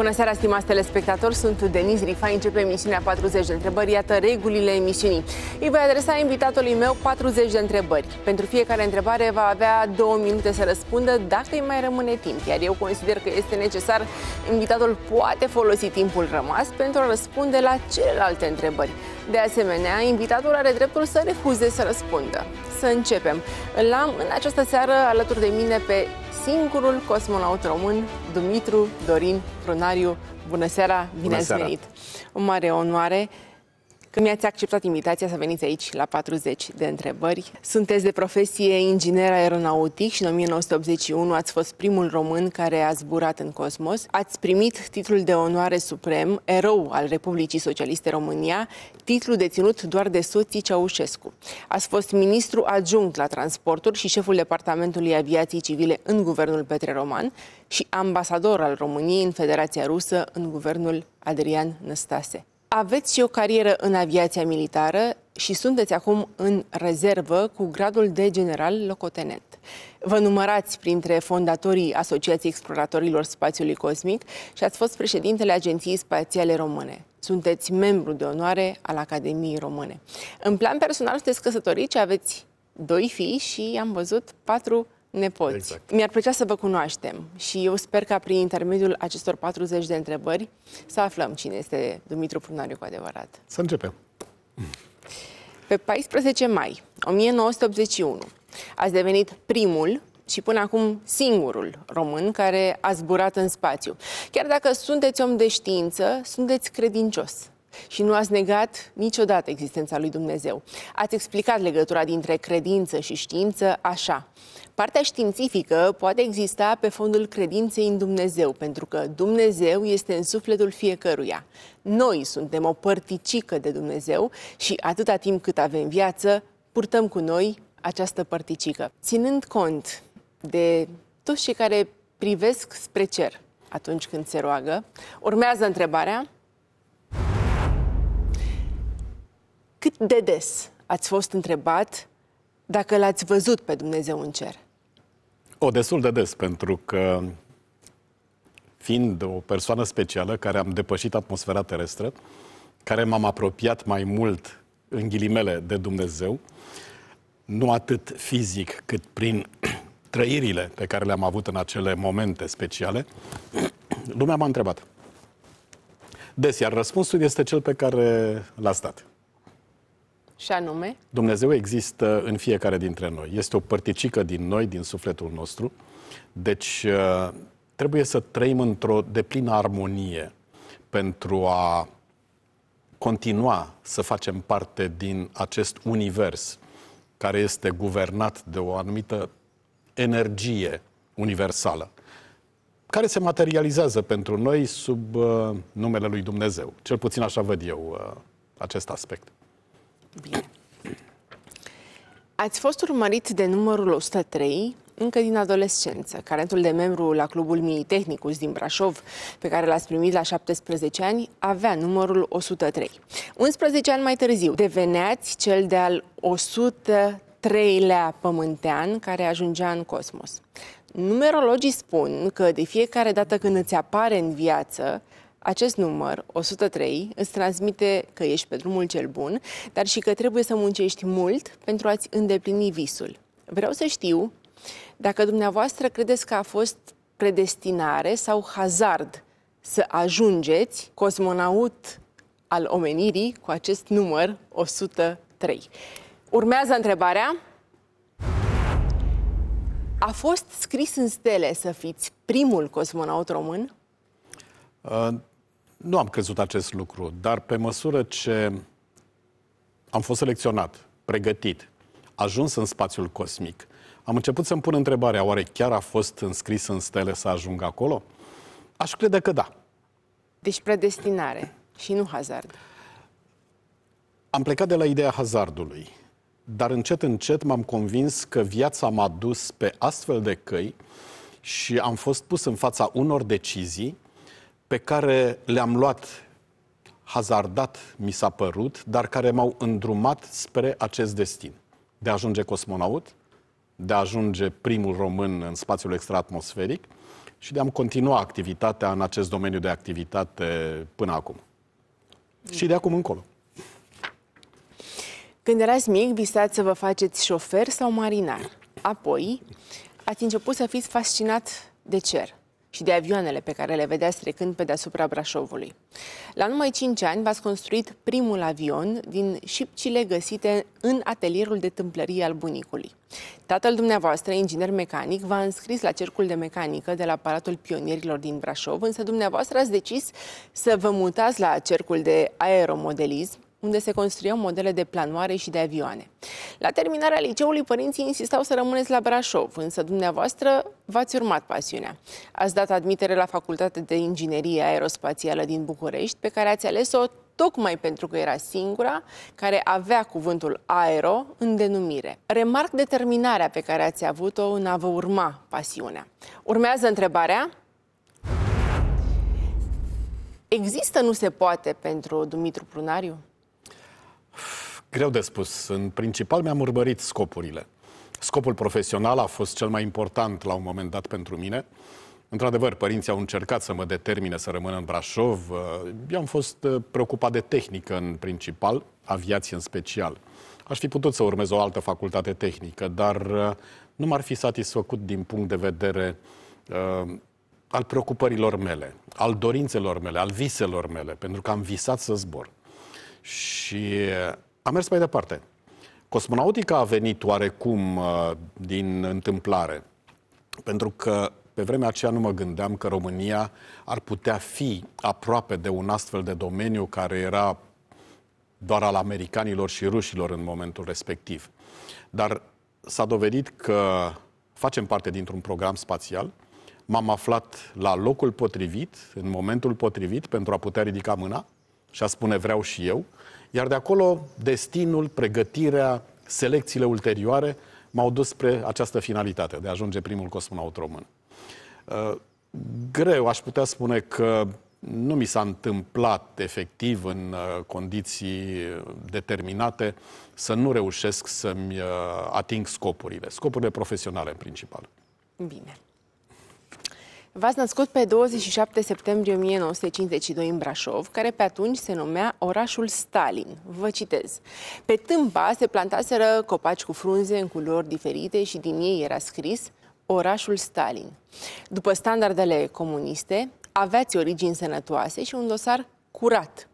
Bună seara, stimați telespectatori, sunt Denis Rifa, începe emisiunea 40 de întrebări, iată regulile emisiunii. Îi voi adresa invitatului meu 40 de întrebări. Pentru fiecare întrebare va avea două minute să răspundă dacă îi mai rămâne timp, iar eu consider că este necesar, invitatul poate folosi timpul rămas pentru a răspunde la celelalte întrebări. De asemenea, invitatul are dreptul să refuze să răspundă. Să începem. L-am în această seară alături de mine pe singurul cosmonaut român, Dumitru Dorin Brunariu. Bună seara, bine Bună ați venit! O mare onoare că mi-ați acceptat invitația să veniți aici la 40 de întrebări. Sunteți de profesie inginer aeronautic și în 1981 ați fost primul român care a zburat în cosmos. Ați primit titlul de onoare suprem, erou al Republicii Socialiste România, titlu deținut doar de soții Ceaușescu. Ați fost ministru adjunct la transporturi și șeful Departamentului Aviației Civile în guvernul Petre Roman și ambasador al României în Federația Rusă în guvernul Adrian Năstase. Aveți și o carieră în aviația militară și sunteți acum în rezervă cu gradul de general locotenent. Vă numărați printre fondatorii Asociației Exploratorilor Spațiului Cosmic și ați fost președintele Agenției Spațiale Române. Sunteți membru de onoare al Academiei Române. În plan personal sunteți căsătorit și aveți doi fii și am văzut patru Nepoți. Exact. Mi-ar plăcea să vă cunoaștem și eu sper ca prin intermediul acestor 40 de întrebări să aflăm cine este Dumitru Prunariu cu adevărat. Să începem. Pe 14 mai 1981 ați devenit primul și până acum singurul român care a zburat în spațiu. Chiar dacă sunteți om de știință, sunteți credincios și nu ați negat niciodată existența lui Dumnezeu. Ați explicat legătura dintre credință și știință așa. Partea științifică poate exista pe fondul credinței în Dumnezeu, pentru că Dumnezeu este în sufletul fiecăruia. Noi suntem o părticică de Dumnezeu și atâta timp cât avem viață, purtăm cu noi această părticică. Ținând cont de toți cei care privesc spre cer atunci când se roagă, urmează întrebarea Cât de des ați fost întrebat dacă l-ați văzut pe Dumnezeu în cer? O, destul de des, pentru că fiind o persoană specială care am depășit atmosfera terestră, care m-am apropiat mai mult, în ghilimele, de Dumnezeu, nu atât fizic cât prin trăirile pe care le-am avut în acele momente speciale, lumea m-a întrebat. Des, iar răspunsul este cel pe care l-a stat. Și anume? Dumnezeu există în fiecare dintre noi. Este o părticică din noi, din sufletul nostru. Deci uh, trebuie să trăim într-o deplină armonie pentru a continua să facem parte din acest univers care este guvernat de o anumită energie universală, care se materializează pentru noi sub uh, numele lui Dumnezeu. Cel puțin așa văd eu uh, acest aspect. Bine. Ați fost urmărit de numărul 103 încă din adolescență, carentul de membru la clubul Militehnicus din Brașov, pe care l-ați primit la 17 ani, avea numărul 103. 11 ani mai târziu, deveneați cel de-al 103-lea pământean care ajungea în cosmos. Numerologii spun că de fiecare dată când îți apare în viață, acest număr, 103, îți transmite că ești pe drumul cel bun, dar și că trebuie să muncești mult pentru a-ți îndeplini visul. Vreau să știu dacă dumneavoastră credeți că a fost predestinare sau hazard să ajungeți cosmonaut al omenirii cu acest număr 103. Urmează întrebarea. A fost scris în stele să fiți primul cosmonaut român? Uh, nu am crezut acest lucru, dar pe măsură ce am fost selecționat, pregătit, ajuns în spațiul cosmic, am început să-mi pun întrebarea, oare chiar a fost înscris în stele să ajung acolo? Aș crede că da. Deci predestinare și nu hazard. Am plecat de la ideea hazardului, dar încet, încet m-am convins că viața m-a dus pe astfel de căi și am fost pus în fața unor decizii pe care le-am luat hazardat, mi s-a părut, dar care m-au îndrumat spre acest destin. De a ajunge cosmonaut, de a ajunge primul român în spațiul extraatmosferic și de a-mi continua activitatea în acest domeniu de activitate până acum. Și de acum încolo. Când erați mic, visați să vă faceți șofer sau marinar. Apoi, ați început să fiți fascinat de cer și de avioanele pe care le vedeați trecând pe deasupra Brașovului. La numai 5 ani v-ați construit primul avion din șipcile găsite în atelierul de tâmplărie al bunicului. Tatăl dumneavoastră, inginer mecanic, v-a înscris la cercul de mecanică de la Palatul Pionierilor din Brașov, însă dumneavoastră ați decis să vă mutați la cercul de aeromodelism unde se construiau modele de planoare și de avioane. La terminarea liceului, părinții insistau să rămâneți la Brașov, însă dumneavoastră v-ați urmat pasiunea. Ați dat admitere la Facultatea de Inginerie Aerospațială din București, pe care ați ales-o tocmai pentru că era singura care avea cuvântul aero în denumire. Remarc determinarea pe care ați avut-o în a vă urma pasiunea. Urmează întrebarea. Există nu se poate pentru Dumitru Prunariu? Greu de spus. În principal mi-am urmărit scopurile. Scopul profesional a fost cel mai important la un moment dat pentru mine. Într-adevăr, părinții au încercat să mă determine să rămân în Brașov. Eu am fost uh, preocupat de tehnică în principal, aviație în special. Aș fi putut să urmez o altă facultate tehnică, dar uh, nu m-ar fi satisfăcut din punct de vedere uh, al preocupărilor mele, al dorințelor mele, al viselor mele, pentru că am visat să zbor. Și uh, am mers mai departe. Cosmonautica a venit oarecum uh, din întâmplare, pentru că pe vremea aceea nu mă gândeam că România ar putea fi aproape de un astfel de domeniu care era doar al americanilor și rușilor în momentul respectiv. Dar s-a dovedit că facem parte dintr-un program spațial, m-am aflat la locul potrivit, în momentul potrivit, pentru a putea ridica mâna și a spune vreau și eu, iar de acolo destinul, pregătirea, selecțiile ulterioare m-au dus spre această finalitate de a ajunge primul cosmonaut român. Uh, greu aș putea spune că nu mi s-a întâmplat efectiv în uh, condiții uh, determinate să nu reușesc să-mi ating scopurile, scopurile profesionale în principal. Bine. V-ați născut pe 27 septembrie 1952 în Brașov, care pe atunci se numea orașul Stalin. Vă citez. Pe tâmpa se plantaseră copaci cu frunze în culori diferite și din ei era scris orașul Stalin. După standardele comuniste, aveați origini sănătoase și un dosar curat.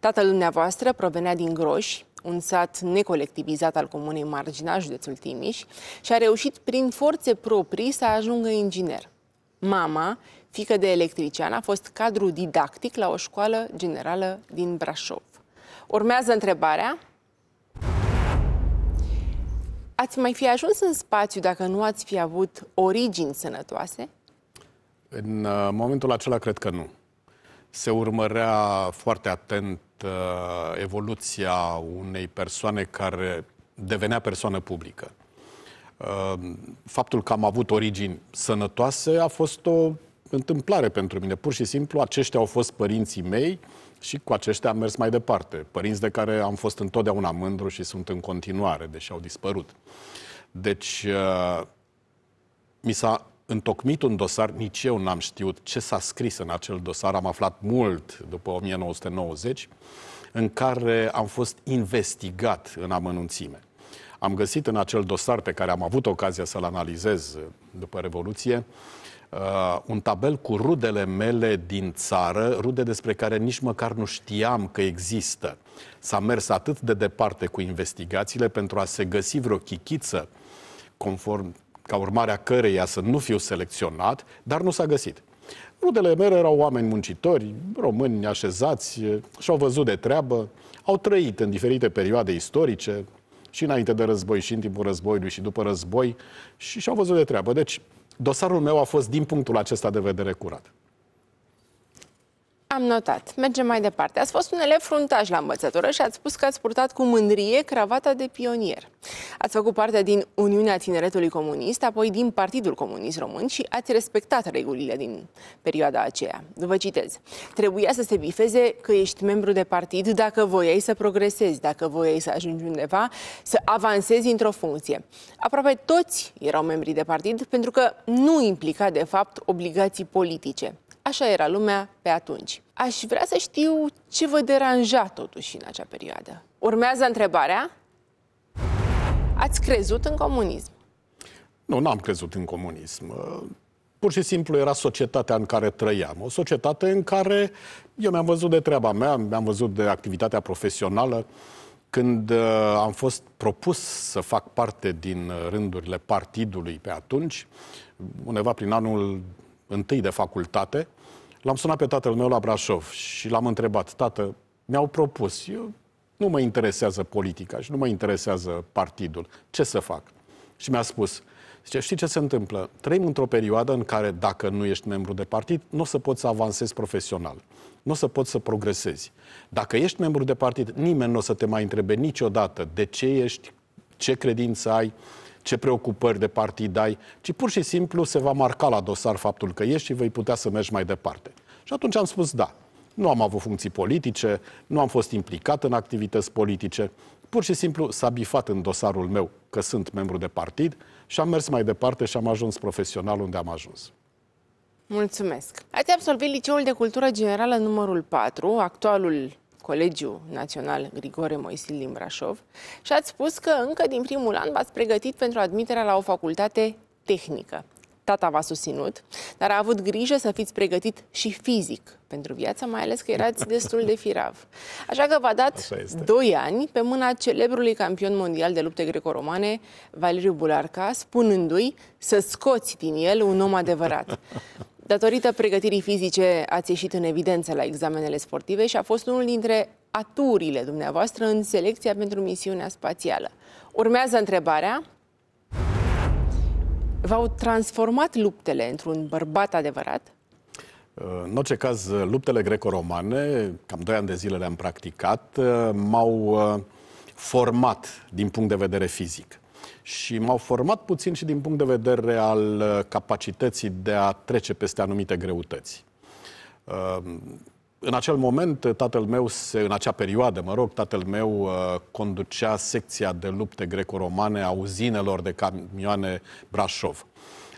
Tatăl dumneavoastră provenea din Groși, un sat necolectivizat al comunei Margina, județul Timiș, și a reușit prin forțe proprii să ajungă inginer. Mama, fică de electrician, a fost cadru didactic la o școală generală din Brașov. Urmează întrebarea. Ați mai fi ajuns în spațiu dacă nu ați fi avut origini sănătoase? În uh, momentul acela cred că nu. Se urmărea foarte atent uh, evoluția unei persoane care devenea persoană publică. Ehm, faptul că am avut origini sănătoase a fost o întâmplare pentru mine. Pur și simplu, aceștia au fost părinții mei și cu aceștia am mers mai departe. Părinți de care am fost întotdeauna mândru și sunt în continuare, deși au dispărut. Deci, ehm, mi s-a întocmit un dosar, nici eu n-am știut ce s-a scris în acel dosar, am aflat mult după 1990, în care am fost investigat în amănunțime. Am găsit în acel dosar pe care am avut ocazia să-l analizez uh, după Revoluție, Uh, un tabel cu rudele mele din țară, rude despre care nici măcar nu știam că există. S-a mers atât de departe cu investigațiile pentru a se găsi vreo chichiță conform ca urmare a căreia să nu fiu selecționat, dar nu s-a găsit. Rudele mele erau oameni muncitori, români așezați, uh, și-au văzut de treabă, au trăit în diferite perioade istorice, și înainte de război, și în timpul războiului, și după război, și și-au văzut de treabă. Deci, dosarul meu a fost, din punctul acesta de vedere, curat. Am notat. Mergem mai departe. Ați fost un elev fruntaș la învățătură și ați spus că ați purtat cu mândrie cravata de pionier. Ați făcut parte din Uniunea Tineretului Comunist, apoi din Partidul Comunist Român și ați respectat regulile din perioada aceea. Vă citez. Trebuia să se bifeze că ești membru de partid dacă voiai să progresezi, dacă voiai să ajungi undeva, să avansezi într-o funcție. Aproape toți erau membri de partid pentru că nu implica, de fapt, obligații politice. Așa era lumea pe atunci. Aș vrea să știu ce vă deranja totuși în acea perioadă. Urmează întrebarea. Ați crezut în comunism? Nu, n-am crezut în comunism. Pur și simplu era societatea în care trăiam. O societate în care eu mi-am văzut de treaba mea, mi-am văzut de activitatea profesională. Când uh, am fost propus să fac parte din uh, rândurile partidului pe atunci, undeva prin anul întâi de facultate, L-am sunat pe tatăl meu la Brașov și l-am întrebat, tată, mi-au propus, eu nu mă interesează politica și nu mă interesează partidul, ce să fac? Și mi-a spus, zice, știi ce se întâmplă? Trăim într-o perioadă în care dacă nu ești membru de partid, nu o să poți să avansezi profesional, nu o să poți să progresezi. Dacă ești membru de partid, nimeni nu o să te mai întrebe niciodată de ce ești, ce credință ai, ce preocupări de partid ai, ci pur și simplu se va marca la dosar faptul că ești și vei putea să mergi mai departe. Și atunci am spus da. Nu am avut funcții politice, nu am fost implicat în activități politice, pur și simplu s-a bifat în dosarul meu că sunt membru de partid și am mers mai departe și am ajuns profesional unde am ajuns. Mulțumesc. Ați absolvit Liceul de Cultură Generală numărul 4, actualul Colegiul Național Grigore Moisil din Brașov și ați spus că încă din primul an v-ați pregătit pentru admiterea la o facultate tehnică. Tata v-a susținut, dar a avut grijă să fiți pregătit și fizic pentru viața, mai ales că erați destul de firav. Așa că v-a dat 2 ani pe mâna celebrului campion mondial de lupte greco-romane, Valeriu Bularca, spunându-i să scoți din el un om adevărat. Datorită pregătirii fizice ați ieșit în evidență la examenele sportive și a fost unul dintre aturile dumneavoastră în selecția pentru misiunea spațială. Urmează întrebarea. V-au transformat luptele într-un bărbat adevărat? În orice caz, luptele greco-romane, cam 2 ani de zile le-am practicat, m-au uh, format din punct de vedere fizic și m-au format puțin și din punct de vedere al uh, capacității de a trece peste anumite greutăți. Uh, în acel moment, uh, tatăl meu, se, în acea perioadă, mă rog, tatăl meu conducea secția de lupte greco-romane a uzinelor de camioane Brașov.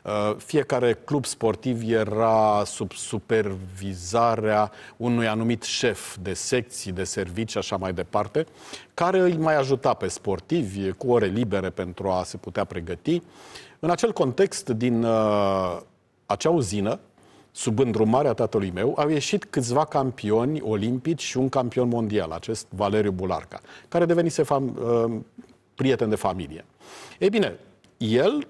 Uh, fiecare club sportiv era sub supervizarea unui anumit șef de secții, de servicii, așa mai departe, care îi mai ajuta pe sportivi cu ore libere pentru a se putea pregăti. În acel context, din uh, acea uzină, sub îndrumarea tatălui meu, au ieșit câțiva campioni olimpici și un campion mondial, acest Valeriu Bularca, care devenise fam, uh, prieten de familie. Ei bine, el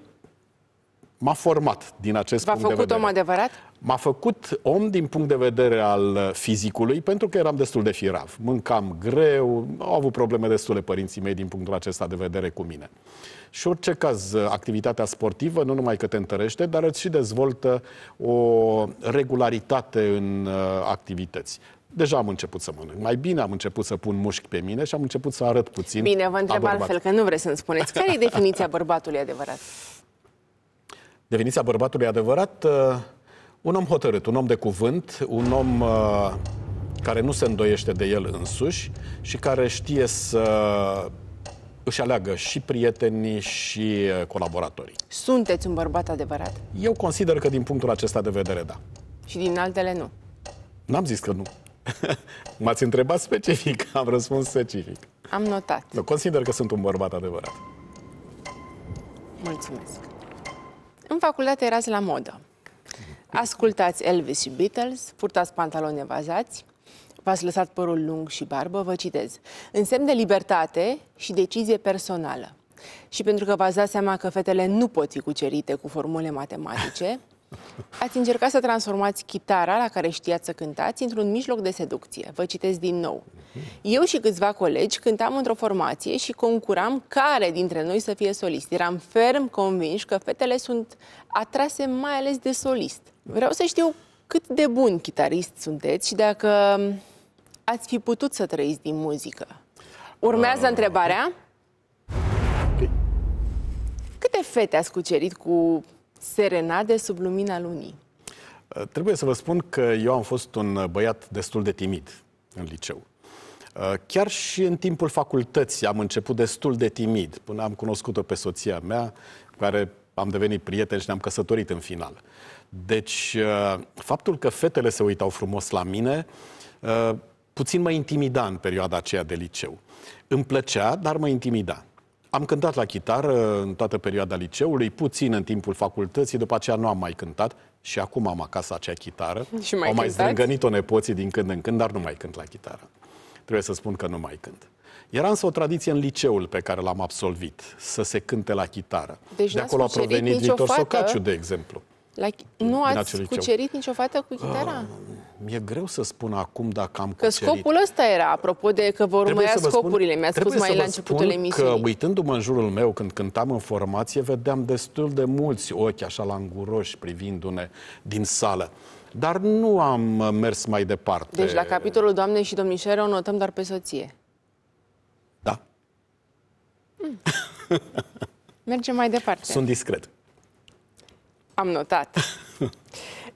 m-a format din acest punct de vedere. V-a făcut om adevărat? M-a făcut om din punct de vedere al uh, fizicului, pentru că eram destul de firav. Mâncam greu, au avut probleme destule părinții mei din punctul acesta de vedere cu mine. Și orice caz, uh, activitatea sportivă nu numai că te întărește, dar îți și dezvoltă o regularitate în uh, activități deja am început să mănânc. Mai bine am început să pun mușchi pe mine și am început să arăt puțin. Bine, vă întreb altfel, că nu vreți să-mi spuneți. Care e definiția bărbatului adevărat? definiția bărbatului adevărat, uh, un om hotărât, un om de cuvânt, un om uh, care nu se îndoiește de el însuși și care știe să își aleagă și prietenii și uh, colaboratorii. Sunteți un bărbat adevărat? Eu consider că din punctul acesta de vedere, da. Și din altele, nu? N-am zis că nu. M-ați întrebat specific, am răspuns specific. Am notat. Eu consider că sunt un bărbat adevărat. Mulțumesc. În facultate erați la modă. Ascultați Elvis și Beatles, purtați pantaloni evazați, v-ați lăsat părul lung și barbă, vă citez. În semn de libertate și decizie personală. Și pentru că v-ați dat seama că fetele nu pot fi cucerite cu formule matematice, Ați încercat să transformați chitara la care știați să cântați într-un mijloc de seducție. Vă citesc din nou. Eu și câțiva colegi cântam într-o formație și concuram care dintre noi să fie solist. Eram ferm convins că fetele sunt atrase mai ales de solist. Vreau să știu cât de bun chitarist sunteți și dacă ați fi putut să trăiți din muzică. Urmează ah. întrebarea. Câte fete ați cucerit cu Serenade sub lumina lunii. Uh, trebuie să vă spun că eu am fost un uh, băiat destul de timid în liceu. Uh, chiar și în timpul facultății am început destul de timid, până am cunoscut-o pe soția mea, cu care am devenit prieteni și ne-am căsătorit în final. Deci, faptul că fetele se uitau frumos la mine, puțin mă intimida în perioada aceea de liceu. Îmi plăcea, dar mă intimida. Am cântat la chitară în toată perioada liceului, puțin în timpul facultății, după aceea nu am mai cântat și acum am acasă acea chitară. Și mai Au mai zângănit o nepoții din când în când, dar nu mai cânt la chitară. Trebuie să spun că nu mai cânt. Era însă o tradiție în liceul pe care l-am absolvit, să se cânte la chitară. Deci de acolo a provenit Victor Socaciu, de exemplu. Like, nu ați liceu. cucerit fată cu chitara? Uh, mi-e greu să spun acum dacă am că cucerit. Că scopul ăsta era, apropo de că vor urmărea scopurile. Mi-a spus mai la începutul emisiunii. că uitându-mă în jurul meu când cântam în formație, vedeam destul de mulți ochi așa languroși privindu-ne din sală. Dar nu am mers mai departe. Deci la capitolul Doamne și Domnișoare o notăm doar pe soție. Da. Mm. Mergem mai departe. Sunt discret. Am notat.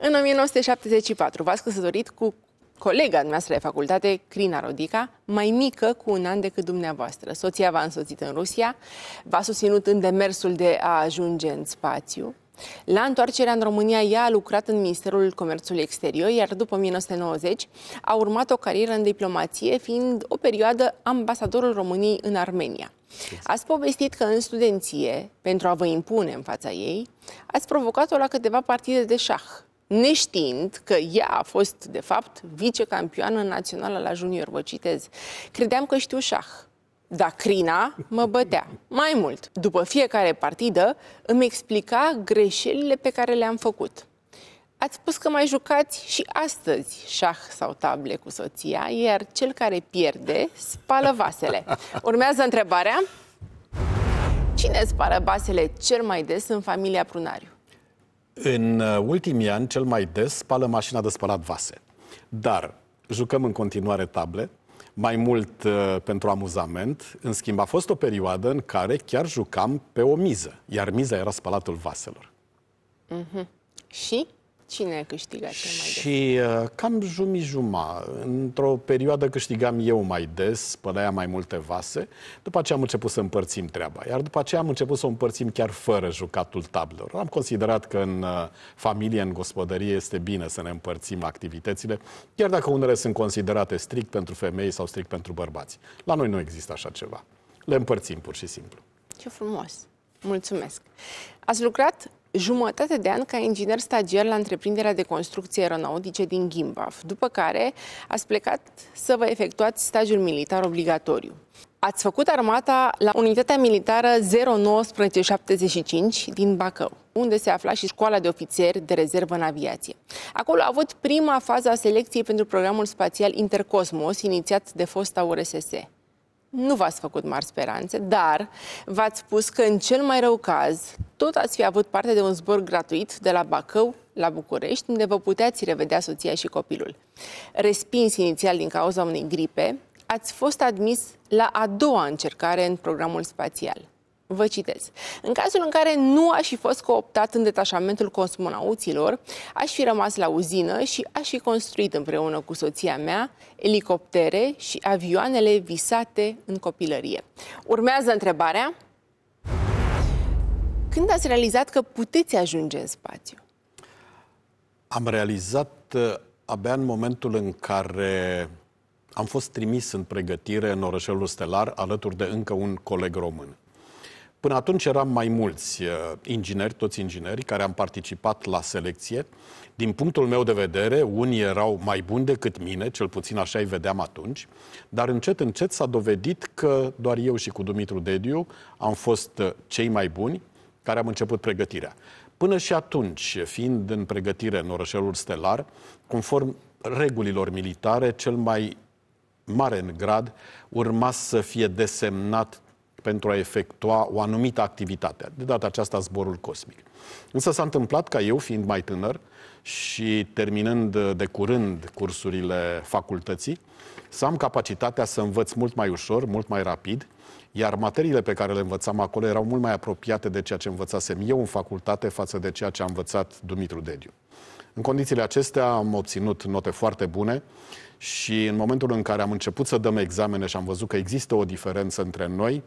în 1974 v-ați căsătorit cu colega dumneavoastră de facultate, Crina Rodica, mai mică cu un an decât dumneavoastră. Soția v-a însoțit în Rusia, v-a susținut în demersul de a ajunge în spațiu. La întoarcerea în România, ea a lucrat în Ministerul Comerțului Exterior, iar după 1990 a urmat o carieră în diplomație, fiind o perioadă ambasadorul României în Armenia. Exact. Ați povestit că în studenție, pentru a vă impune în fața ei, ați provocat-o la câteva partide de șah, neștiind că ea a fost, de fapt, vicecampioană națională la junior, vă citez. Credeam că știu șah, dar crina mă bătea. Mai mult, după fiecare partidă îmi explica greșelile pe care le-am făcut. Ați spus că mai jucați și astăzi șah sau table cu soția, iar cel care pierde spală vasele. Urmează întrebarea. Cine spală vasele cel mai des în familia Prunariu? În uh, ultimii ani, cel mai des spală mașina de spălat vase. Dar jucăm în continuare table, mai mult uh, pentru amuzament. În schimb, a fost o perioadă în care chiar jucam pe o miză, iar miza era spălatul vaselor. Mm-hmm. Și? Cine a câștigat cel mai des? Și uh, cam jumii-juma. Într-o perioadă câștigam eu mai des, păleam mai multe vase. După aceea am început să împărțim treaba. Iar după aceea am început să o împărțim chiar fără jucatul tablelor. Am considerat că în uh, familie, în gospodărie, este bine să ne împărțim activitățile, chiar dacă unele sunt considerate strict pentru femei sau strict pentru bărbați. La noi nu există așa ceva. Le împărțim pur și simplu. Ce frumos! Mulțumesc! Ați lucrat jumătate de an ca inginer stagiar la întreprinderea de construcții aeronautice din Gimbaf, după care ați plecat să vă efectuați stagiul militar obligatoriu. Ați făcut armata la Unitatea Militară 01975 din Bacău, unde se afla și școala de ofițeri de rezervă în aviație. Acolo a avut prima fază a selecției pentru programul spațial Intercosmos, inițiat de fosta URSS nu v-ați făcut mari speranțe, dar v-ați spus că în cel mai rău caz tot ați fi avut parte de un zbor gratuit de la Bacău la București, unde vă puteați revedea soția și copilul. Respins inițial din cauza unei gripe, ați fost admis la a doua încercare în programul spațial. Vă citez. În cazul în care nu aș fi fost cooptat în detașamentul cosmonauților, aș fi rămas la uzină și aș fi construit împreună cu soția mea elicoptere și avioanele visate în copilărie. Urmează întrebarea. Când ați realizat că puteți ajunge în spațiu? Am realizat uh, abia în momentul în care am fost trimis în pregătire în orășelul stelar alături de încă un coleg român. Până atunci eram mai mulți uh, ingineri, toți ingineri, care am participat la selecție. Din punctul meu de vedere, unii erau mai buni decât mine, cel puțin așa îi vedeam atunci, dar încet, încet s-a dovedit că doar eu și cu Dumitru Dediu am fost uh, cei mai buni care am început pregătirea. Până și atunci, fiind în pregătire în orășelul stelar, conform regulilor militare, cel mai mare în grad urma să fie desemnat pentru a efectua o anumită activitate, de data aceasta zborul cosmic. Însă s-a întâmplat ca eu, fiind mai tânăr și terminând de curând cursurile facultății, să am capacitatea să învăț mult mai ușor, mult mai rapid, iar materiile pe care le învățam acolo erau mult mai apropiate de ceea ce învățasem eu în facultate față de ceea ce a învățat Dumitru Dediu. În condițiile acestea am obținut note foarte bune, și în momentul în care am început să dăm examene și am văzut că există o diferență între noi,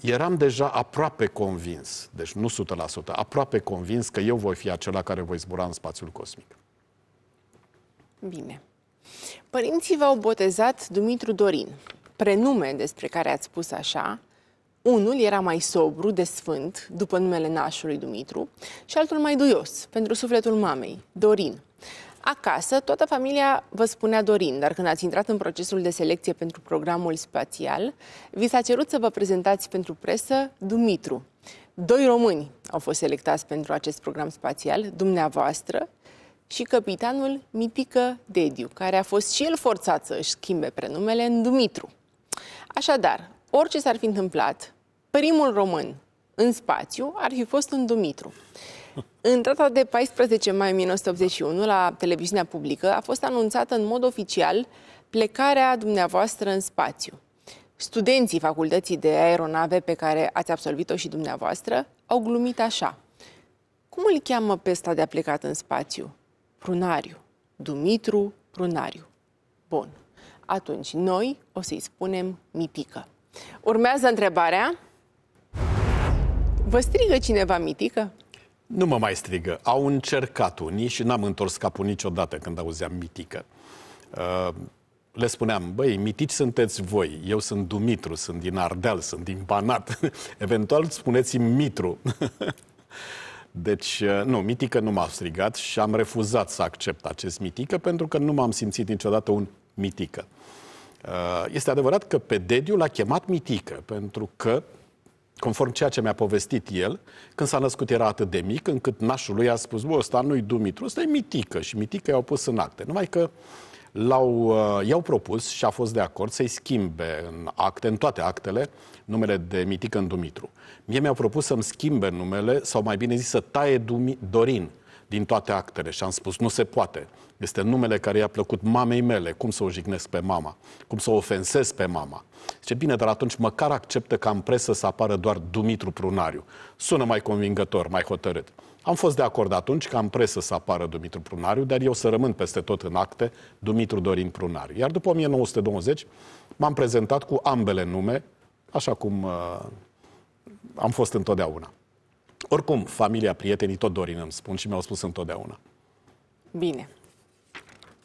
eram deja aproape convins, deci nu 100%, aproape convins că eu voi fi acela care voi zbura în spațiul cosmic. Bine. Părinții v-au botezat Dumitru Dorin, prenume despre care ați spus așa, unul era mai sobru de sfânt, după numele nașului Dumitru, și altul mai duios, pentru sufletul mamei, Dorin. Acasă, toată familia vă spunea dorind, dar când ați intrat în procesul de selecție pentru programul spațial, vi s-a cerut să vă prezentați pentru presă Dumitru. Doi români au fost selectați pentru acest program spațial, dumneavoastră și capitanul Mitică Dediu, care a fost și el forțat să își schimbe prenumele în Dumitru. Așadar, orice s-ar fi întâmplat, primul român în spațiu ar fi fost un Dumitru. În data de 14 mai 1981, la televiziunea publică, a fost anunțată în mod oficial plecarea dumneavoastră în spațiu. Studenții facultății de aeronave pe care ați absolvit-o și dumneavoastră au glumit așa. Cum îl cheamă pe ăsta de-a plecat în spațiu? Prunariu. Dumitru Prunariu. Bun. Atunci noi o să-i spunem mitică. Urmează întrebarea. Vă strigă cineva mitică? Nu mă mai strigă. Au încercat unii și n-am întors capul niciodată când auzeam mitică. Uh, le spuneam, băi, mitici sunteți voi, eu sunt Dumitru, sunt din Ardeal, sunt din Banat. Eventual spuneți Mitru. Deci, uh, nu, mitică nu m-a strigat și am refuzat să accept acest mitică pentru că nu m-am simțit niciodată un mitică. Uh, este adevărat că pe Dediu l-a chemat mitică pentru că conform ceea ce mi-a povestit el, când s-a născut era atât de mic, încât nașul lui a spus, bă, ăsta nu-i Dumitru, ăsta e Mitică. Și Mitică i-au pus în acte. Numai că l-au, uh, i-au propus și a fost de acord să-i schimbe în acte, în toate actele, numele de Mitică în Dumitru. Mie mi-au propus să-mi schimbe numele, sau mai bine zis să taie Dumi, Dorin din toate actele și am spus, nu se poate. Este numele care i-a plăcut mamei mele. Cum să o jignesc pe mama? Cum să o ofensez pe mama? Ce bine, dar atunci măcar acceptă ca în presă să apară doar Dumitru Prunariu. Sună mai convingător, mai hotărât. Am fost de acord atunci ca în presă să apară Dumitru Prunariu, dar eu să rămân peste tot în acte Dumitru Dorin Prunariu. Iar după 1920 m-am prezentat cu ambele nume, așa cum uh, am fost întotdeauna. Oricum, familia, prietenii, tot Dorin îmi spun și mi-au spus întotdeauna. Bine.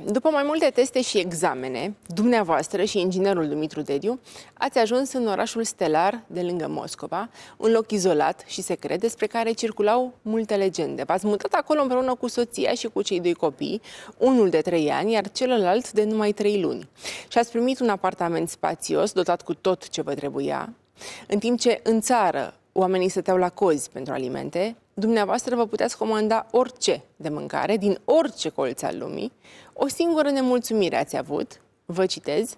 După mai multe teste și examene, dumneavoastră și inginerul Dumitru Dediu ați ajuns în orașul stelar de lângă Moscova, un loc izolat și secret despre care circulau multe legende. V-ați mutat acolo împreună cu soția și cu cei doi copii, unul de trei ani, iar celălalt de numai trei luni. Și ați primit un apartament spațios, dotat cu tot ce vă trebuia, în timp ce în țară oamenii stăteau la cozi pentru alimente, dumneavoastră vă puteți comanda orice de mâncare, din orice colț al lumii. O singură nemulțumire ați avut, vă citez,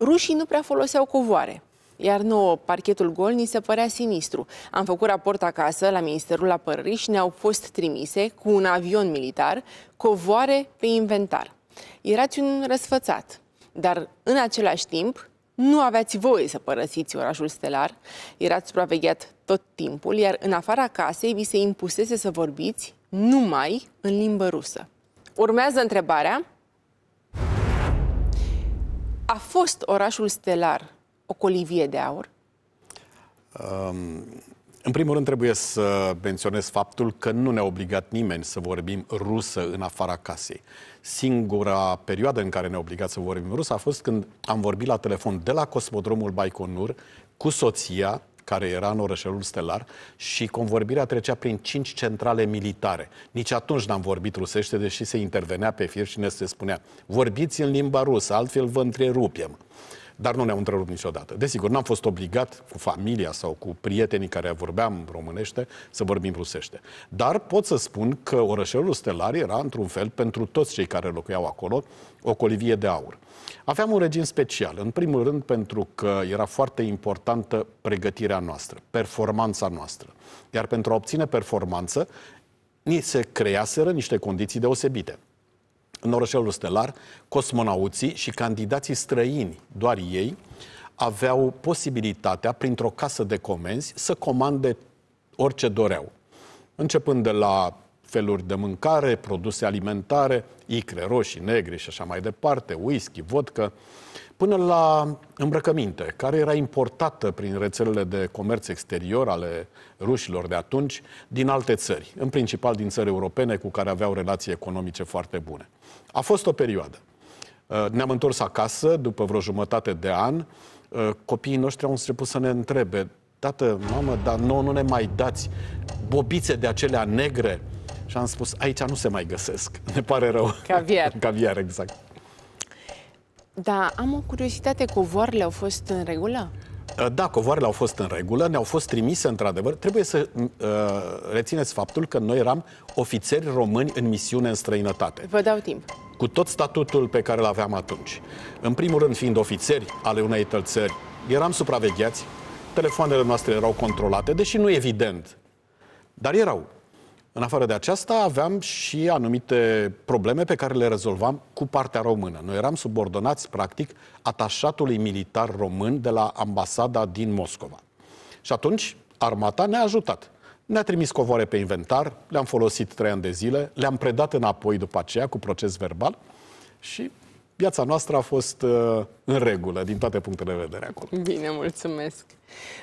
rușii nu prea foloseau covoare, iar nouă parchetul gol ni se părea sinistru. Am făcut raport acasă la Ministerul Apărării și ne-au fost trimise cu un avion militar covoare pe inventar. Erați un răsfățat, dar în același timp nu aveați voie să părăsiți orașul stelar, erați supravegheat tot timpul, iar în afara casei vi se impusese să vorbiți numai în limbă rusă. Urmează întrebarea. A fost orașul stelar o colivie de aur? Um, în primul rând trebuie să menționez faptul că nu ne-a obligat nimeni să vorbim rusă în afara casei. Singura perioadă în care ne-a obligat să vorbim rusă a fost când am vorbit la telefon de la Cosmodromul Baikonur cu soția care era în orășelul stelar și convorbirea trecea prin cinci centrale militare. Nici atunci n-am vorbit rusește, deși se intervenea pe fir și ne se spunea vorbiți în limba rusă, altfel vă întrerupem dar nu ne-au întrerupt niciodată. Desigur, n-am fost obligat cu familia sau cu prietenii care vorbeam românește să vorbim rusește. Dar pot să spun că orășelul stelar era, într-un fel, pentru toți cei care locuiau acolo, o colivie de aur. Aveam un regim special, în primul rând pentru că era foarte importantă pregătirea noastră, performanța noastră. Iar pentru a obține performanță, ni se creaseră niște condiții deosebite. În orășelul stelar, cosmonauții și candidații străini, doar ei, aveau posibilitatea, printr-o casă de comenzi, să comande orice doreau. Începând de la feluri de mâncare, produse alimentare, icre roșii, negre și așa mai departe, whisky, vodka, până la îmbrăcăminte, care era importată prin rețelele de comerț exterior ale rușilor de atunci din alte țări, în principal din țări europene cu care aveau relații economice foarte bune. A fost o perioadă. Uh, ne-am întors acasă după vreo jumătate de an. Uh, copiii noștri au început să ne întrebe tată, mamă, dar nu, nu ne mai dați bobițe de acelea negre și am spus, aici nu se mai găsesc. Ne pare rău. Caviar. Caviar, exact. Da, am o curiozitate. Covoarele au fost în regulă? Uh, da, covoarele au fost în regulă, ne-au fost trimise într-adevăr. Trebuie să uh, rețineți faptul că noi eram ofițeri români în misiune în străinătate. Vă dau timp. Cu tot statutul pe care îl aveam atunci. În primul rând, fiind ofițeri ale unei țări, eram supravegheați, telefoanele noastre erau controlate, deși nu evident, dar erau. În afară de aceasta, aveam și anumite probleme pe care le rezolvam cu partea română. Noi eram subordonați, practic, atașatului militar român de la ambasada din Moscova. Și atunci, armata ne-a ajutat. Ne-a trimis covoare pe inventar, le-am folosit trei ani de zile, le-am predat înapoi după aceea cu proces verbal și viața noastră a fost uh, în regulă, din toate punctele de vedere acolo. Bine, mulțumesc.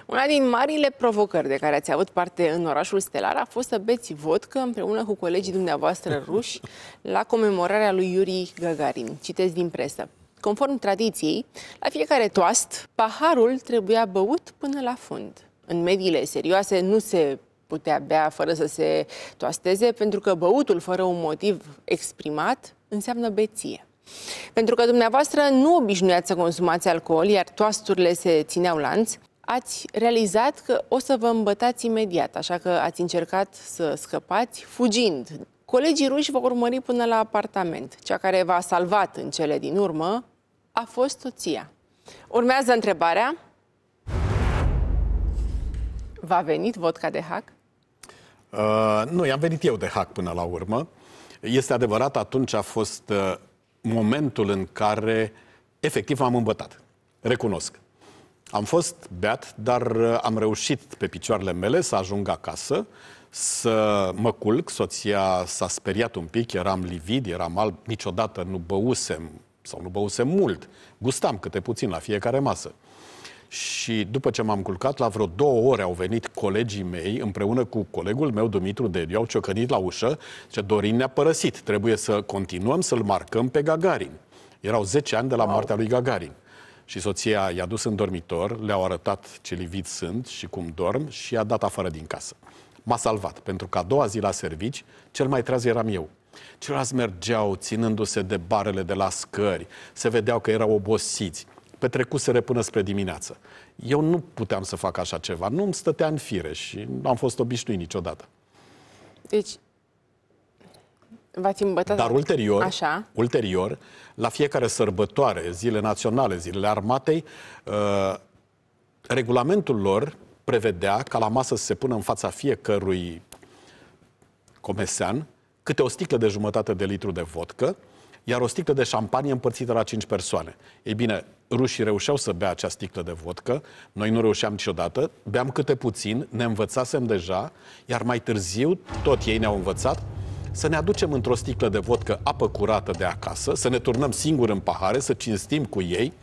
Una din marile provocări de care ați avut parte în orașul Stelar a fost să beți vodcă împreună cu colegii dumneavoastră ruși la comemorarea lui Yuri Gagarin. Citeți din presă. Conform tradiției, la fiecare toast, paharul trebuia băut până la fund. În mediile serioase nu se putea bea fără să se toasteze, pentru că băutul fără un motiv exprimat înseamnă beție. Pentru că dumneavoastră nu obișnuiați să consumați alcool, iar toasturile se țineau lanț, ați realizat că o să vă îmbătați imediat, așa că ați încercat să scăpați fugind. Colegii ruși vă urmări până la apartament. Cea care v-a salvat în cele din urmă a fost soția. Urmează întrebarea. V-a venit vodka de hack? Uh, nu, i-am venit eu de hack până la urmă. Este adevărat, atunci a fost uh, momentul în care efectiv m-am îmbătat. Recunosc. Am fost beat, dar uh, am reușit pe picioarele mele să ajung acasă, să mă culc. Soția s-a speriat un pic, eram livid, eram alb, niciodată nu băusem sau nu băusem mult. Gustam câte puțin la fiecare masă. Și după ce m-am culcat, la vreo două ore au venit colegii mei, împreună cu colegul meu, Dumitru Dediu, au ciocănit la ușă, ce Dorin ne-a părăsit, trebuie să continuăm să-l marcăm pe Gagarin. Erau 10 ani de la wow. moartea lui Gagarin. Și soția i-a dus în dormitor, le-au arătat ce livid sunt și cum dorm și i-a dat afară din casă. M-a salvat, pentru că a doua zi la servici, cel mai treaz eram eu. Ceilalți mergeau ținându-se de barele de la scări, se vedeau că erau obosiți petrecuseră până spre dimineață. Eu nu puteam să fac așa ceva, nu îmi stătea în fire și nu am fost obișnuit niciodată. Deci, v-ați îmbătat... Dar ulterior, așa. ulterior, la fiecare sărbătoare, zile naționale, zilele armatei, uh, regulamentul lor prevedea ca la masă să se pună în fața fiecărui comesean câte o sticlă de jumătate de litru de vodcă, iar o sticlă de șampanie împărțită la 5 persoane. Ei bine, rușii reușeau să bea acea sticlă de vodcă, noi nu reușeam niciodată, beam câte puțin, ne învățasem deja, iar mai târziu tot ei ne-au învățat să ne aducem într-o sticlă de vodcă apă curată de acasă, să ne turnăm singur în pahare, să cinstim cu ei.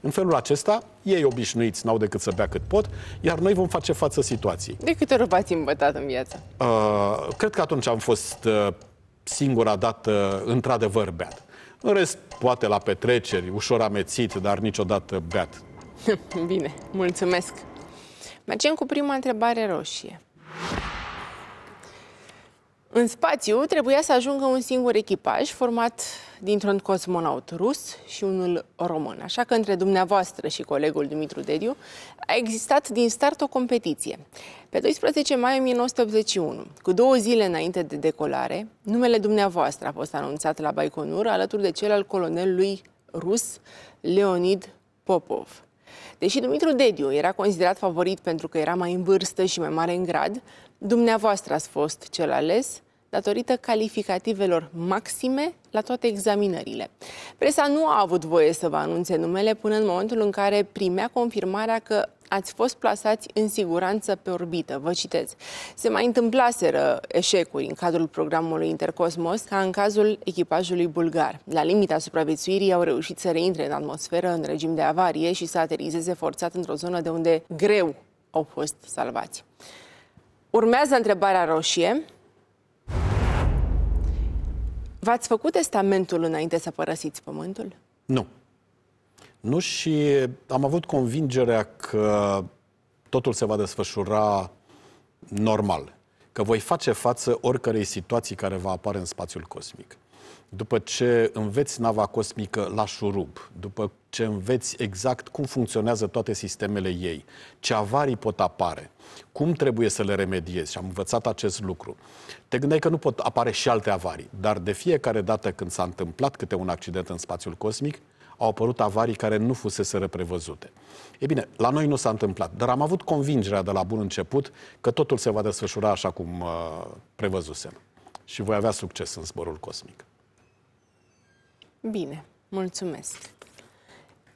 În felul acesta, ei obișnuiți n-au decât să bea cât pot, iar noi vom face față situației. De câte ori v-ați îmbătat în viață? Uh, cred că atunci am fost uh, singura dată într-adevăr beat. În rest, poate la petreceri, ușor amețit, dar niciodată beat. Bine, mulțumesc. Mergem cu prima întrebare roșie. În spațiu trebuia să ajungă un singur echipaj format dintr-un cosmonaut rus și unul român. Așa că între dumneavoastră și colegul Dumitru Dediu a existat din start o competiție. Pe 12 mai 1981, cu două zile înainte de decolare, numele dumneavoastră a fost anunțat la Baikonur alături de cel al colonelului rus Leonid Popov. Deși Dumitru Dediu era considerat favorit pentru că era mai în vârstă și mai mare în grad, dumneavoastră ați fost cel ales datorită calificativelor maxime la toate examinările. Presa nu a avut voie să vă anunțe numele până în momentul în care primea confirmarea că ați fost plasați în siguranță pe orbită. Vă citez. Se mai întâmplaseră eșecuri în cadrul programului Intercosmos, ca în cazul echipajului bulgar. La limita supraviețuirii au reușit să reintre în atmosferă în regim de avarie și să aterizeze forțat într-o zonă de unde greu au fost salvați. Urmează întrebarea roșie, V-ați făcut testamentul înainte să părăsiți pământul? Nu. Nu și am avut convingerea că totul se va desfășura normal, că voi face față oricărei situații care va apare în spațiul cosmic după ce înveți nava cosmică la șurub, după ce înveți exact cum funcționează toate sistemele ei, ce avarii pot apare, cum trebuie să le remediezi și am învățat acest lucru, te gândeai că nu pot apare și alte avarii, dar de fiecare dată când s-a întâmplat câte un accident în spațiul cosmic, au apărut avarii care nu fusese prevăzute. E bine, la noi nu s-a întâmplat, dar am avut convingerea de la bun început că totul se va desfășura așa cum uh, prevăzusem și voi avea succes în zborul cosmic. Bine, mulțumesc.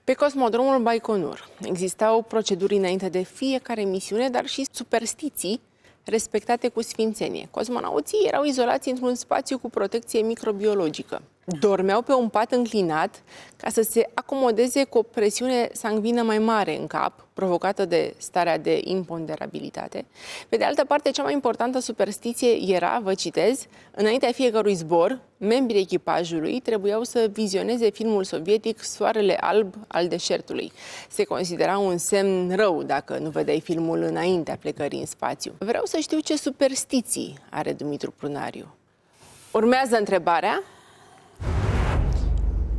Pe cosmodromul Baikonur existau proceduri înainte de fiecare misiune, dar și superstiții respectate cu sfințenie. Cosmonauții erau izolați într-un spațiu cu protecție microbiologică dormeau pe un pat înclinat ca să se acomodeze cu o presiune sangvină mai mare în cap, provocată de starea de imponderabilitate. Pe de altă parte, cea mai importantă superstiție era, vă citez, înaintea fiecărui zbor, membrii echipajului trebuiau să vizioneze filmul sovietic Soarele alb al deșertului. Se considera un semn rău dacă nu vedeai filmul înaintea plecării în spațiu. Vreau să știu ce superstiții are Dumitru Prunariu. Urmează întrebarea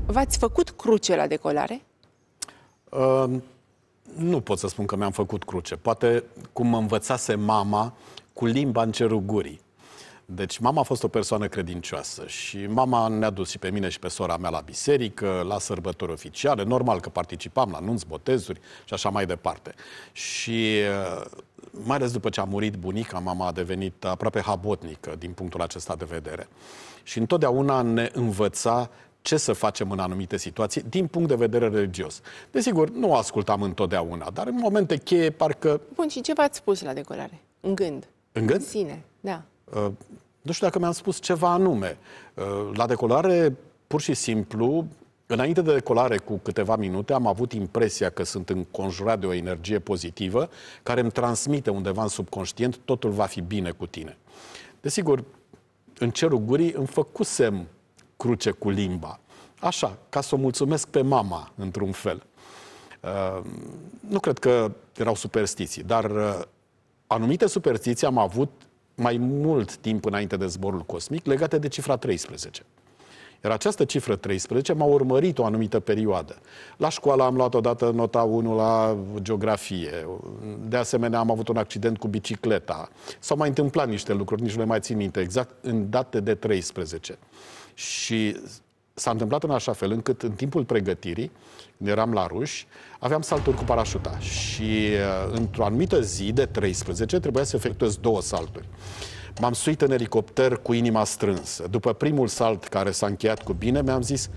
V-ați făcut cruce la decolare? Uh, nu pot să spun că mi-am făcut cruce. Poate cum mă învățase mama cu limba în cerul gurii. Deci mama a fost o persoană credincioasă și mama ne-a dus și pe mine și pe sora mea la biserică, la sărbători oficiale, normal că participam la nunți, botezuri și așa mai departe. Și uh, mai ales după ce a murit bunica, mama a devenit aproape habotnică din punctul acesta de vedere și întotdeauna ne învăța ce să facem în anumite situații din punct de vedere religios. Desigur, nu ascultam întotdeauna, dar în momente cheie parcă... Bun, și ce v-ați spus la decolare? În gând? În gând? În sine, da. Uh, nu știu dacă mi-am spus ceva anume. Uh, la decolare, pur și simplu, Înainte de decolare, cu câteva minute, am avut impresia că sunt înconjurat de o energie pozitivă care îmi transmite undeva în subconștient totul va fi bine cu tine. Desigur, în cerul gurii îmi făcusem cruce cu limba. Așa, ca să o mulțumesc pe mama, într-un fel. Uh, nu cred că erau superstiții, dar uh, anumite superstiții am avut mai mult timp înainte de zborul cosmic legate de cifra 13. Iar această cifră 13 m-a urmărit o anumită perioadă. La școală am luat odată nota 1 la geografie. De asemenea, am avut un accident cu bicicleta. S-au mai întâmplat niște lucruri, nici nu le mai țin minte, exact în date de 13. Și s-a întâmplat în așa fel încât în timpul pregătirii, când eram la ruși, aveam salturi cu parașuta și uh, într-o anumită zi de 13 trebuia să efectuez două salturi. M-am suit în elicopter cu inima strânsă. După primul salt care s-a încheiat cu bine, mi-am zis,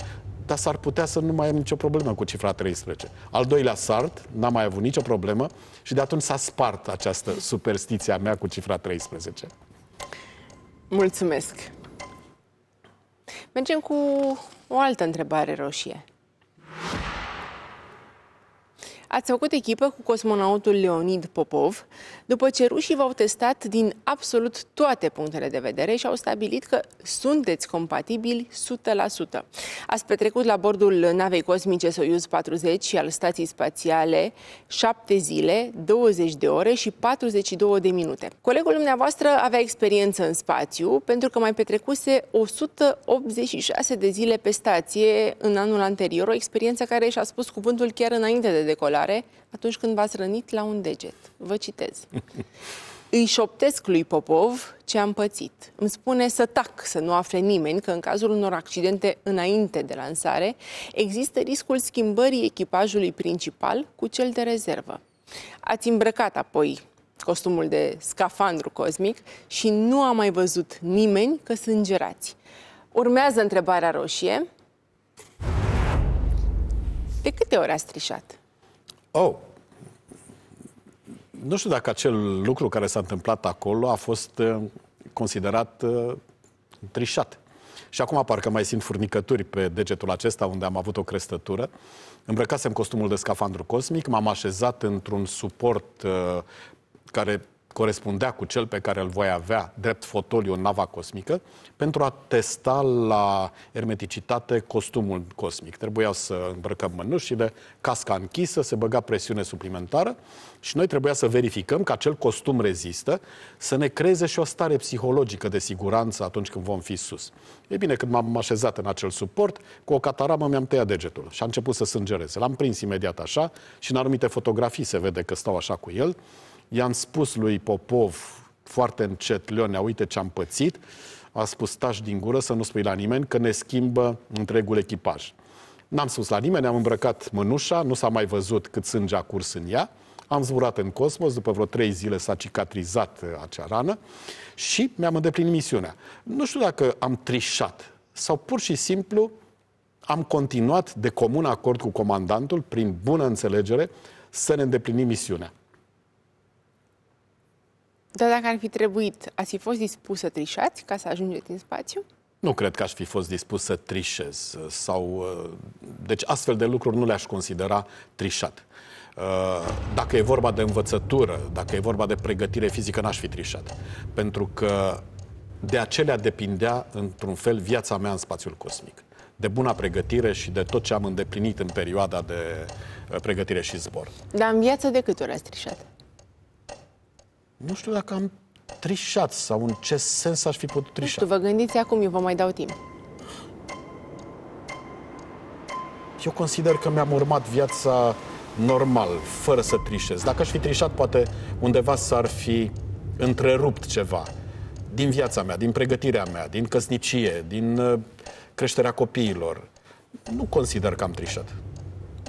dar s-ar putea să nu mai am nicio problemă cu cifra 13. Al doilea salt, n-am mai avut nicio problemă și de atunci s-a spart această superstiție a mea cu cifra 13. Mulțumesc! Mergem cu o altă întrebare roșie. Ați făcut echipă cu cosmonautul Leonid Popov, după ce rușii v-au testat din absolut toate punctele de vedere și au stabilit că sunteți compatibili 100%. Ați petrecut la bordul navei cosmice Soyuz 40 și al stației spațiale 7 zile, 20 de ore și 42 de minute. Colegul dumneavoastră avea experiență în spațiu pentru că mai petrecuse 186 de zile pe stație în anul anterior, o experiență care și-a spus cuvântul chiar înainte de decolare picioare atunci când v-ați rănit la un deget. Vă citez. Îi șoptesc lui Popov ce am pățit. Îmi spune să tac, să nu afle nimeni că în cazul unor accidente înainte de lansare există riscul schimbării echipajului principal cu cel de rezervă. Ați îmbrăcat apoi costumul de scafandru cosmic și nu a mai văzut nimeni că sângerați. Urmează întrebarea roșie. De câte ori a strișat? Oh, nu știu dacă acel lucru care s-a întâmplat acolo a fost uh, considerat uh, trișat. Și acum parcă mai simt furnicături pe degetul acesta unde am avut o crestătură. Îmbrăcasem costumul de scafandru cosmic, m-am așezat într-un suport uh, care corespundea cu cel pe care îl voi avea drept fotoliu în nava cosmică, pentru a testa la ermeticitate costumul cosmic. Trebuia să îmbrăcăm mânușile, casca închisă, se băga presiune suplimentară și noi trebuia să verificăm că acel costum rezistă, să ne creeze și o stare psihologică de siguranță atunci când vom fi sus. E bine, când m-am așezat în acel suport, cu o cataramă mi-am tăiat degetul și a început să sângereze. L-am prins imediat așa și în anumite fotografii se vede că stau așa cu el I-am spus lui Popov foarte încet, Leonea, uite ce am pățit, a spus tași din gură să nu spui la nimeni că ne schimbă întregul echipaj. N-am spus la nimeni, am îmbrăcat mânușa, nu s-a mai văzut cât sânge a curs în ea, am zburat în cosmos, după vreo trei zile s-a cicatrizat uh, acea rană și mi-am îndeplinit misiunea. Nu știu dacă am trișat sau pur și simplu am continuat de comun acord cu comandantul, prin bună înțelegere, să ne îndeplinim misiunea. Dar dacă ar fi trebuit, ați fi fost dispus să trișați ca să ajungeți în spațiu? Nu cred că aș fi fost dispus să trișez. Sau, uh, deci astfel de lucruri nu le-aș considera trișat. Uh, dacă e vorba de învățătură, dacă e vorba de pregătire fizică, n-aș fi trișat. Pentru că de acelea depindea, într-un fel, viața mea în spațiul cosmic. De buna pregătire și de tot ce am îndeplinit în perioada de uh, pregătire și zbor. Dar în viață de câte ori ați trișat? nu știu dacă am trișat sau în ce sens aș fi putut trișa. Nu știu, vă gândiți acum, eu vă mai dau timp. Eu consider că mi-am urmat viața normal, fără să trișez. Dacă aș fi trișat, poate undeva s-ar fi întrerupt ceva din viața mea, din pregătirea mea, din căsnicie, din uh, creșterea copiilor. Nu consider că am trișat.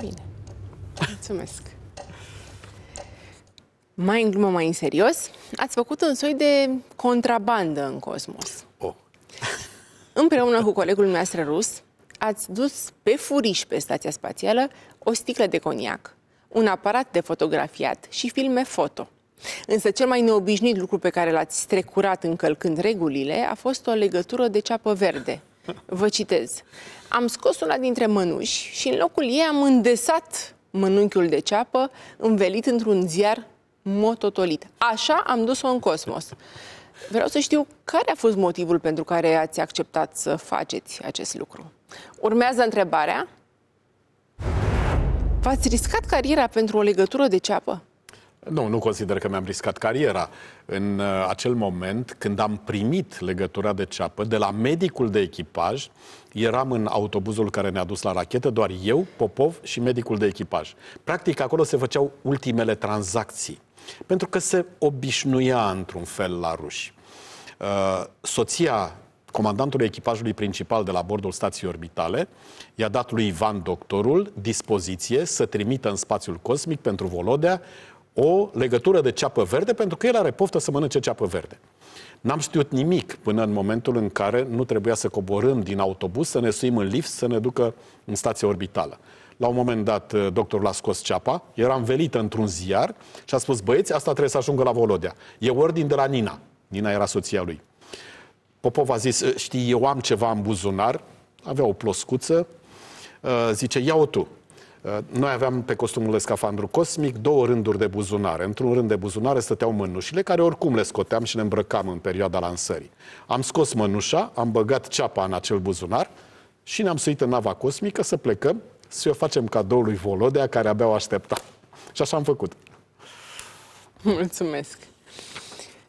Bine. Mulțumesc. Mai în glumă, mai în serios, ați făcut un soi de contrabandă în cosmos. Oh. Împreună cu colegul meu rus, ați dus pe furiș pe stația spațială o sticlă de coniac, un aparat de fotografiat și filme foto. Însă cel mai neobișnuit lucru pe care l-ați strecurat încălcând regulile a fost o legătură de ceapă verde. Vă citez. Am scos una dintre mănuși și în locul ei am îndesat mănunchiul de ceapă învelit într-un ziar mototolit. Așa am dus-o în cosmos. Vreau să știu care a fost motivul pentru care ați acceptat să faceți acest lucru. Urmează întrebarea. V-ați riscat cariera pentru o legătură de ceapă? Nu, nu consider că mi-am riscat cariera. În uh, acel moment, când am primit legătura de ceapă de la medicul de echipaj, eram în autobuzul care ne-a dus la rachetă, doar eu, Popov și medicul de echipaj. Practic, acolo se făceau ultimele tranzacții. Pentru că se obișnuia într-un fel la ruși. Uh, soția comandantului echipajului principal de la bordul stației orbitale, i-a dat lui Ivan Doctorul dispoziție să trimită în spațiul cosmic pentru Volodea o legătură de ceapă verde, pentru că el are poftă să mănânce ceapă verde. N-am știut nimic până în momentul în care nu trebuia să coborâm din autobuz, să ne suim în lift, să ne ducă în stația orbitală la un moment dat, uh, doctorul a scos ceapa, era învelită într-un ziar și a spus, băieți, asta trebuie să ajungă la Volodea. E ordin de la Nina. Nina era soția lui. Popov a zis, uh, știi, eu am ceva în buzunar, avea o ploscuță, uh, zice, ia-o tu. Noi aveam pe costumul de scafandru cosmic două rânduri de buzunare. Într-un rând de buzunare stăteau mânușile, care oricum le scoteam și le îmbrăcam în perioada lansării. Am scos mânușa, am băgat ceapa în acel buzunar și ne-am suit în nava cosmică să plecăm să o facem cadou lui Volodea, care abia o aștepta. Și așa am făcut. Mulțumesc!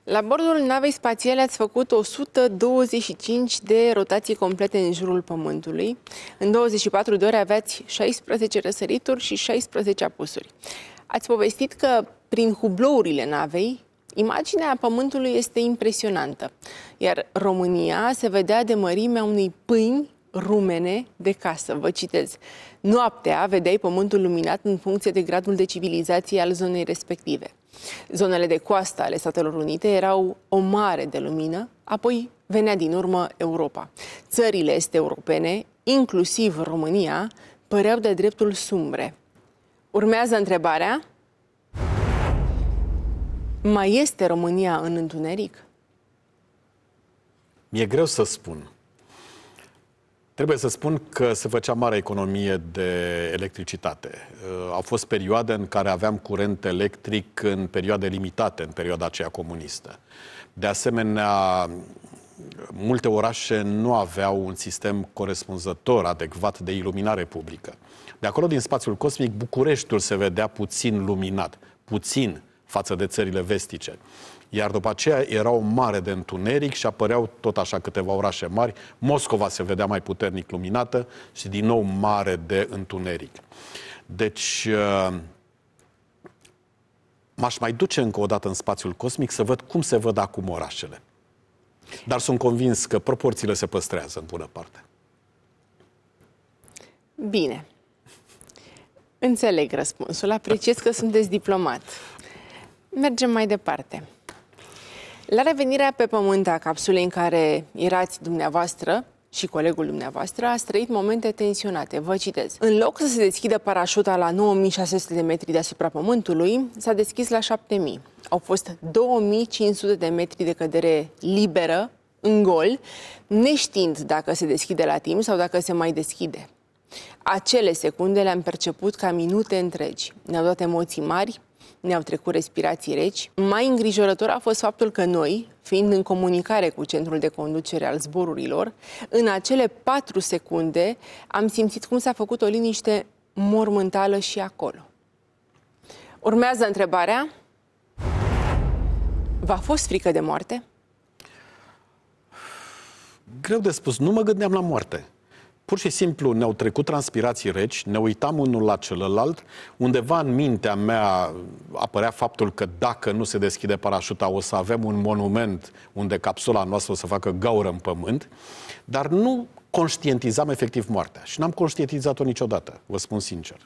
La bordul navei spațiale ați făcut 125 de rotații complete în jurul Pământului. În 24 de ore aveați 16 răsărituri și 16 apusuri. Ați povestit că prin hublourile navei, imaginea Pământului este impresionantă, iar România se vedea de mărimea unui pâini rumene de casă. Vă citez. Noaptea vedeai pământul luminat în funcție de gradul de civilizație al zonei respective. Zonele de coastă ale Statelor Unite erau o mare de lumină, apoi venea din urmă Europa. Țările este europene, inclusiv România, păreau de dreptul sumbre. Urmează întrebarea. Mai este România în întuneric? Mi-e greu să spun. Trebuie să spun că se făcea mare economie de electricitate. Uh, au fost perioade în care aveam curent electric în perioade limitate, în perioada aceea comunistă. De asemenea, multe orașe nu aveau un sistem corespunzător adecvat de iluminare publică. De acolo, din spațiul cosmic, Bucureștiul se vedea puțin luminat. Puțin, față de țările vestice. Iar după aceea era o mare de întuneric și apăreau tot așa câteva orașe mari. Moscova se vedea mai puternic luminată și din nou mare de întuneric. Deci, uh, m-aș mai duce încă o dată în spațiul cosmic să văd cum se văd acum orașele. Dar sunt convins că proporțiile se păstrează în bună parte. Bine. Înțeleg răspunsul. Apreciez că sunteți diplomat. Mergem mai departe. La revenirea pe pământ a capsulei în care erați dumneavoastră, și colegul dumneavoastră a trăit momente tensionate. Vă citez. În loc să se deschidă parașuta la 9600 de metri deasupra pământului, s-a deschis la 7000. Au fost 2500 de metri de cădere liberă, în gol, neștiind dacă se deschide la timp sau dacă se mai deschide. Acele secunde le-am perceput ca minute întregi. Ne-au dat emoții mari, ne-au trecut respirații reci. Mai îngrijorător a fost faptul că noi, fiind în comunicare cu centrul de conducere al zborurilor, în acele patru secunde am simțit cum s-a făcut o liniște mormântală și acolo. Urmează întrebarea. V-a fost frică de moarte? Greu de spus. Nu mă gândeam la moarte. Pur și simplu ne-au trecut transpirații reci, ne uitam unul la celălalt, undeva în mintea mea apărea faptul că dacă nu se deschide parașuta o să avem un monument unde capsula noastră o să facă gaură în pământ, dar nu conștientizam efectiv moartea și n-am conștientizat-o niciodată, vă spun sincer.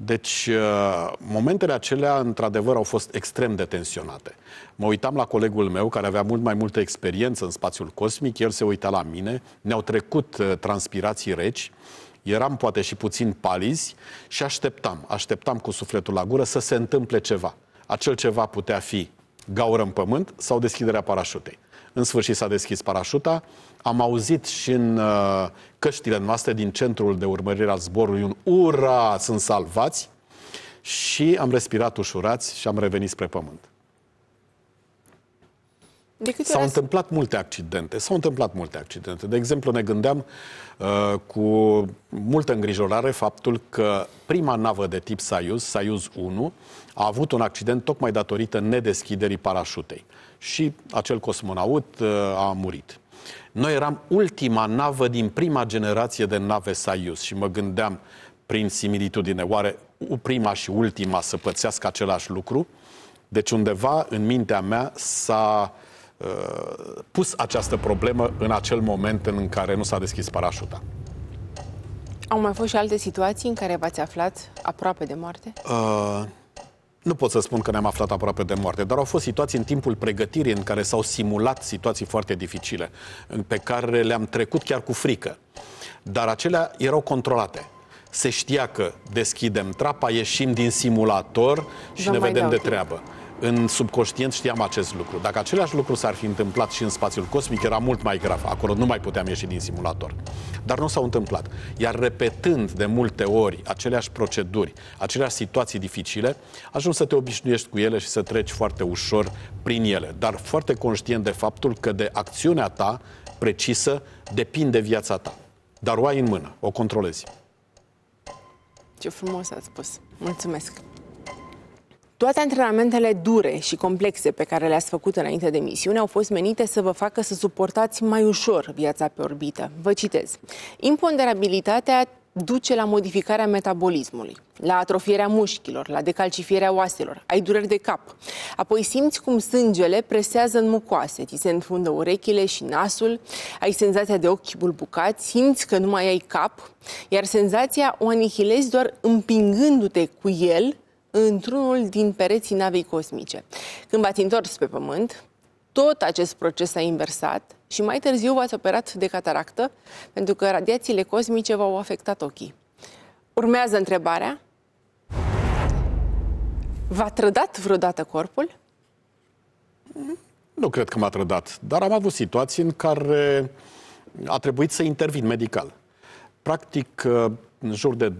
Deci, uh, momentele acelea, într-adevăr, au fost extrem de tensionate. Mă uitam la colegul meu, care avea mult mai multă experiență în spațiul cosmic, el se uita la mine, ne-au trecut uh, transpirații reci, eram poate și puțin palizi și așteptam, așteptam cu sufletul la gură să se întâmple ceva. Acel ceva putea fi gaură în pământ sau deschiderea parașutei. În sfârșit s-a deschis parașuta. Am auzit și în uh, căștile noastre din centrul de urmărire al zborului un ura, sunt salvați și am respirat ușurați și am revenit spre pământ. S-au întâmplat multe accidente. S-au întâmplat multe accidente. De exemplu, ne gândeam uh, cu multă îngrijorare faptul că prima navă de tip Soyuz, Soyuz 1, a avut un accident tocmai datorită nedeschiderii parașutei. Și acel cosmonaut uh, a murit. Noi eram ultima navă din prima generație de nave Soyuz și mă gândeam prin similitudine, oare prima și ultima să pățească același lucru? Deci undeva în mintea mea s-a uh, pus această problemă în acel moment în care nu s-a deschis parașuta. Au mai fost și alte situații în care v-ați aflat aproape de moarte? Uh, nu pot să spun că ne-am aflat aproape de moarte, dar au fost situații în timpul pregătirii în care s-au simulat situații foarte dificile, pe care le-am trecut chiar cu frică. Dar acelea erau controlate se știa că deschidem trapa, ieșim din simulator și Vă ne vedem de treabă. Timp în subconștient știam acest lucru. Dacă același lucru s-ar fi întâmplat și în spațiul cosmic, era mult mai grav. Acolo nu mai puteam ieși din simulator. Dar nu s-au întâmplat. Iar repetând de multe ori aceleași proceduri, aceleași situații dificile, ajungi să te obișnuiești cu ele și să treci foarte ușor prin ele. Dar foarte conștient de faptul că de acțiunea ta precisă depinde viața ta. Dar o ai în mână, o controlezi. Ce frumos ați spus. Mulțumesc! Toate antrenamentele dure și complexe pe care le-ați făcut înainte de misiune au fost menite să vă facă să suportați mai ușor viața pe orbită. Vă citez. Imponderabilitatea duce la modificarea metabolismului, la atrofierea mușchilor, la decalcifierea oaselor, ai dureri de cap. Apoi simți cum sângele presează în mucoase, ți se înfundă urechile și nasul, ai senzația de ochi bulbucați, simți că nu mai ai cap, iar senzația o anihilezi doar împingându-te cu el într-unul din pereții navei cosmice. Când v-ați întors pe Pământ, tot acest proces s-a inversat și mai târziu v-ați operat de cataractă pentru că radiațiile cosmice v-au afectat ochii. Urmează întrebarea. V-a trădat vreodată corpul? Nu cred că m-a trădat, dar am avut situații în care a trebuit să intervin medical. Practic, în jur de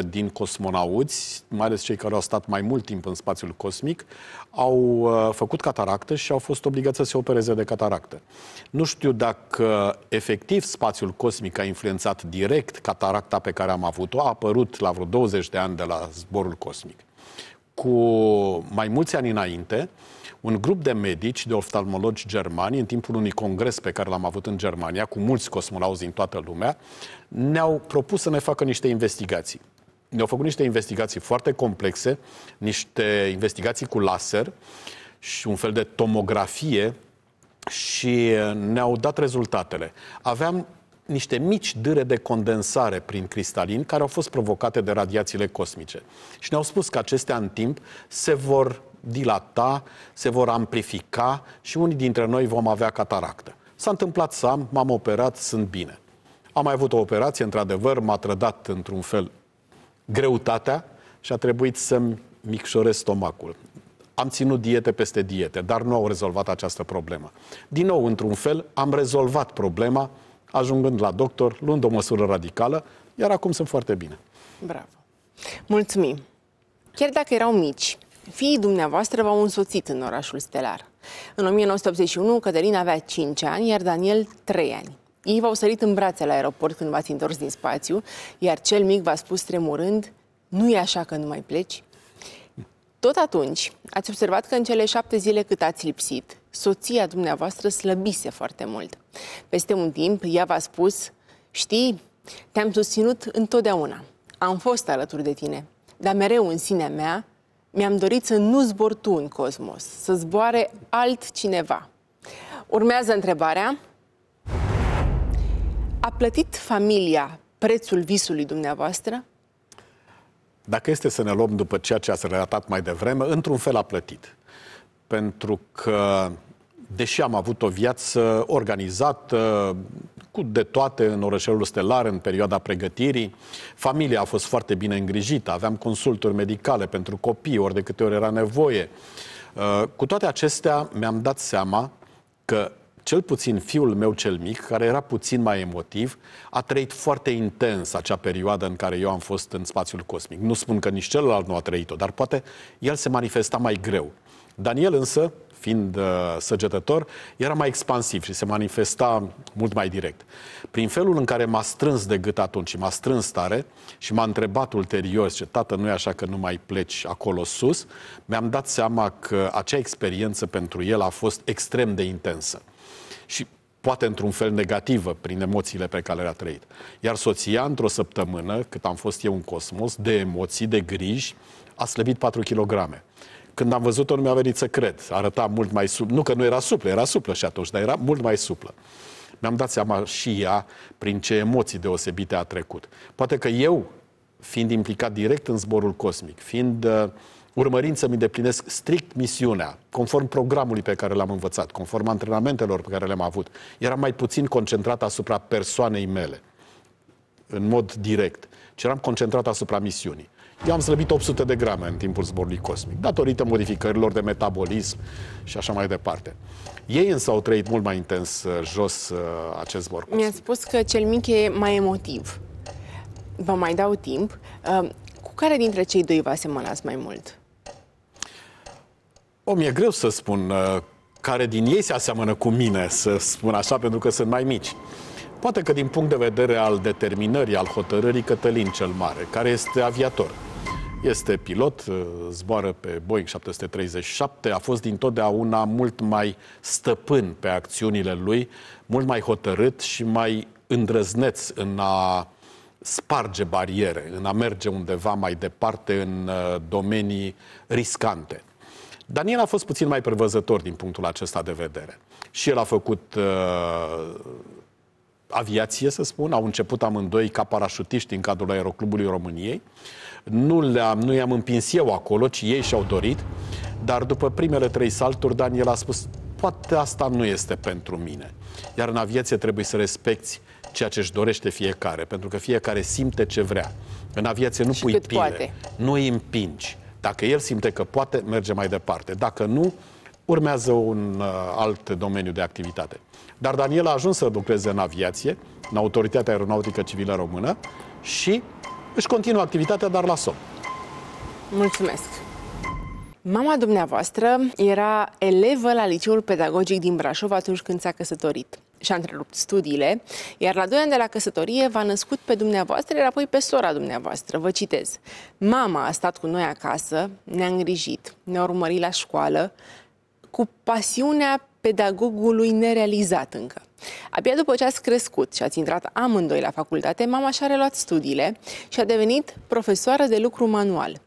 20-30% din cosmonauți, mai ales cei care au stat mai mult timp în spațiul cosmic, au uh, făcut cataractă și au fost obligați să se opereze de cataractă. Nu știu dacă efectiv spațiul cosmic a influențat direct cataracta pe care am avut-o, a apărut la vreo 20 de ani de la zborul cosmic. Cu mai mulți ani înainte, un grup de medici, de oftalmologi germani, în timpul unui congres pe care l-am avut în Germania, cu mulți cosmolauzi din toată lumea, ne-au propus să ne facă niște investigații. Ne-au făcut niște investigații foarte complexe, niște investigații cu laser și un fel de tomografie și ne-au dat rezultatele. Aveam niște mici dâre de condensare prin cristalin care au fost provocate de radiațiile cosmice. Și ne-au spus că acestea în timp se vor dilata, se vor amplifica și unii dintre noi vom avea cataractă. S-a întâmplat să am, m-am operat, sunt bine. Am mai avut o operație, într-adevăr, m-a trădat într-un fel greutatea și a trebuit să-mi micșorez stomacul. Am ținut diete peste diete, dar nu au rezolvat această problemă. Din nou, într-un fel, am rezolvat problema ajungând la doctor, luând o măsură radicală, iar acum sunt foarte bine. Bravo! Mulțumim! Chiar dacă erau mici, Fiii dumneavoastră v-au însoțit în orașul stelar. În 1981, Cătălina avea 5 ani, iar Daniel 3 ani. Ei v-au sărit în brațe la aeroport când v-ați întors din spațiu, iar cel mic v-a spus tremurând, nu e așa că nu mai pleci? Tot atunci, ați observat că în cele șapte zile cât ați lipsit, soția dumneavoastră slăbise foarte mult. Peste un timp, ea v-a spus, știi, te-am susținut întotdeauna. Am fost alături de tine, dar mereu în sinea mea mi-am dorit să nu zbor tu în cosmos, să zboare altcineva. Urmează întrebarea. A plătit familia prețul visului dumneavoastră? Dacă este să ne luăm după ceea ce ați relatat mai devreme, într-un fel a plătit. Pentru că, deși am avut o viață organizată, făcut de toate în orășelul stelar în perioada pregătirii. Familia a fost foarte bine îngrijită, aveam consulturi medicale pentru copii, ori de câte ori era nevoie. Uh, cu toate acestea, mi-am dat seama că cel puțin fiul meu cel mic, care era puțin mai emotiv, a trăit foarte intens acea perioadă în care eu am fost în spațiul cosmic. Nu spun că nici celălalt nu a trăit-o, dar poate el se manifesta mai greu. Daniel însă fiind uh, săgetător, era mai expansiv și se manifesta mult mai direct. Prin felul în care m-a strâns de gât atunci, m-a strâns tare și m-a întrebat ulterior, ce tată, nu e așa că nu mai pleci acolo sus, mi-am dat seama că acea experiență pentru el a fost extrem de intensă. Și poate într-un fel negativă prin emoțiile pe care le-a trăit. Iar soția, într-o săptămână, cât am fost eu în cosmos, de emoții, de griji, a slăbit 4 kilograme. Când am văzut-o, nu mi-a venit să cred. Arăta mult mai suplă. Nu că nu era suplă, era suplă și atunci, dar era mult mai suplă. Mi-am dat seama și ea prin ce emoții deosebite a trecut. Poate că eu, fiind implicat direct în zborul cosmic, fiind uh, urmărind să-mi deplinesc strict misiunea, conform programului pe care l-am învățat, conform antrenamentelor pe care le-am avut, eram mai puțin concentrat asupra persoanei mele, în mod direct, ci eram concentrat asupra misiunii. Eu am slăbit 800 de grame în timpul zborului cosmic, datorită modificărilor de metabolism și așa mai departe. Ei însă au trăit mult mai intens uh, jos uh, acest zbor cosmic. Mi-a spus că cel mic e mai emotiv. Vă mai dau timp. Uh, cu care dintre cei doi vă asemănați mai mult? O, mi-e greu să spun care din ei se aseamănă cu mine, să spun așa, pentru că sunt mai mici. Poate că din punct de vedere al determinării, al hotărârii, Cătălin cel Mare, care este aviator, este pilot, uh, zboară pe Boeing 737, a fost dintotdeauna mult mai stăpân pe acțiunile lui, mult mai hotărât și mai îndrăzneț în a sparge bariere, în a merge undeva mai departe în uh, domenii riscante. Daniel a fost puțin mai prevăzător din punctul acesta de vedere. Și el a făcut uh, aviație, să spun. Au început amândoi ca parașutiști în cadrul Aeroclubului României. Nu, le-am, nu i-am împins eu acolo, ci ei și-au dorit. Dar după primele trei salturi, Daniel a spus, poate asta nu este pentru mine. Iar în aviație trebuie să respecti ceea ce își dorește fiecare, pentru că fiecare simte ce vrea. În aviație nu și pui pile, poate. nu îi împingi. Dacă el simte că poate, merge mai departe. Dacă nu, urmează un uh, alt domeniu de activitate. Dar Daniel a ajuns să lucreze în aviație, în Autoritatea Aeronautică Civilă Română și își continuă activitatea, dar la somn. Mulțumesc! Mama dumneavoastră era elevă la Liceul Pedagogic din Brașov atunci când s-a căsătorit și-a întrerupt studiile, iar la doi ani de la căsătorie v-a născut pe dumneavoastră, iar apoi pe sora dumneavoastră. Vă citez. Mama a stat cu noi acasă, ne-a îngrijit, ne-a urmărit la școală, cu pasiunea pedagogului nerealizat încă. Abia după ce ați crescut și ați intrat amândoi la facultate, mama și-a reluat studiile și a devenit profesoară de lucru manual.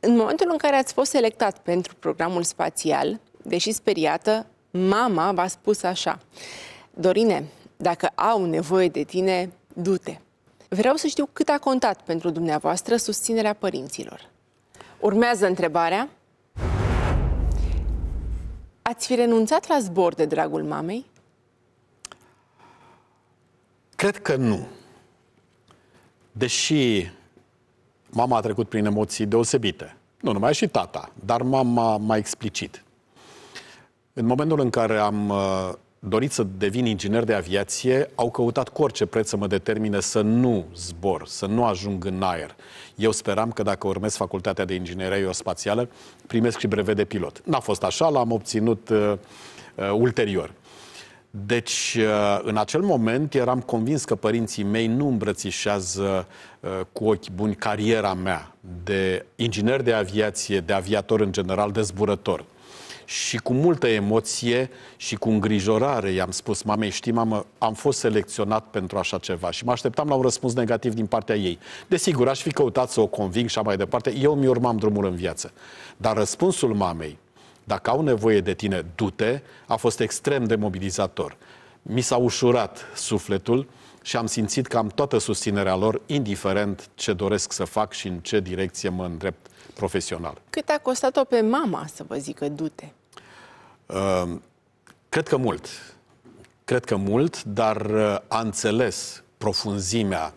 În momentul în care ați fost selectat pentru programul spațial, deși speriată, mama v-a spus așa. Dorine, dacă au nevoie de tine, du-te. Vreau să știu cât a contat pentru dumneavoastră susținerea părinților. Urmează întrebarea Ați fi renunțat la zbor de dragul mamei? Cred că nu. Deși mama a trecut prin emoții deosebite, nu numai și tata, dar mama mai explicit. În momentul în care am uh, dorit să devin inginer de aviație, au căutat cu orice preț să mă determine să nu zbor, să nu ajung în aer. Eu speram că dacă urmez facultatea de inginerie aerospațială, primesc și brevet de pilot. N-a fost așa, l-am obținut uh, uh, ulterior. Deci, uh, în acel moment, eram convins că părinții mei nu îmbrățișează uh, cu ochi buni cariera mea de inginer de aviație, de aviator în general, de zburător și cu multă emoție și cu îngrijorare i-am spus mamei, știi mamă, am fost selecționat pentru așa ceva și mă așteptam la un răspuns negativ din partea ei. Desigur, aș fi căutat să o conving și mai departe, eu mi urmam drumul în viață. Dar răspunsul mamei, dacă au nevoie de tine, du-te, a fost extrem de mobilizator. Mi s-a ușurat sufletul și am simțit că am toată susținerea lor, indiferent ce doresc să fac și în ce direcție mă îndrept profesional. Cât a costat-o pe mama să vă zică du-te? Uh, cred că mult. Cred că mult, dar a înțeles profunzimea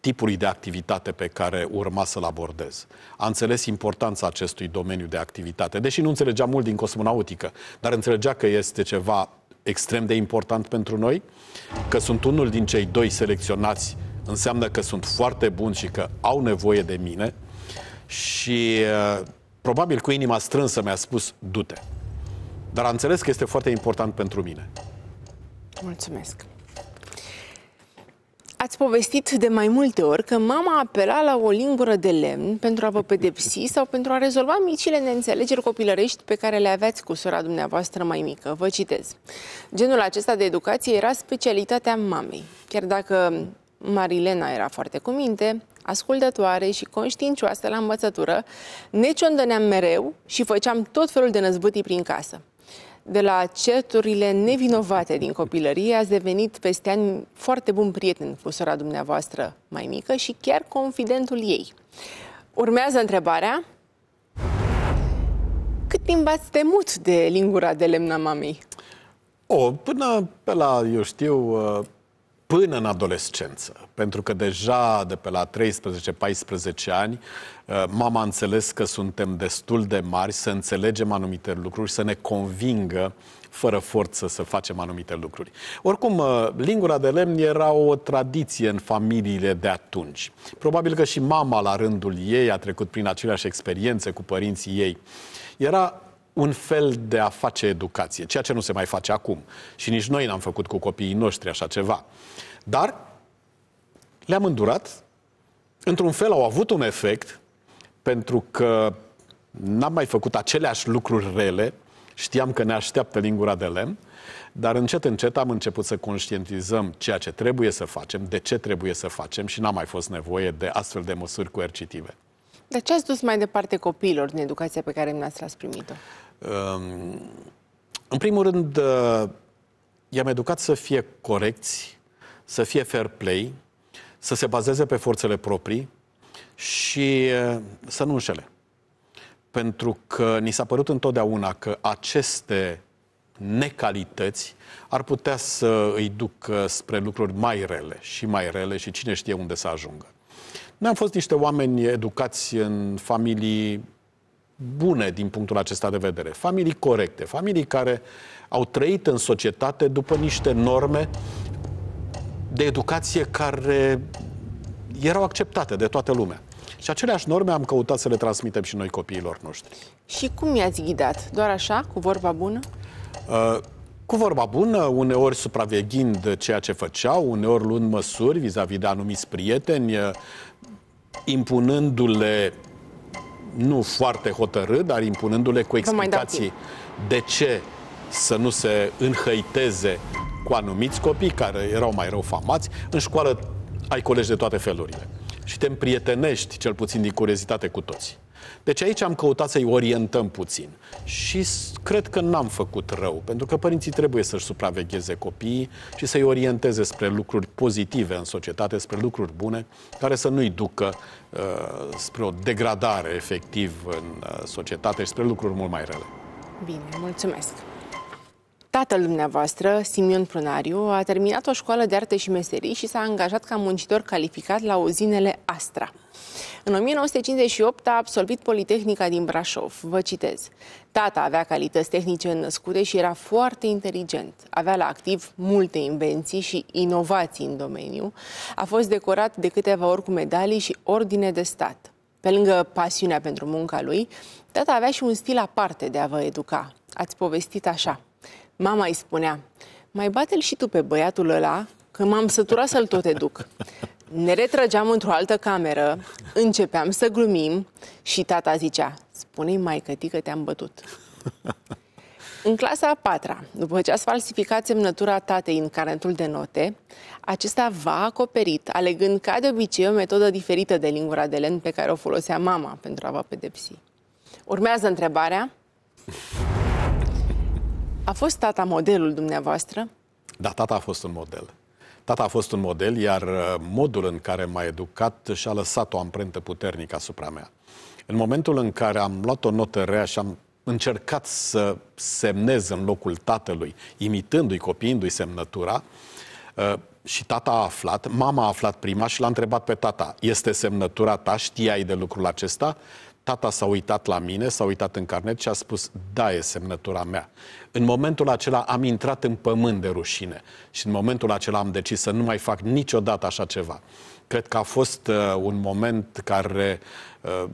tipului de activitate pe care urma să-l abordez. A înțeles importanța acestui domeniu de activitate, deși nu înțelegea mult din cosmonautică, dar înțelegea că este ceva extrem de important pentru noi, că sunt unul din cei doi selecționați înseamnă că sunt foarte buni și că au nevoie de mine și uh, probabil cu inima strânsă mi-a spus du-te. Dar am înțeles că este foarte important pentru mine. Mulțumesc. Ați povestit de mai multe ori că mama apela la o lingură de lemn pentru a vă pedepsi sau pentru a rezolva micile neînțelegeri copilărești pe care le aveați cu sora dumneavoastră mai mică. Vă citez. Genul acesta de educație era specialitatea mamei. Chiar dacă Marilena era foarte cuminte, ascultătoare și conștiincioasă la învățătură, ne ciondăneam mereu și făceam tot felul de năzbâtii prin casă. De la certurile nevinovate din copilărie ați devenit peste ani foarte bun prieten cu sora dumneavoastră mai mică și chiar confidentul ei. Urmează întrebarea. Cât timp ați temut de lingura de lemn a mamei? O, până pe la, eu știu, până în adolescență, pentru că deja de pe la 13-14 ani uh, mama a înțeles că suntem destul de mari să înțelegem anumite lucruri, să ne convingă fără forță să facem anumite lucruri. Oricum, uh, lingura de lemn era o tradiție în familiile de atunci. Probabil că și mama, la rândul ei, a trecut prin aceleași experiențe cu părinții ei. Era un fel de a face educație, ceea ce nu se mai face acum. Și nici noi n-am făcut cu copiii noștri așa ceva. Dar le-am îndurat, într-un fel au avut un efect, pentru că n-am mai făcut aceleași lucruri rele, știam că ne așteaptă lingura de lemn, dar încet, încet am început să conștientizăm ceea ce trebuie să facem, de ce trebuie să facem și n-a mai fost nevoie de astfel de măsuri coercitive. De ce ați dus mai departe copiilor din educația pe care mi ați primit-o? Ehm, în primul rând, uh, i-am educat să fie corecți, să fie fair play, să se bazeze pe forțele proprii și uh, să nu înșele. Pentru că ni s-a părut întotdeauna că aceste necalități ar putea să îi ducă spre lucruri mai rele și mai rele și cine știe unde să ajungă. Noi am fost niște oameni educați în familii bune din punctul acesta de vedere, familii corecte, familii care au trăit în societate după niște norme de educație care erau acceptate de toată lumea. Și aceleași norme am căutat să le transmitem și noi copiilor noștri. Și cum i-ați ghidat? Doar așa, cu vorba bună? Uh, cu vorba bună, uneori supraveghind ceea ce făceau, uneori luând măsuri vis-a-vis -vis de anumiți prieteni, uh, impunându-le nu foarte hotărât, dar impunându-le cu explicații de ce să nu se înhăiteze cu anumiți copii care erau mai rău famați. În școală ai colegi de toate felurile și te împrietenești, cel puțin din curiozitate, cu toți. Deci aici am căutat să-i orientăm puțin. Și cred că n-am făcut rău, pentru că părinții trebuie să-și supravegheze copiii și să-i orienteze spre lucruri pozitive în societate, spre lucruri bune, care să nu-i ducă uh, spre o degradare efectiv în uh, societate și spre lucruri mult mai rele. Bine, mulțumesc! Tatăl dumneavoastră, Simion Prunariu, a terminat o școală de arte și meserii și s-a angajat ca muncitor calificat la uzinele Astra. În 1958 a absolvit Politehnica din Brașov. Vă citez. Tata avea calități tehnice născute și era foarte inteligent. Avea la activ multe invenții și inovații în domeniu. A fost decorat de câteva ori cu medalii și ordine de stat. Pe lângă pasiunea pentru munca lui, tata avea și un stil aparte de a vă educa. Ați povestit așa. Mama îi spunea, mai bate-l și tu pe băiatul ăla, că m-am săturat să-l tot educ ne retrăgeam într-o altă cameră, începeam să glumim și tata zicea, spune-i mai că te-am bătut. În clasa a patra, după ce ați falsificat semnătura tatei în carnetul de note, acesta v-a acoperit, alegând ca de obicei o metodă diferită de lingura de lemn pe care o folosea mama pentru a vă pedepsi. Urmează întrebarea. A fost tata modelul dumneavoastră? Da, tata a fost un model. Tata a fost un model, iar uh, modul în care m-a educat și-a lăsat o amprentă puternică asupra mea. În momentul în care am luat o notă rea și am încercat să semnez în locul tatălui, imitându-i, copiindu-i semnătura, uh, și tata a aflat, mama a aflat prima și l-a întrebat pe tata, este semnătura ta, știai de lucrul acesta? Tata s-a uitat la mine, s-a uitat în carnet și a spus, da, e semnătura mea. În momentul acela am intrat în pământ de rușine și în momentul acela am decis să nu mai fac niciodată așa ceva. Cred că a fost uh, un moment care uh,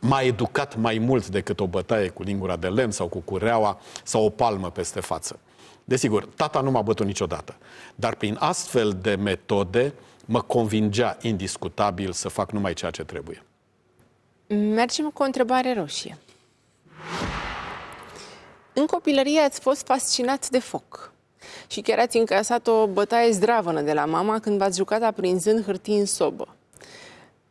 m-a educat mai mult decât o bătaie cu lingura de lemn sau cu cureaua sau o palmă peste față. Desigur, tata nu m-a bătut niciodată, dar prin astfel de metode mă convingea indiscutabil să fac numai ceea ce trebuie. Mergem cu o întrebare roșie. În copilărie ați fost fascinat de foc și chiar ați încasat o bătaie zdravănă de la mama când v-ați jucat aprinzând hârtii în sobă.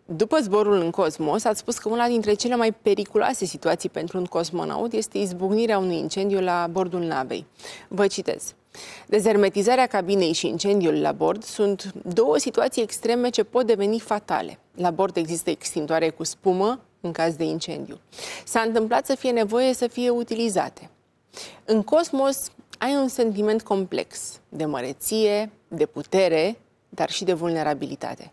După zborul în cosmos, ați spus că una dintre cele mai periculoase situații pentru un cosmonaut este izbucnirea unui incendiu la bordul navei. Vă citez. Dezermetizarea cabinei și incendiul la bord sunt două situații extreme ce pot deveni fatale. La bord există extintoare cu spumă în caz de incendiu. S-a întâmplat să fie nevoie să fie utilizate. În cosmos ai un sentiment complex de măreție, de putere, dar și de vulnerabilitate.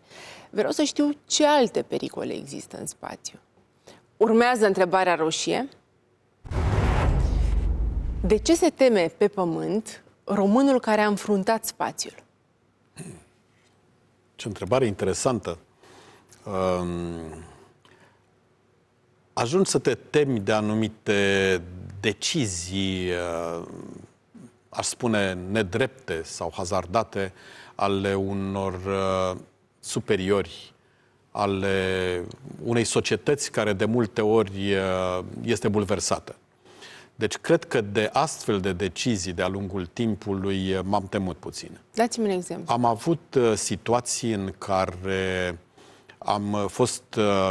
Vreau să știu ce alte pericole există în spațiu. Urmează întrebarea roșie. De ce se teme pe pământ românul care a înfruntat spațiul? Ce întrebare interesantă! Ajungi să te temi de anumite decizii, aș spune, nedrepte sau hazardate ale unor uh, superiori, ale unei societăți care de multe ori uh, este bulversată. Deci cred că de astfel de decizii de-a lungul timpului eh, m-am temut puțin. Dați-mi un exemplu. Am avut eh, situații în care am eh, fost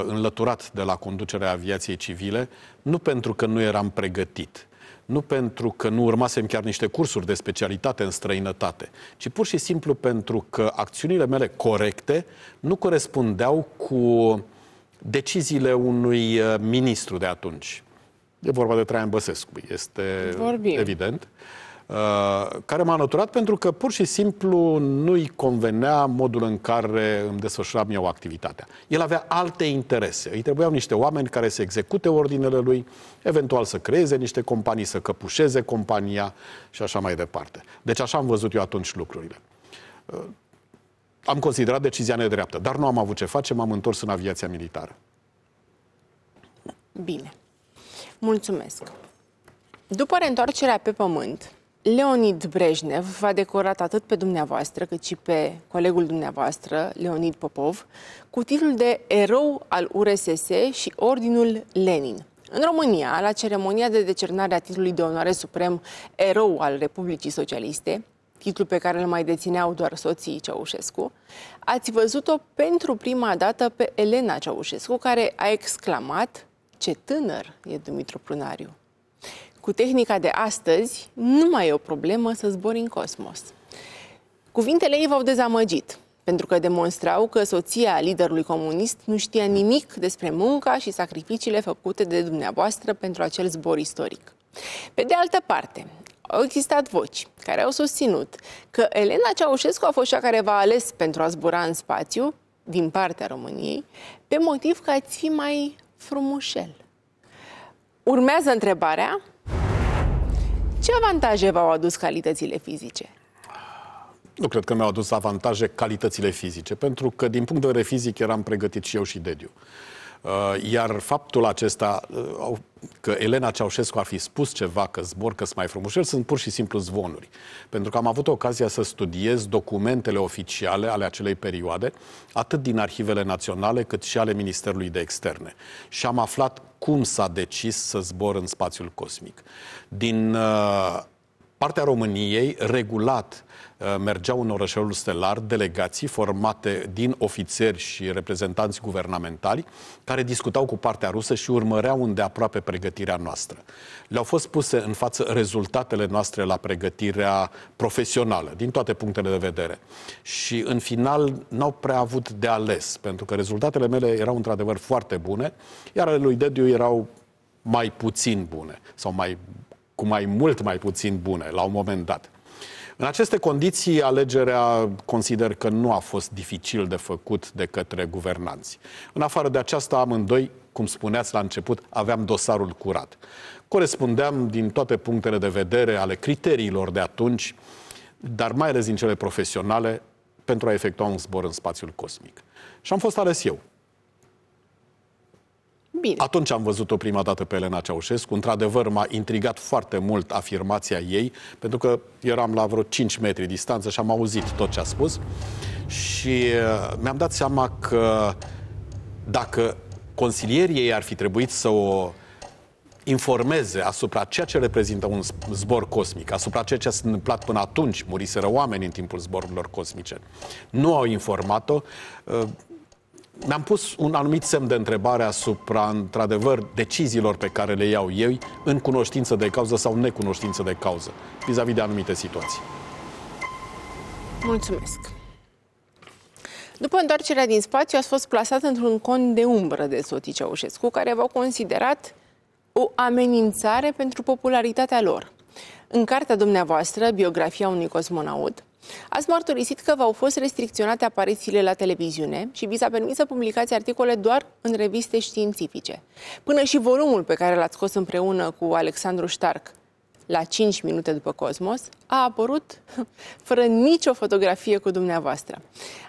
înlăturat de la conducerea aviației civile, nu pentru că nu eram pregătit, nu pentru că nu urmasem chiar niște cursuri de specialitate în străinătate, ci pur și simplu pentru că acțiunile mele corecte nu corespundeau cu deciziile unui ministru de atunci E vorba de Traian Băsescu, este Vorbim. evident. Uh, care m-a înăturat pentru că pur și simplu nu-i convenea modul în care îmi desfășuram eu activitatea. El avea alte interese. Îi trebuiau niște oameni care să execute ordinele lui, eventual să creeze niște companii, să căpușeze compania și așa mai departe. Deci așa am văzut eu atunci lucrurile. Uh, am considerat decizia nedreaptă, dar nu am avut ce face, m-am întors în aviația militară. Bine. Mulțumesc! După reîntoarcerea pe pământ, Leonid Brejnev v-a decorat atât pe dumneavoastră cât și pe colegul dumneavoastră, Leonid Popov, cu titlul de erou al URSS și Ordinul Lenin. În România, la ceremonia de decernare a titlului de onoare suprem erou al Republicii Socialiste, titlul pe care îl mai dețineau doar soții Ceaușescu, ați văzut-o pentru prima dată pe Elena Ceaușescu, care a exclamat ce tânăr e Dumitru Prunariu. Cu tehnica de astăzi, nu mai e o problemă să zbori în cosmos. Cuvintele ei v-au dezamăgit, pentru că demonstrau că soția liderului comunist nu știa nimic despre munca și sacrificiile făcute de dumneavoastră pentru acel zbor istoric. Pe de altă parte, au existat voci care au susținut că Elena Ceaușescu a fost cea care v-a ales pentru a zbura în spațiu, din partea României, pe motiv că ați fi mai frumușel. Urmează întrebarea. Ce avantaje v-au adus calitățile fizice? Nu cred că mi-au adus avantaje calitățile fizice, pentru că din punct de vedere fizic eram pregătit și eu și Dediu. Uh, iar faptul acesta uh, că Elena Ceaușescu ar fi spus ceva că zbor, că sunt mai frumos, sunt pur și simplu zvonuri. Pentru că am avut ocazia să studiez documentele oficiale ale acelei perioade, atât din arhivele naționale, cât și ale Ministerului de Externe. Și am aflat cum s-a decis să zbor în spațiul cosmic. Din uh, partea României, regulat, Uh, mergeau în orășelul stelar delegații formate din ofițeri și reprezentanți guvernamentali care discutau cu partea rusă și urmăreau îndeaproape pregătirea noastră. Le-au fost puse în față rezultatele noastre la pregătirea profesională, din toate punctele de vedere. Și în final n-au prea avut de ales, pentru că rezultatele mele erau într-adevăr foarte bune, iar ale lui Dediu erau mai puțin bune sau mai, cu mai mult mai puțin bune la un moment dat. În aceste condiții, alegerea consider că nu a fost dificil de făcut de către guvernanți. În afară de aceasta, amândoi, cum spuneați la început, aveam dosarul curat. Corespundeam din toate punctele de vedere ale criteriilor de atunci, dar mai ales din cele profesionale, pentru a efectua un zbor în spațiul cosmic. Și am fost ales eu bine. Atunci am văzut-o prima dată pe Elena Ceaușescu. Într-adevăr, m-a intrigat foarte mult afirmația ei, pentru că eram la vreo 5 metri distanță și am auzit tot ce a spus. Și uh, mi-am dat seama că dacă consilierii ei ar fi trebuit să o informeze asupra ceea ce reprezintă un zbor cosmic, asupra ceea ce s-a întâmplat până atunci, muriseră oameni în timpul zborurilor cosmice. Nu au informat-o. Uh, mi-am pus un anumit semn de întrebare asupra, într-adevăr, deciziilor pe care le iau ei în cunoștință de cauză sau necunoștință de cauză vis-a-vis de anumite situații. Mulțumesc. După întoarcerea din spațiu, ați fost plasat într-un cont de umbră de Sotii Ceaușescu, care v-au considerat o amenințare pentru popularitatea lor. În cartea dumneavoastră, biografia unui cosmonaut, Ați mărturisit că v-au fost restricționate aparițiile la televiziune și vi s-a permis să publicați articole doar în reviste științifice. Până și volumul pe care l-ați scos împreună cu Alexandru Ștarc, la 5 minute după Cosmos, a apărut fără nicio fotografie cu dumneavoastră.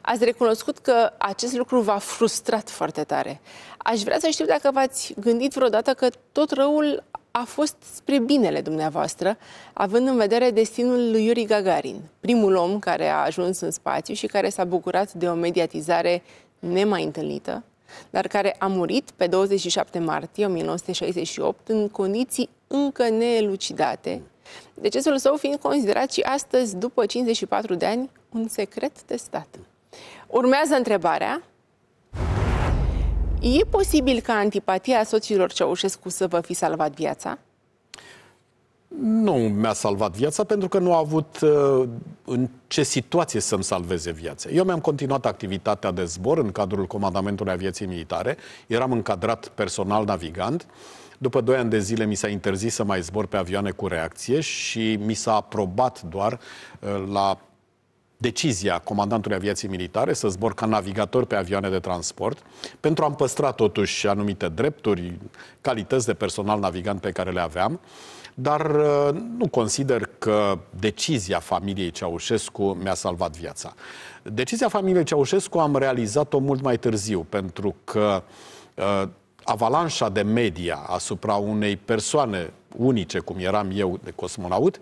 Ați recunoscut că acest lucru v-a frustrat foarte tare. Aș vrea să știu dacă v-ați gândit vreodată că tot răul a fost spre binele dumneavoastră, având în vedere destinul lui Yuri Gagarin, primul om care a ajuns în spațiu și care s-a bucurat de o mediatizare nemai întâlnită, dar care a murit pe 27 martie 1968 în condiții încă neelucidate, decesul său fiind considerat și astăzi, după 54 de ani, un secret de stat. Urmează întrebarea E posibil ca antipatia soților Ceaușescu să vă fi salvat viața? Nu mi-a salvat viața pentru că nu a avut uh, în ce situație să-mi salveze viața. Eu mi-am continuat activitatea de zbor în cadrul comandamentului aviației militare, eram încadrat personal navigant. După 2 ani de zile mi s-a interzis să mai zbor pe avioane cu reacție și mi s-a aprobat doar uh, la decizia comandantului aviației militare să zbor ca navigator pe avioane de transport, pentru a-mi păstra totuși anumite drepturi, calități de personal navigant pe care le aveam, dar uh, nu consider că decizia familiei Ceaușescu mi-a salvat viața. Decizia familiei Ceaușescu am realizat-o mult mai târziu, pentru că uh, avalanșa de media asupra unei persoane unice, cum eram eu de cosmonaut,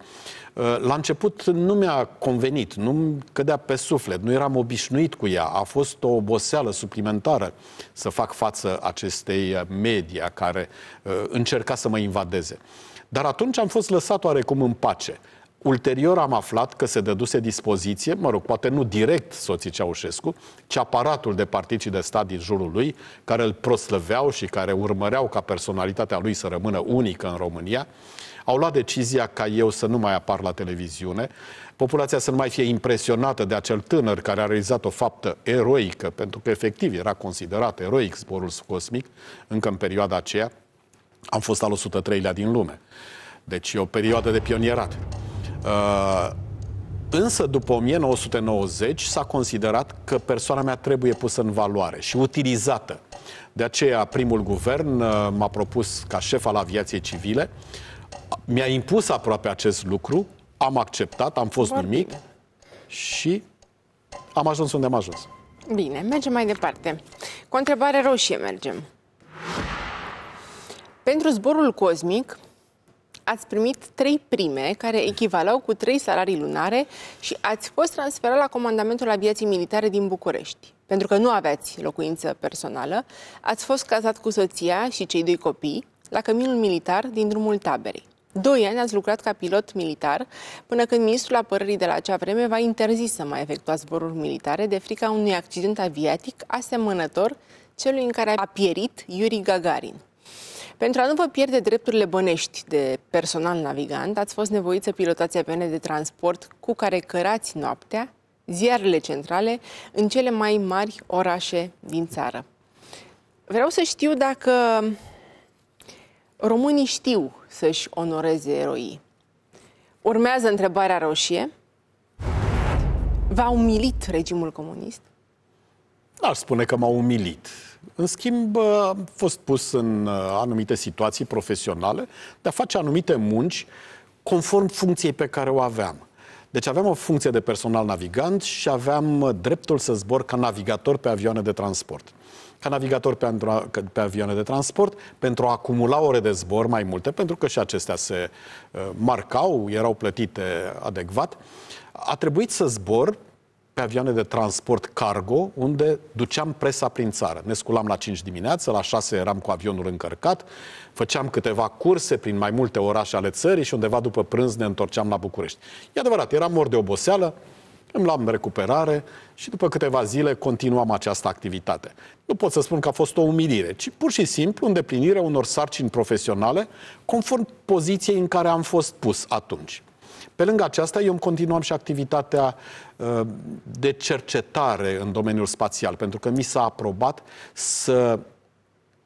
uh, la început nu mi-a convenit, nu cădea pe suflet, nu eram obișnuit cu ea. A fost o oboseală suplimentară să fac față acestei uh, media care uh, încerca să mă invadeze. Dar atunci am fost lăsat oarecum în pace. Ulterior am aflat că se dăduse dispoziție, mă rog, poate nu direct soții Ceaușescu, ci aparatul de particii de stat din jurul lui, care îl proslăveau și care urmăreau ca personalitatea lui să rămână unică în România, au luat decizia ca eu să nu mai apar la televiziune, populația să nu mai fie impresionată de acel tânăr care a realizat o faptă eroică, pentru că efectiv era considerat eroic zborul cosmic încă în perioada aceea, am fost al 103-lea din lume. Deci e o perioadă de pionierat. Uh, însă, după 1990, s-a considerat că persoana mea trebuie pusă în valoare și utilizată. De aceea, primul guvern uh, m-a propus ca șef al aviației civile. Mi-a impus aproape acest lucru, am acceptat, am fost Foarte nimic bine. și am ajuns unde am ajuns. Bine, mergem mai departe. Cu o întrebare roșie mergem. Pentru zborul cosmic, ați primit trei prime care echivalau cu trei salarii lunare și ați fost transferat la Comandamentul Aviației Militare din București. Pentru că nu aveați locuință personală, ați fost cazat cu soția și cei doi copii la căminul militar din drumul taberei. Doi ani ați lucrat ca pilot militar, până când ministrul apărării de la acea vreme va interzis să mai efectua zboruri militare de frica unui accident aviatic asemănător celui în care a pierit Yuri Gagarin. Pentru a nu vă pierde drepturile bănești de personal navigant, ați fost nevoiți să pilotați avioane de transport cu care cărați noaptea ziarele centrale în cele mai mari orașe din țară. Vreau să știu dacă românii știu să-și onoreze eroii. Urmează întrebarea roșie. V-a umilit regimul comunist? N-ar spune că m-a umilit. În schimb, am fost pus în uh, anumite situații profesionale de a face anumite munci conform funcției pe care o aveam. Deci aveam o funcție de personal navigant și aveam uh, dreptul să zbor ca navigator pe avioane de transport. Ca navigator pe, andro- pe avioane de transport, pentru a acumula ore de zbor mai multe, pentru că și acestea se uh, marcau, erau plătite adecvat, a trebuit să zbor pe avioane de transport cargo, unde duceam presa prin țară. Ne sculam la 5 dimineață, la 6 eram cu avionul încărcat, făceam câteva curse prin mai multe orașe ale țării și undeva după prânz ne întorceam la București. E adevărat, eram mor de oboseală, îmi luam recuperare și după câteva zile continuam această activitate. Nu pot să spun că a fost o umilire, ci pur și simplu îndeplinirea unor sarcini profesionale conform poziției în care am fost pus atunci. Pe lângă aceasta, eu îmi continuam și activitatea uh, de cercetare în domeniul spațial, pentru că mi s-a aprobat să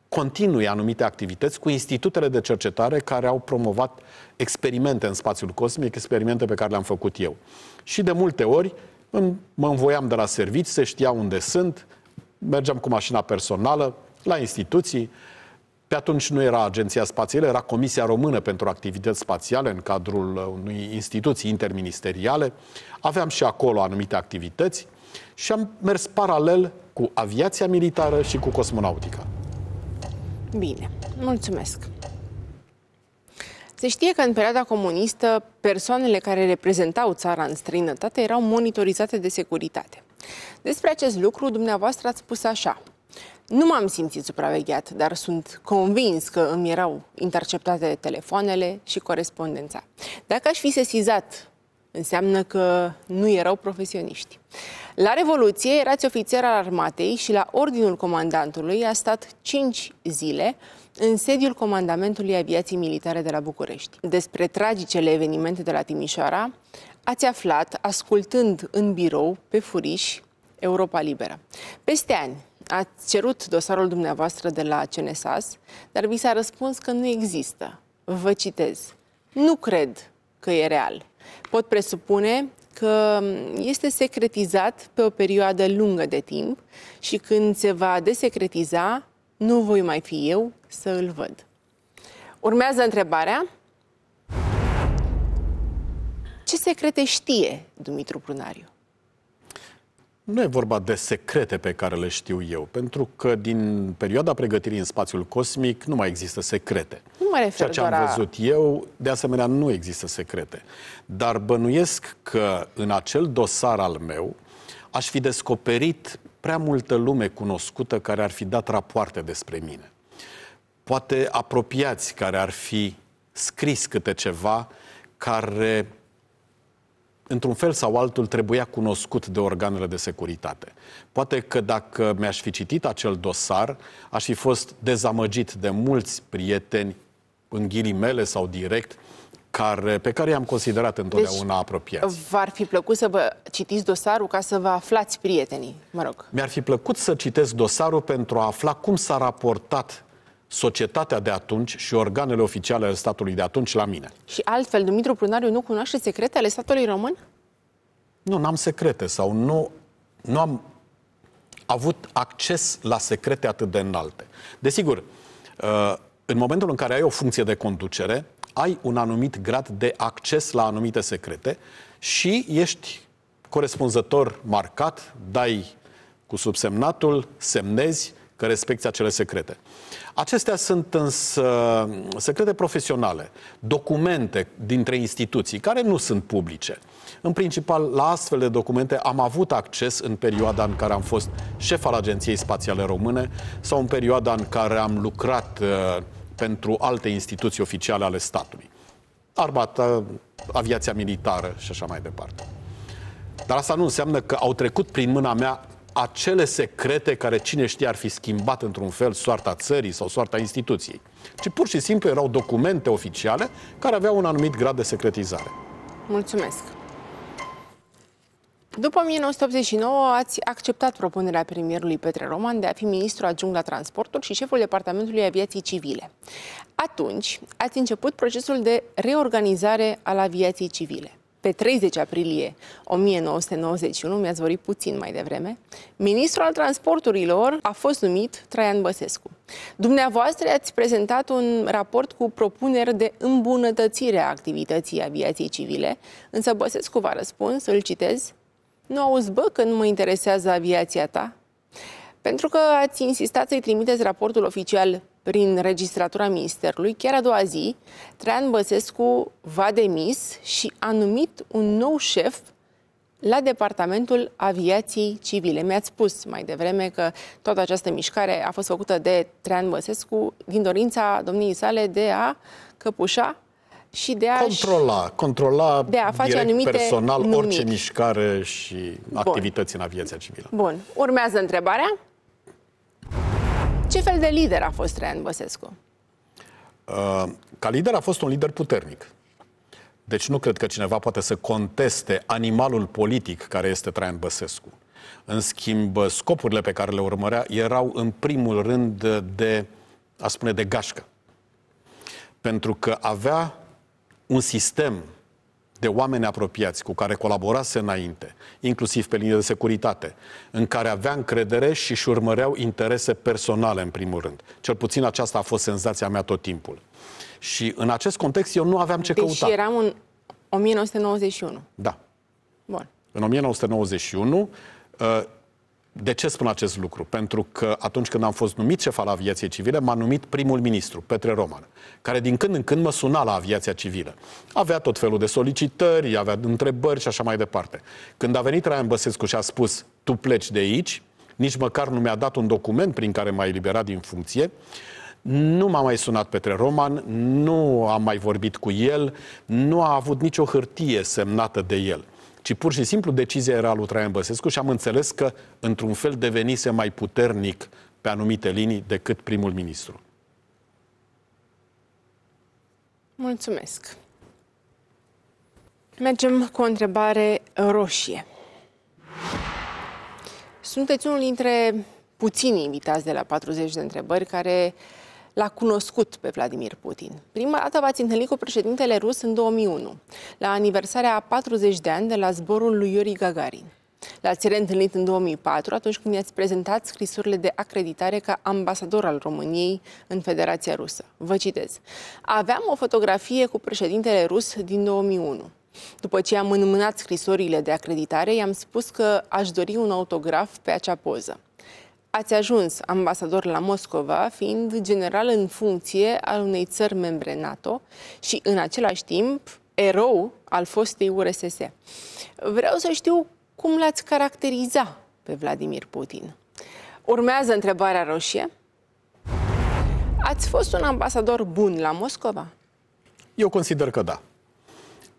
continui anumite activități cu institutele de cercetare care au promovat experimente în spațiul cosmic, experimente pe care le-am făcut eu. Și de multe ori mă învoiam de la servici, se știa unde sunt, mergeam cu mașina personală la instituții, pe atunci nu era Agenția Spațială, era Comisia Română pentru Activități Spațiale în cadrul uh, unei instituții interministeriale. Aveam și acolo anumite activități și am mers paralel cu aviația militară și cu cosmonautica. Bine, mulțumesc. Se știe că în perioada comunistă persoanele care reprezentau țara în străinătate erau monitorizate de securitate. Despre acest lucru, dumneavoastră ați spus așa – nu m-am simțit supravegheat, dar sunt convins că îmi erau interceptate telefoanele și corespondența. Dacă aș fi sesizat, înseamnă că nu erau profesioniști. La Revoluție erați ofițer al armatei și la ordinul comandantului a stat 5 zile în sediul Comandamentului Aviației Militare de la București. Despre tragicele evenimente de la Timișoara ați aflat ascultând în birou pe furiș Europa Liberă. Peste ani, ați cerut dosarul dumneavoastră de la CNSAS, dar vi s-a răspuns că nu există. Vă citez. Nu cred că e real. Pot presupune că este secretizat pe o perioadă lungă de timp și când se va desecretiza, nu voi mai fi eu să îl văd. Urmează întrebarea. Ce secrete știe Dumitru Prunariu? Nu e vorba de secrete pe care le știu eu, pentru că din perioada pregătirii în spațiul cosmic nu mai există secrete. Nu mă refer Ceea ce am văzut a... eu, de asemenea, nu există secrete. Dar bănuiesc că în acel dosar al meu aș fi descoperit prea multă lume cunoscută care ar fi dat rapoarte despre mine. Poate apropiați care ar fi scris câte ceva care într-un fel sau altul, trebuia cunoscut de organele de securitate. Poate că dacă mi-aș fi citit acel dosar, aș fi fost dezamăgit de mulți prieteni, în ghilimele sau direct, care, pe care i-am considerat întotdeauna deci, apropiat. V-ar fi plăcut să vă citiți dosarul ca să vă aflați prietenii, mă rog. Mi-ar fi plăcut să citesc dosarul pentru a afla cum s-a raportat societatea de atunci și organele oficiale ale statului de atunci la mine. Și altfel, Dumitru Prunariu nu cunoaște secrete ale statului român? Nu, n-am secrete sau nu, nu am avut acces la secrete atât de înalte. Desigur, uh, în momentul în care ai o funcție de conducere, ai un anumit grad de acces la anumite secrete și ești corespunzător marcat, dai cu subsemnatul, semnezi că respecti acele secrete. Acestea sunt însă mm, secrete profesionale, documente dintre instituții care nu sunt publice. În principal, la astfel de documente am avut acces în perioada în care am fost șef al Agenției Spațiale Române sau în perioada în care am lucrat uh, pentru alte instituții oficiale ale statului. Armata, aviația militară și așa mai departe. Dar asta nu înseamnă că au trecut prin mâna mea acele secrete care cine știe ar fi schimbat într-un fel soarta țării sau soarta instituției, ci pur și simplu erau documente oficiale care aveau un anumit grad de secretizare. Mulțumesc! După 1989 ați acceptat propunerea premierului Petre Roman de a fi ministru adjunct la transporturi și șeful departamentului aviației civile. Atunci ați început procesul de reorganizare al aviației civile pe 30 aprilie 1991, mi-ați vorbit puțin mai devreme, ministrul al transporturilor a fost numit Traian Băsescu. Dumneavoastră ați prezentat un raport cu propuneri de îmbunătățire a activității aviației civile, însă Băsescu v-a răspuns, îl citez, nu auzi bă când nu mă interesează aviația ta? Pentru că ați insistat să-i trimiteți raportul oficial prin registratura Ministerului, chiar a doua zi, Traian Băsescu va demis și a numit un nou șef la Departamentul Aviației Civile. Mi-ați spus mai devreme că toată această mișcare a fost făcută de Traian Băsescu din dorința domniei sale de a căpușa și de a controla, controla de a face anumite personal numiri. orice mișcare și activități Bun. în aviația civilă. Bun, urmează întrebarea. Ce fel de lider a fost Traian Băsescu? Uh, ca lider a fost un lider puternic. Deci nu cred că cineva poate să conteste animalul politic care este Traian Băsescu. În schimb, scopurile pe care le urmărea erau în primul rând de, a spune, de gașcă. Pentru că avea un sistem de oameni apropiați cu care colaborase înainte, inclusiv pe linie de securitate, în care avea încredere și își urmăreau interese personale, în primul rând. Cel puțin aceasta a fost senzația mea tot timpul. Și în acest context eu nu aveam ce deci căuta. Deci eram în 1991. Da. Bun. În 1991, de ce spun acest lucru? Pentru că atunci când am fost numit șef al aviației civile, m-a numit primul ministru, Petre Roman, care din când în când mă suna la aviația civilă. Avea tot felul de solicitări, avea întrebări și așa mai departe. Când a venit Raian Băsescu și a spus, tu pleci de aici, nici măcar nu mi-a dat un document prin care m-a eliberat din funcție, nu m-a mai sunat Petre Roman, nu am mai vorbit cu el, nu a avut nicio hârtie semnată de el ci pur și simplu decizia era lui Traian Băsescu și am înțeles că, într-un fel, devenise mai puternic pe anumite linii decât primul ministru. Mulțumesc. Mergem cu o întrebare roșie. Sunteți unul dintre puțini invitați de la 40 de întrebări care uh, l-a cunoscut pe Vladimir Putin. Prima dată v-ați întâlnit cu președintele rus în 2001, la aniversarea a 40 de ani de la zborul lui Yuri Gagarin. L-ați reîntâlnit în 2004, atunci când i-ați prezentat scrisurile de acreditare ca ambasador al României în Federația Rusă. Vă citez. Aveam o fotografie cu președintele rus din 2001. După ce am înmânat scrisorile de acreditare, i-am spus că aș dori un autograf pe acea poză ați ajuns ambasador la Moscova, fiind general în funcție al unei țări membre NATO și în același timp erou al fostei URSS. Vreau să știu cum l-ați caracteriza pe Vladimir Putin. Urmează întrebarea roșie. Ați fost un ambasador bun la Moscova? Eu consider că da.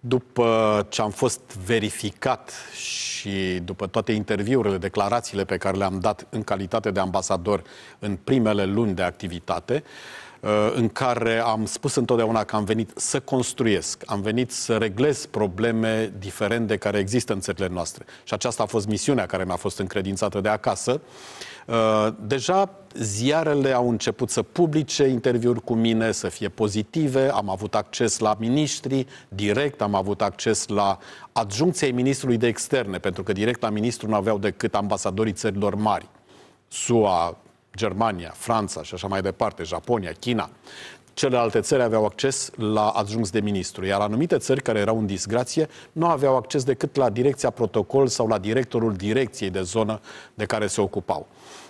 După ce am fost verificat și după toate interviurile, declarațiile pe care le-am dat în calitate de ambasador în primele luni de activitate, uh, Uh, în care am spus întotdeauna că am venit să construiesc, am venit să reglez probleme diferente care există în țările noastre. Și aceasta a fost misiunea care mi-a fost încredințată de acasă. Uh, deja ziarele au început să publice interviuri cu mine, să fie pozitive, am avut acces la miniștri direct, am avut acces la adjuncției ministrului de externe, pentru că direct la ministru nu aveau decât ambasadorii țărilor mari. SUA, Germania, Franța și așa mai departe, Japonia, China, celelalte țări aveau acces la adjunți de ministru, iar anumite țări care erau în disgrație nu aveau acces decât la direcția protocol sau la directorul direcției de zonă de care se ocupau.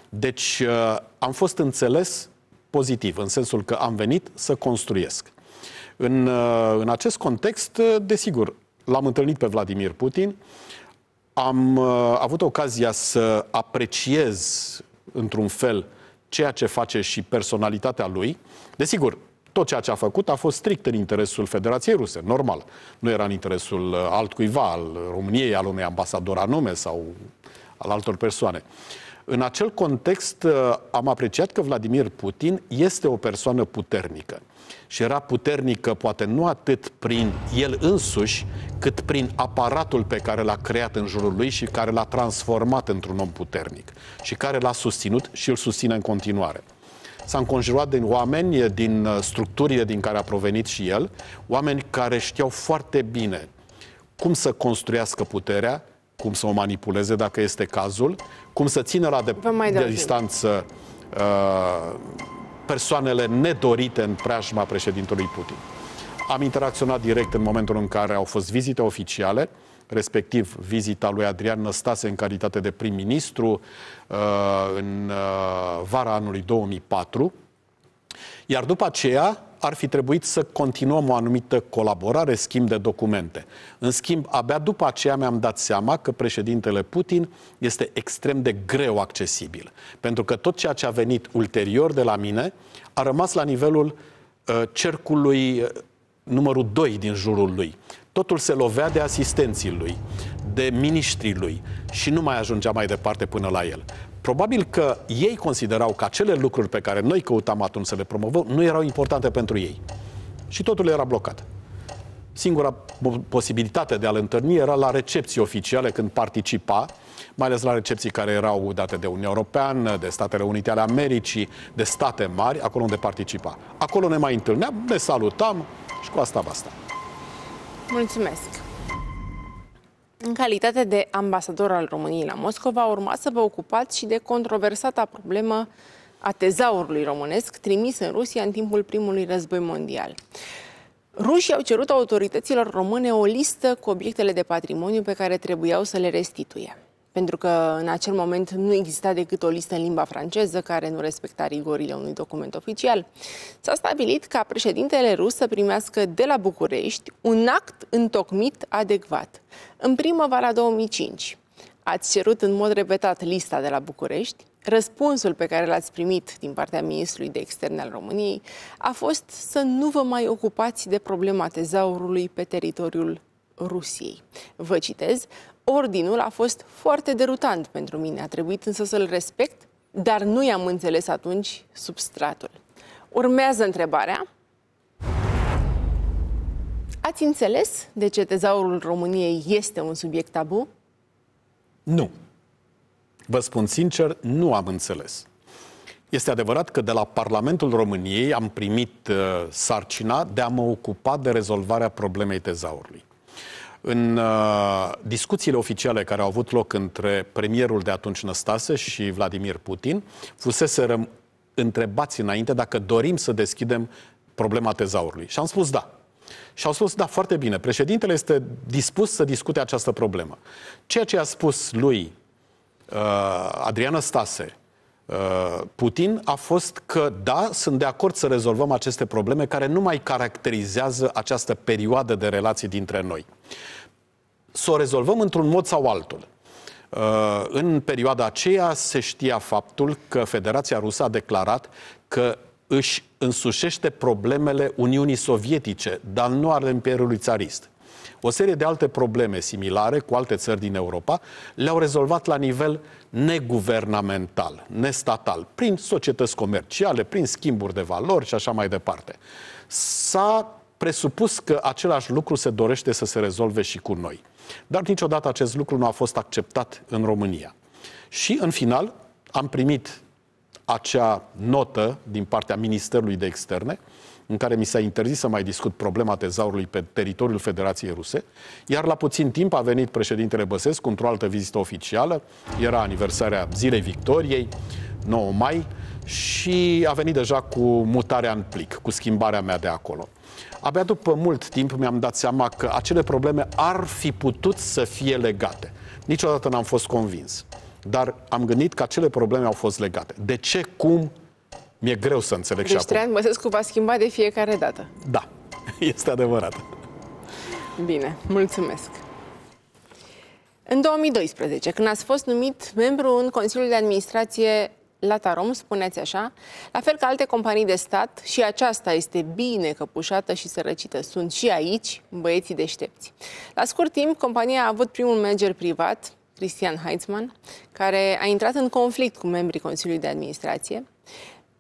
Deci uh, am fost înțeles pozitiv, în sensul că am venit să construiesc. În, uh, în acest context, uh, desigur, l-am întâlnit pe Vladimir Putin, am avut ocazia să apreciez într-un fel ceea ce face și personalitatea lui. Desigur, tot ceea ce a făcut a fost strict în interesul Federației Ruse, normal. Nu era în interesul uh, altcuiva, al României, al unui ambasador anume sau al altor persoane. În acel context, uh, am apreciat că Vladimir Putin este o persoană puternică și era puternică poate nu atât prin el însuși, cât prin aparatul pe care l-a creat în jurul lui și care l-a transformat într-un om puternic și care l-a susținut și îl susține în continuare. S-a înconjurat din oameni, din uh, structurile din care a provenit și el, oameni care știau foarte bine cum să construiască puterea, cum să o manipuleze dacă este cazul, cum să țină la de, de distanță uh, persoanele nedorite în preajma președintelui Putin. Am interacționat direct în momentul în care au fost vizite oficiale, respectiv vizita lui Adrian Năstase în calitate de prim-ministru uh, în uh, vara anului 2004, iar după aceea ar fi trebuit să continuăm o anumită colaborare, schimb de documente. În schimb, abia după aceea mi-am dat seama că președintele Putin este extrem de greu accesibil. Pentru că tot ceea ce a venit ulterior de la mine a rămas la nivelul uh, cercului uh, numărul 2 din jurul lui. Totul se lovea de asistenții lui, de miniștrii lui și nu mai ajungea mai departe până la el. Probabil că ei considerau că acele lucruri pe care noi căutam atunci să le promovăm nu erau importante pentru ei. Și totul era blocat. Singura posibilitate de a l întâlni era la recepții oficiale când participa, mai ales la recepții care erau date de Uniunea Europeană, de Statele Unite ale Americii, de state mari, acolo unde participa. Acolo ne mai întâlneam, ne salutam și cu asta basta. Mulțumesc! În calitate de ambasador al României la Moscova, urma să vă ocupați și de controversata problemă a tezaurului românesc trimis în Rusia în timpul primului război mondial. Rușii au cerut autorităților române o listă cu obiectele de patrimoniu pe care trebuiau să le restituie. Pentru că în acel moment nu exista decât o listă în limba franceză care nu respecta rigorile unui document oficial. S-a stabilit ca președintele rus să primească de la București un act întocmit adecvat. În primăvara 2005, ați cerut în mod repetat lista de la București. Răspunsul pe care l-ați primit din partea Ministrului de Externe al României a fost să nu vă mai ocupați de problema tezaurului pe teritoriul Rusiei. Vă citez, ordinul a fost foarte derutant pentru mine, a trebuit însă să-l respect, dar nu i-am înțeles atunci substratul. Urmează întrebarea, Ați înțeles de ce tezaurul României este un subiect tabu? Nu. Vă spun sincer, nu am înțeles. Este adevărat că de la Parlamentul României am primit uh, sarcina de a mă ocupa de rezolvarea problemei tezaurului. În uh, discuțiile oficiale care au avut loc între premierul de atunci Năstase și Vladimir Putin, fuseserăm întrebați înainte dacă dorim să deschidem problema tezaurului. Și am spus da. Și au spus, da, foarte bine, președintele este dispus să discute această problemă. Ceea ce a spus lui uh, Adriana Stase, uh, Putin, a fost că, da, sunt de acord să rezolvăm aceste probleme care nu mai caracterizează această perioadă de relații dintre noi. Să o rezolvăm într-un mod sau altul. Uh, în perioada aceea se știa faptul că Federația Rusă a declarat că își însușește problemele Uniunii Sovietice, dar nu ale Imperiului Țarist. O serie de alte probleme similare cu alte țări din Europa le-au rezolvat la nivel neguvernamental, nestatal, prin societăți comerciale, prin schimburi de valori și așa mai departe. S-a presupus că același lucru se dorește să se rezolve și cu noi. Dar niciodată acest lucru nu a fost acceptat în România. Și, în final, am primit acea notă din partea Ministerului de Externe, în care mi s-a interzis să mai discut problema tezaurului pe teritoriul Federației Ruse, iar la puțin timp a venit președintele Băsescu într-o altă vizită oficială, era aniversarea Zilei Victoriei, 9 mai, și a venit deja cu mutarea în plic, cu schimbarea mea de acolo. Abia după mult timp mi-am dat seama că acele probleme ar fi putut să fie legate. Niciodată n-am fost convins. Dar am gândit că acele probleme au fost legate. De ce, cum, mi-e greu să înțeleg deci, și acum. Deci Traian Băsescu va schimba de fiecare dată. Da, este adevărat. Bine, mulțumesc. În 2012, când ați fost numit membru în Consiliul de Administrație la Tarom, spuneți așa, la fel ca alte companii de stat, și aceasta este bine căpușată și sărăcită. Sunt și aici băieții deștepți. La scurt timp, compania a avut primul manager privat, Cristian Heitzman, care a intrat în conflict cu membrii Consiliului de Administrație.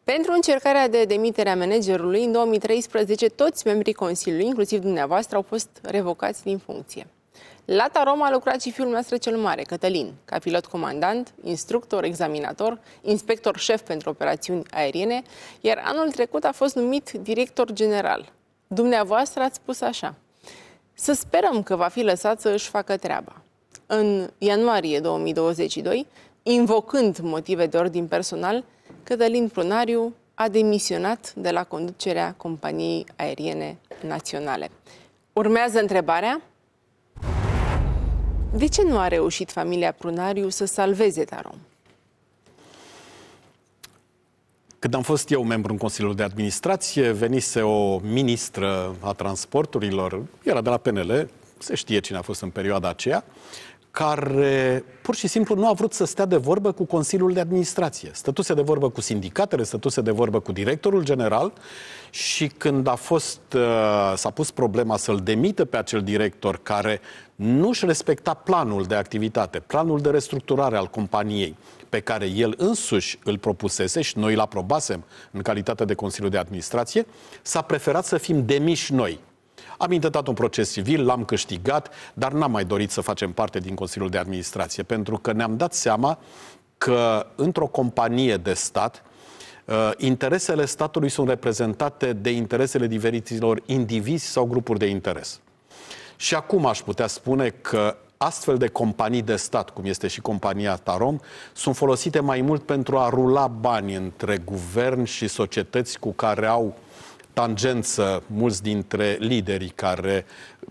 Pentru încercarea de demitere a managerului, în 2013, toți membrii Consiliului, inclusiv dumneavoastră, au fost revocați din funcție. La Roma a lucrat și fiul noastră cel mare, Cătălin, ca pilot comandant, instructor, examinator, inspector șef pentru operațiuni aeriene, iar anul trecut a fost numit director general. Dumneavoastră ați spus așa. Să sperăm că va fi lăsat să își facă treaba în ianuarie 2022, invocând motive de ordin personal, Cătălin Prunariu a demisionat de la conducerea companiei aeriene naționale. Urmează întrebarea. De ce nu a reușit familia Prunariu să salveze Tarom? Când am fost eu membru în Consiliul de Administrație, venise o ministră a transporturilor, era de la PNL, se știe cine a fost în perioada aceea, care pur și simplu nu a vrut să stea de vorbă cu Consiliul de Administrație. Stătuse de vorbă cu sindicatele, stătuse de vorbă cu directorul general și când a fost, uh, s-a pus problema să-l demită pe acel director care nu își respecta planul de activitate, planul de restructurare al companiei pe care el însuși îl propusese și noi îl aprobasem în calitate de Consiliu de Administrație, s-a preferat să fim demiși noi. Am intentat un proces civil, l-am câștigat, dar n-am mai dorit să facem parte din Consiliul de Administrație, pentru că ne-am dat seama că într-o companie de stat, uh, interesele statului sunt reprezentate de interesele diferiților indivizi sau grupuri de interes. Și acum aș putea spune că astfel de companii de stat, cum este și compania Tarom, sunt folosite mai mult pentru a rula bani între guvern și societăți cu care au tangență mulți dintre liderii care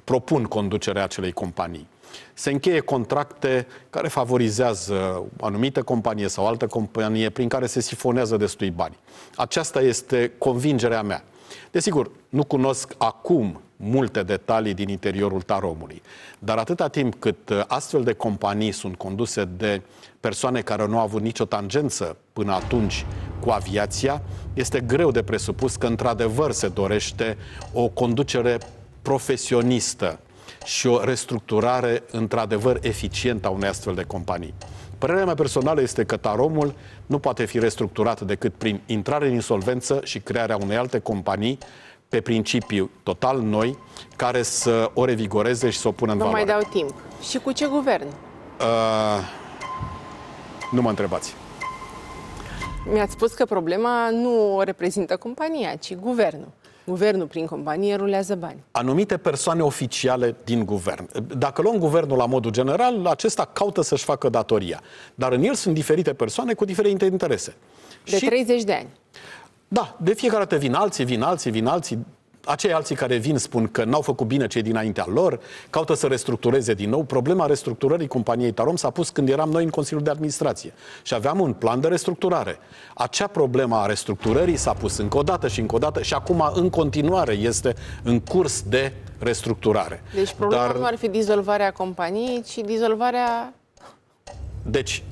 propun conducerea acelei companii. Se încheie contracte care favorizează anumită companie sau altă companie prin care se sifonează destui bani. Aceasta este convingerea mea. Desigur, nu cunosc acum multe detalii din interiorul taromului, dar atâta timp cât uh, astfel de companii sunt conduse de persoane care nu au avut nicio tangență până atunci cu aviația, este greu de presupus că într-adevăr se dorește o conducere profesionistă și o restructurare într-adevăr eficientă a unei astfel de companii. Părerea mea personală este că taromul nu poate fi restructurat decât prin intrare în insolvență și crearea unei alte companii pe principiu total noi, care să o revigoreze și să o pună în valoare. Nu mai dau timp. Și cu ce guvern? Uh, nu mă întrebați. Mi-ați spus că problema nu o reprezintă compania, ci guvernul. Guvernul prin companie rulează bani. Anumite persoane oficiale din guvern. Dacă luăm guvernul la modul general, acesta caută să-și facă datoria. Dar în el sunt diferite persoane cu diferite interese. De și... 30 de ani. Da, de fiecare dată vin alții, vin alții, vin alții acei alții care vin spun că n-au făcut bine cei dinaintea lor, caută să restructureze din nou. Problema restructurării companiei Tarom s-a pus când eram noi în Consiliul de Administrație și aveam un plan de restructurare. Acea problema a restructurării s-a pus încă o dată și încă o dată și acum în continuare este în curs de restructurare. Deci problema Dar... nu ar fi dizolvarea companiei, ci dizolvarea... Deci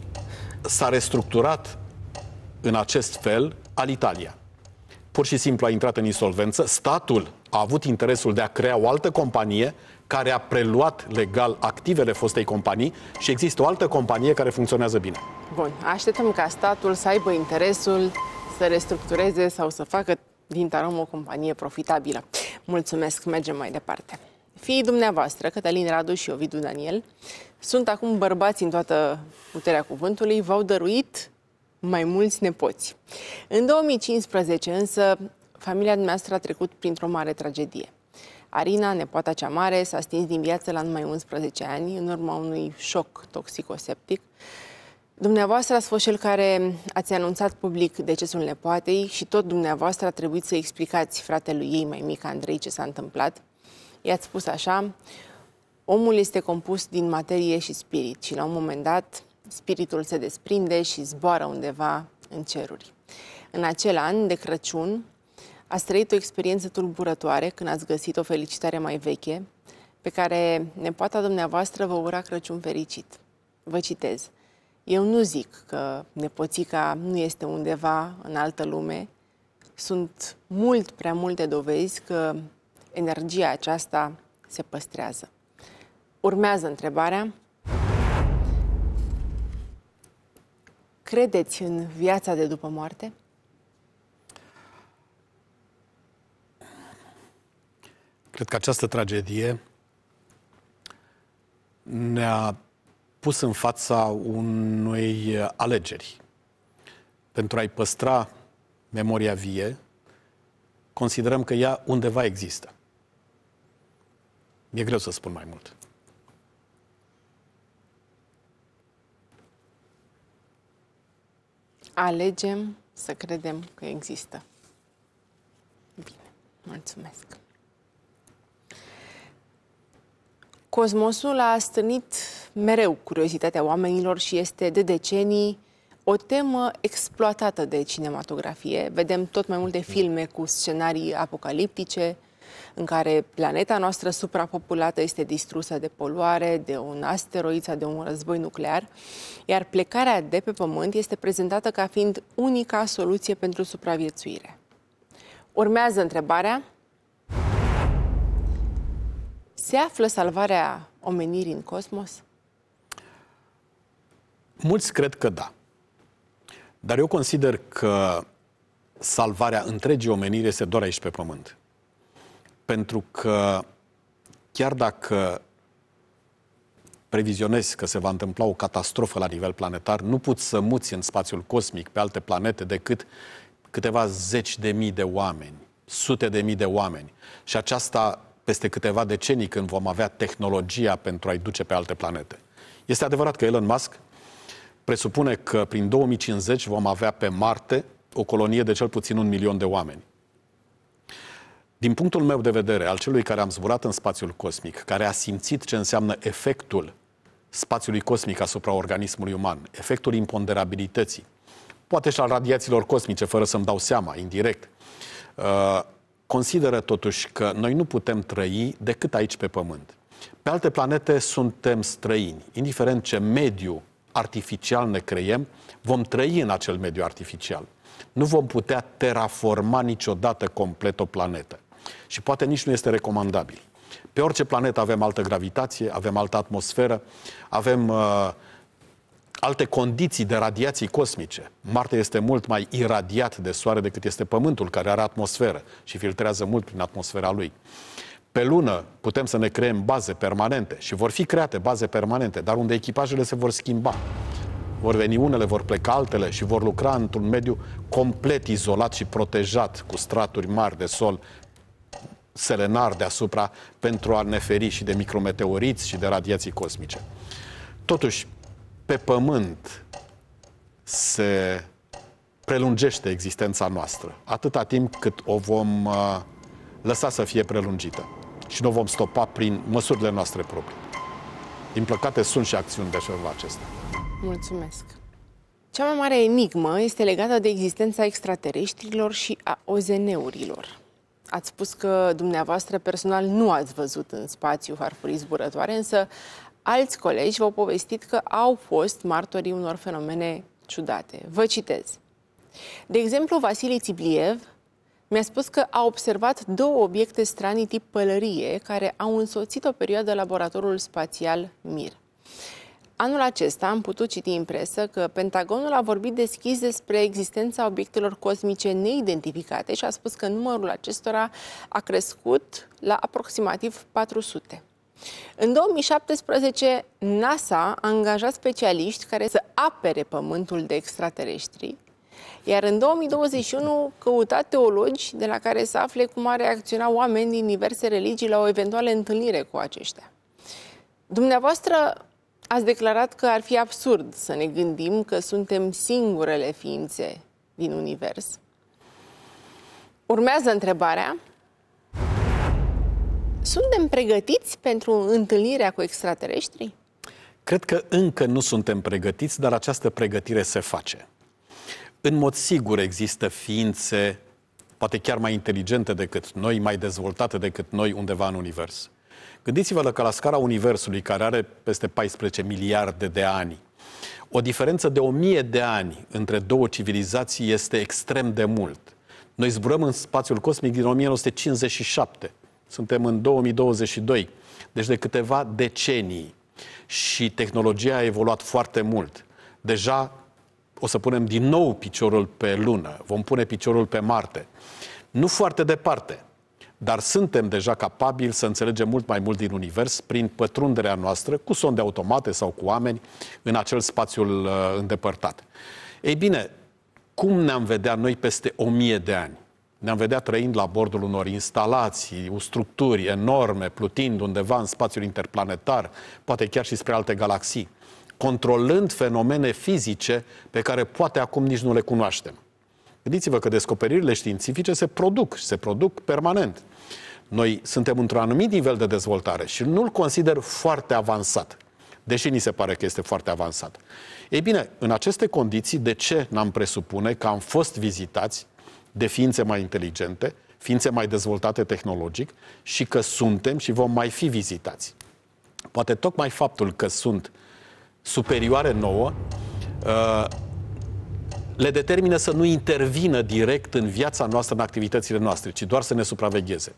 s-a restructurat în acest fel Alitalia pur și simplu a intrat în insolvență, statul a avut interesul de a crea o altă companie care a preluat legal activele fostei companii și există o altă companie care funcționează bine. Bun, așteptăm ca statul să aibă interesul să restructureze sau să facă din Tarom o companie profitabilă. Mulțumesc, mergem mai departe. Fiii dumneavoastră, Cătălin Radu și Ovidiu Daniel, sunt acum bărbați în toată puterea cuvântului, v-au dăruit mai mulți nepoți. În 2015 însă, familia dumneavoastră a trecut printr-o mare tragedie. Arina, nepoata cea mare, s-a stins din viață la numai 11 ani, în urma unui șoc toxicoseptic. Dumneavoastră ați fost cel care ați anunțat public decesul nepoatei și tot dumneavoastră a trebuit să explicați fratelui ei mai mic, Andrei, ce s-a întâmplat. I-ați spus așa, omul este compus din materie și spirit și la un moment dat spiritul se desprinde și zboară undeva în ceruri. În acel an de Crăciun a trăit o experiență tulburătoare când ați găsit o felicitare mai veche, pe care nepoata dumneavoastră vă ura Crăciun fericit. Vă citez. Eu nu zic că nepoțica nu este undeva în altă lume. Sunt mult prea multe dovezi că energia aceasta se păstrează. Urmează întrebarea Credeți în viața de după moarte? Cred că această tragedie ne-a pus în fața unei alegeri. Pentru a-i păstra memoria vie, considerăm că ea undeva există. E greu să spun mai mult. Alegem să credem că există. Bine, mulțumesc. Cosmosul a stănit mereu curiozitatea oamenilor și este de decenii o temă exploatată de cinematografie. Vedem tot mai multe filme cu scenarii apocaliptice, în care planeta noastră suprapopulată este distrusă de poluare, de un asteroid sau de un război nuclear, iar plecarea de pe Pământ este prezentată ca fiind unica soluție pentru supraviețuire. Urmează întrebarea. Se află salvarea omenirii în cosmos? Mulți cred că da. Dar eu consider că salvarea întregii omeniri este doar aici pe pământ. Pentru că chiar dacă previzionez că se va întâmpla o catastrofă la nivel planetar, nu poți să muți în spațiul cosmic pe alte planete decât câteva zeci de mii de oameni, sute de mii de oameni. Și aceasta peste câteva decenii când vom avea tehnologia pentru a-i duce pe alte planete. Este adevărat că Elon Musk presupune că prin 2050 vom avea pe Marte o colonie de cel puțin un milion de oameni. Din punctul meu de vedere, al celui care am zburat în spațiul cosmic, care a simțit ce înseamnă efectul spațiului cosmic asupra organismului uman, efectul imponderabilității, poate și al radiațiilor cosmice, fără să-mi dau seama, indirect, uh, consideră totuși că noi nu putem trăi decât aici pe Pământ. Pe alte planete suntem străini, indiferent ce mediu artificial ne creiem, vom trăi în acel mediu artificial. Nu vom putea terraforma niciodată complet o planetă. Și poate nici nu este recomandabil. Pe orice planetă avem altă gravitație, avem altă atmosferă, avem uh, alte condiții de radiații cosmice. Marte este mult mai iradiat de soare decât este Pământul, care are atmosferă și filtrează mult prin atmosfera lui. Pe lună putem să ne creăm baze permanente și vor fi create baze permanente, dar unde echipajele se vor schimba. Vor veni unele, vor pleca altele și vor lucra într-un mediu complet izolat și protejat, cu straturi mari de sol selenar deasupra pentru a ne feri și de micrometeoriți și de radiații cosmice. Totuși, pe Pământ se prelungește existența noastră, atâta timp cât o vom uh, lăsa să fie prelungită și nu o vom stopa prin măsurile noastre proprii. Din păcate, sunt și acțiuni de felul acesta. Mulțumesc. Cea mai mare enigmă este legată de existența extraterestrilor și a OZN-urilor. Ați spus că dumneavoastră personal nu ați văzut în spațiu farfurii zburătoare, însă alți colegi v-au povestit că au fost martorii unor fenomene ciudate. Vă citez. De exemplu, Vasile Țibliev mi-a spus că a observat două obiecte stranii tip pălărie care au însoțit o perioadă laboratorul spațial Mir. Anul acesta am putut citi în presă că Pentagonul a vorbit deschis despre existența obiectelor cosmice neidentificate și a spus că numărul acestora a crescut la aproximativ 400. În 2017, NASA a angajat specialiști care să apere Pământul de extraterestri, iar în 2021 căuta teologi de la care să afle cum ar reacționa oameni din diverse religii la o eventuală întâlnire cu aceștia. Dumneavoastră Ați declarat că ar fi absurd să ne gândim că suntem singurele ființe din univers. Urmează întrebarea. Suntem pregătiți pentru întâlnirea cu extraterestrii? Cred că încă nu suntem pregătiți, dar această pregătire se face. În mod sigur există ființe, poate chiar mai inteligente decât noi, mai dezvoltate decât noi undeva în univers. Gândiți-vă că la scara Universului, care are peste 14 miliarde de ani, o diferență de 1000 de ani între două civilizații este extrem de mult. Noi zburăm în spațiul cosmic din 1957. Suntem în 2022, deci de câteva decenii. Și tehnologia a evoluat foarte mult. Deja o să punem din nou piciorul pe lună, vom pune piciorul pe Marte. Nu foarte departe, dar suntem deja capabili să înțelegem mult mai mult din univers prin pătrunderea noastră cu sonde automate sau cu oameni în acel spațiul uh, îndepărtat. Ei bine, cum ne-am vedea noi peste o mie de ani? Ne-am vedea trăind la bordul unor instalații, structuri enorme, plutind undeva în spațiul interplanetar, poate chiar și spre alte galaxii, controlând fenomene fizice pe care poate acum nici nu le cunoaștem. Gândiți-vă că descoperirile științifice se produc și se produc permanent. Noi suntem într-un anumit nivel de dezvoltare și nu-l consider foarte avansat, deși ni se pare că este foarte avansat. Ei bine, în aceste condiții, de ce n-am presupune că am fost vizitați de ființe mai inteligente, ființe mai dezvoltate tehnologic și că suntem și vom mai fi vizitați? Poate tocmai faptul că sunt superioare nouă uh, le determină să nu intervină direct în viața noastră, în activitățile noastre, ci doar să ne supravegheze.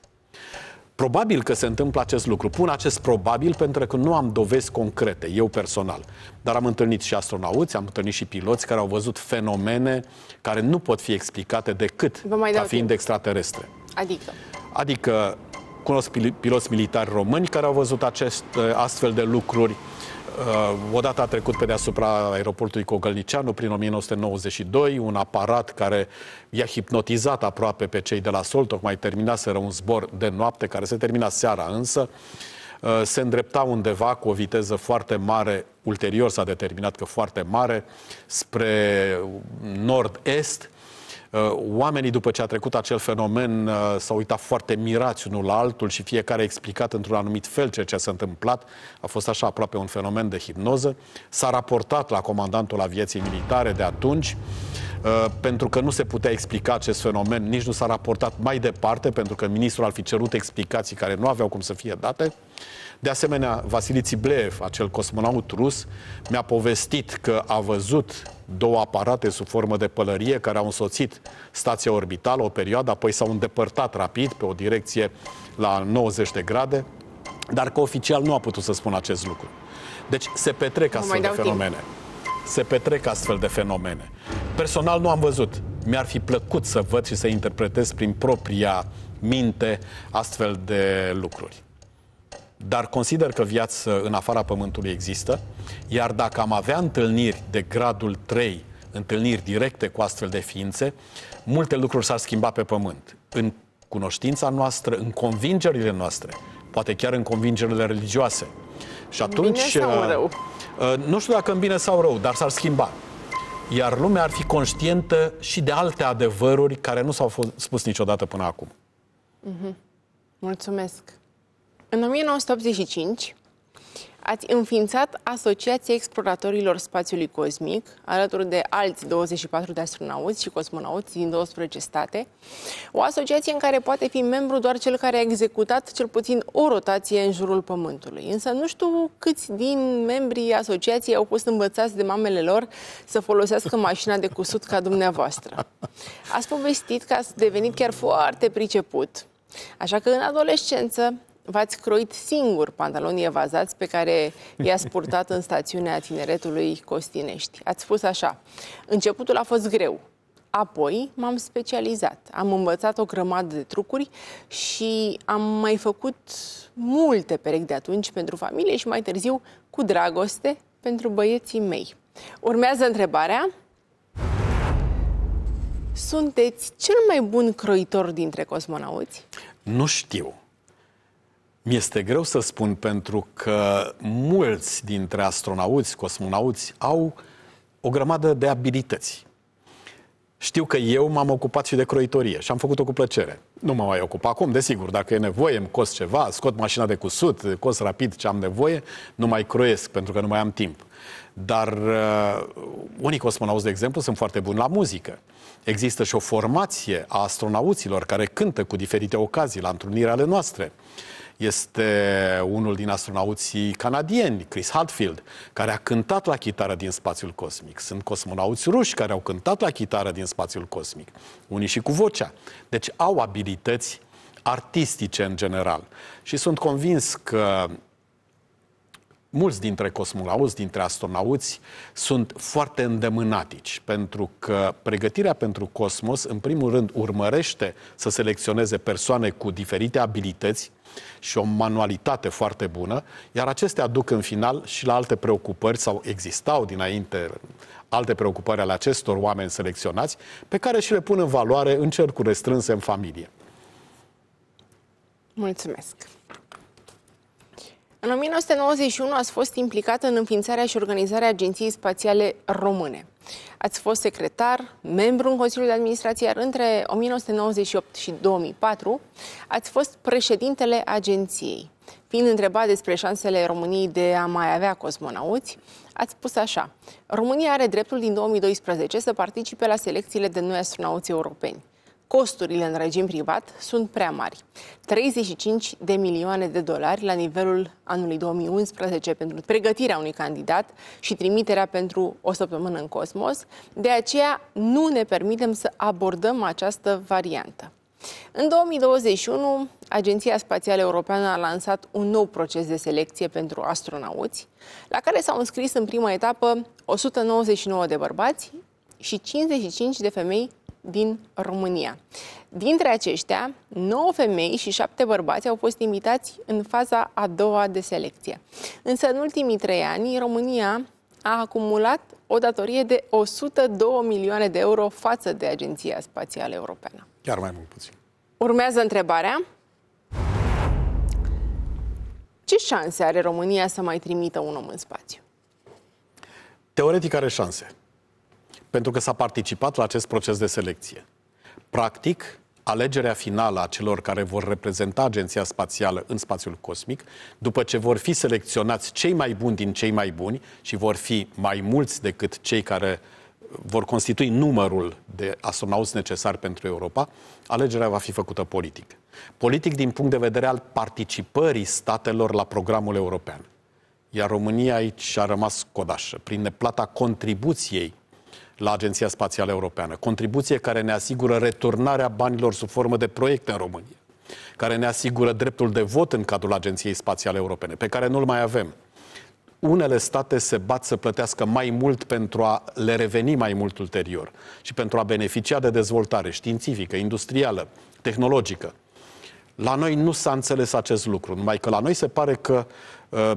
Probabil că se întâmplă acest lucru. Pun acest probabil pentru că nu am dovezi concrete, eu personal. Dar am întâlnit și astronauți, am întâlnit și piloți care au văzut fenomene care nu pot fi explicate decât ca fiind extraterestre. Adică? Adică cunosc piloți militari români care au văzut acest, ă, astfel de lucruri, Uh, odată a trecut pe deasupra aeroportului Cogălnicianu prin 1992, un aparat care i-a hipnotizat aproape pe cei de la Sol, tocmai terminaseră un zbor de noapte, care se termina seara însă, uh, se îndrepta undeva cu o viteză foarte mare, ulterior s-a determinat că foarte mare, spre nord-est, Uh, oamenii, după ce a trecut acel fenomen, uh, s-au uitat foarte mirați unul la altul și fiecare a explicat într-un anumit fel ceea ce s-a întâmplat. A fost așa aproape un fenomen de hipnoză. S-a raportat la comandantul aviației militare de atunci uh, pentru că nu se putea explica acest fenomen, nici nu s-a raportat mai departe, pentru că ministrul ar fi cerut explicații care nu aveau cum să fie date. De asemenea, Vasili Tsibleev, acel cosmonaut rus, mi-a povestit că a văzut două aparate sub formă de pălărie care au însoțit stația orbitală o perioadă, apoi s-au îndepărtat rapid pe o direcție la 90 de grade, dar că oficial nu a putut să spună acest lucru. Deci se petrec astfel de fenomene. Timp. Se petrec astfel de fenomene. Personal nu am văzut. Mi-ar fi plăcut să văd și să interpretez prin propria minte astfel de lucruri. Dar consider că viață în afara Pământului există, iar dacă am avea întâlniri de gradul 3, întâlniri directe cu astfel de ființe, multe lucruri s-ar schimba pe Pământ. În cunoștința noastră, în convingerile noastre, poate chiar în convingerile religioase. Și atunci. Bine sau uh, rău? Uh, nu știu dacă în bine sau rău, dar s-ar schimba. Iar lumea ar fi conștientă și de alte adevăruri care nu s-au spus niciodată până acum. Mm-hmm. Mulțumesc! În 1985 ați înființat Asociația Exploratorilor Spațiului Cosmic, alături de alți 24 de astronauți și cosmonauți din 12 state, o asociație în care poate fi membru doar cel care a executat cel puțin o rotație în jurul Pământului. Însă nu știu câți din membrii asociației au fost învățați de mamele lor să folosească mașina de cusut ca dumneavoastră. Ați povestit că ați devenit chiar foarte priceput Așa că în adolescență V-ați croit singur pantalonii evazați pe care i-ați purtat în stațiunea tineretului Costinești. Ați spus așa, începutul a fost greu, apoi m-am specializat. Am învățat o grămadă de trucuri și am mai făcut multe perechi de atunci pentru familie și mai târziu cu dragoste pentru băieții mei. Urmează întrebarea. Sunteți cel mai bun croitor dintre cosmonauți? Nu știu. Mi-este greu să spun pentru că mulți dintre astronauți, cosmonauți au o grămadă de abilități. Știu că eu m-am ocupat și de croitorie și am făcut-o cu plăcere. Nu mă mai ocup acum, desigur, dacă e nevoie, îmi cost ceva, scot mașina de cusut, cost rapid ce am nevoie, nu mai croiesc pentru că nu mai am timp. Dar uh, unii cosmonauți, de exemplu, sunt foarte buni la muzică. Există și o formație a astronauților care cântă cu diferite ocazii la întrunirea ale noastre. Uh, este unul din astronauții canadieni, Chris Hadfield, care a cântat la chitară din spațiul cosmic. Sunt cosmonauți ruși care au cântat la chitară din spațiul cosmic, unii și cu vocea. Deci au abilități artistice în general. Și sunt convins că mulți dintre cosmonauți, dintre astronauți, sunt foarte îndemânatici, pentru că pregătirea pentru cosmos, în primul rând, urmărește să selecționeze persoane cu diferite abilități și o manualitate foarte bună, iar acestea duc în final și la alte preocupări, sau existau dinainte alte preocupări ale acestor oameni selecționați, pe care și le pun în valoare în cercuri restrânse în familie. Mulțumesc! În 1991 ați fost implicat în înființarea și organizarea Agenției Spațiale Române. Ați fost secretar, membru în Consiliul de Administrație, iar între 1998 și 2004 ați fost președintele agenției. Fiind întrebat despre șansele României de a mai avea cosmonauți, ați spus așa. România are dreptul din 2012 să participe la selecțiile de noi astronauți europeni costurile în regim privat sunt prea mari. 35 de milioane de dolari la nivelul anului 2011 pentru pregătirea unui candidat și trimiterea pentru o săptămână în cosmos. De aceea nu ne permitem să abordăm această variantă. În 2021, Agenția Spațială Europeană a lansat un nou proces de selecție pentru astronauți, la care s-au înscris în prima etapă 199 de bărbați și 55 de femei din România. Dintre aceștia, 9 femei și 7 bărbați au fost invitați în faza a doua de selecție. Însă în ultimii 3 ani, România a acumulat o datorie de 102 milioane de euro față de Agenția Spațială Europeană. Chiar mai mult puțin. Urmează întrebarea. Ce șanse are România să mai trimită un om în spațiu? Teoretic are șanse pentru că s-a participat la acest proces de selecție. Practic, alegerea finală a celor care vor reprezenta agenția spațială în spațiul cosmic, după ce vor fi selecționați cei mai buni din cei mai buni și vor fi mai mulți decât cei care uh, vor constitui numărul de astronauți necesari pentru Europa, alegerea va fi făcută politic. Politic din punct de vedere al participării statelor la programul european. Iar România aici a rămas codașă, prin neplata contribuției la Agenția Spațială Europeană. Contribuție care ne asigură returnarea banilor sub formă de proiecte în România, care ne asigură dreptul de vot în cadrul Agenției Spațiale Europene, pe care nu-l mai avem. Unele state se bat să plătească mai mult pentru a le reveni mai mult ulterior și pentru a beneficia de dezvoltare științifică, industrială, tehnologică. La noi nu s-a înțeles acest lucru, numai că la noi se pare că uh,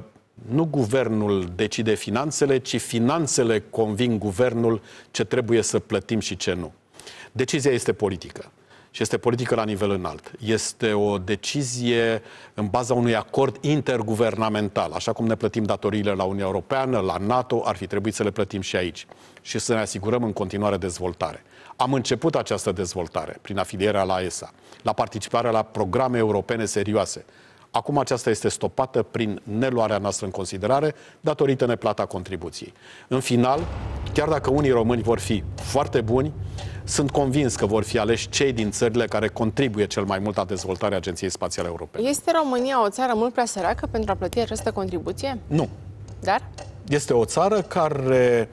nu guvernul decide finanțele, ci finanțele conving guvernul ce trebuie să plătim și ce nu. Decizia este politică și este politică la nivel înalt. Este o decizie în baza unui acord interguvernamental, așa cum ne plătim datoriile la Uniunea Europeană, la NATO, ar fi trebuit să le plătim și aici și să ne asigurăm în continuare dezvoltare. Am început această dezvoltare prin afilierea la ESA, la participarea la programe europene serioase, Acum aceasta este stopată prin neluarea noastră în considerare datorită neplata contribuției. În final, chiar dacă unii români vor fi foarte buni, sunt convins că vor fi aleși cei din țările care contribuie cel mai mult la dezvoltarea Agenției Spațiale Europene. Este România o țară mult prea săracă pentru a plăti această contribuție? Nu. Dar? Este o țară care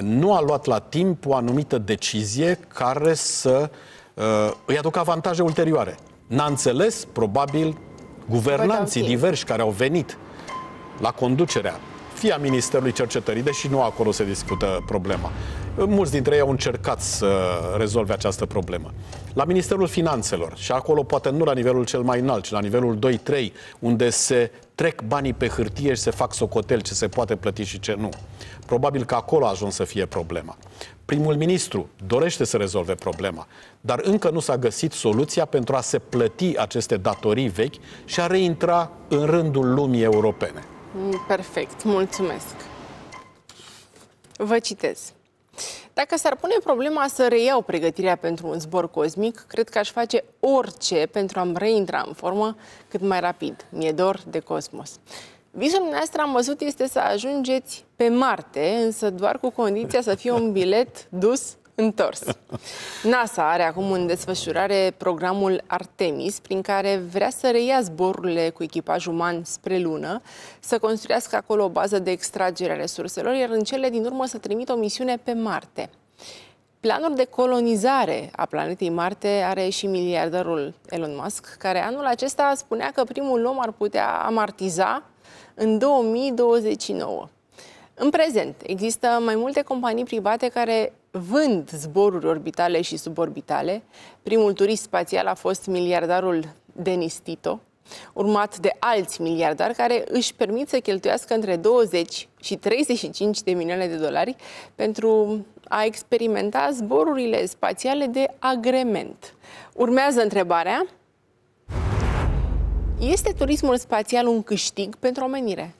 nu a luat la timp o anumită decizie care să uh, îi aducă avantaje ulterioare. N-a înțeles, probabil, guvernanții diversi care au venit la conducerea fie a Ministerului Cercetării, deși nu acolo se discută problema. Mulți dintre ei au încercat să rezolve această problemă. La Ministerul Finanțelor, și acolo poate nu la nivelul cel mai înalt, ci la nivelul 2-3, unde se trec banii pe hârtie și se fac socotel ce se poate plăti și ce nu. Probabil că acolo a ajuns să fie problema. Primul ministru dorește să rezolve problema, dar încă nu s-a găsit soluția pentru a se plăti aceste datorii vechi și a reintra în rândul lumii europene. Mm, perfect, mulțumesc. Vă citez. Dacă s-ar pune problema să reiau pregătirea pentru un zbor cosmic, cred că aș face orice pentru a-mi reintra în formă cât mai rapid. Mi-e dor de cosmos. Visul dumneavoastră, am văzut, este să ajungeți pe Marte, însă doar cu condiția să fie un bilet dus întors. NASA are acum în desfășurare programul Artemis, prin care vrea să reia zborurile cu echipaj uman spre lună, să construiască acolo o bază de extragere a resurselor, iar în cele din urmă să trimită o misiune pe Marte. Planul de colonizare a planetei Marte are și miliardarul Elon Musk, care anul acesta spunea că primul om ar putea amartiza în 2029. În prezent există mai multe companii private care vând zboruri orbitale și suborbitale. Primul turist spațial a fost miliardarul Denis Tito, urmat de alți miliardari care își permit să cheltuiască între 20 și 35 de milioane de dolari pentru a experimenta zborurile spațiale de agrement. Urmează întrebarea este turismul spațial un câștig pentru omenire?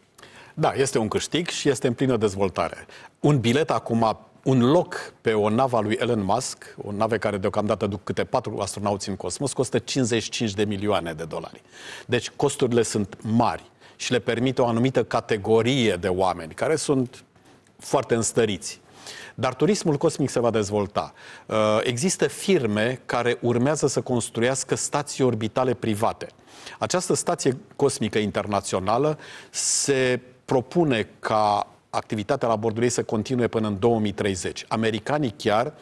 Da, este un câștig și este în plină dezvoltare. Un bilet acum un loc pe o navă lui Elon Musk, o nave care deocamdată duc câte patru astronauți în cosmos, costă 55 de milioane de dolari. Deci costurile sunt mari și le permite o anumită categorie de oameni care sunt foarte înstăriți. Dar turismul cosmic se va dezvolta. Uh, există firme care urmează să construiască stații orbitale private. Această stație cosmică internațională se propune ca activitatea la bordul ei să continue până în 2030. Americanii chiar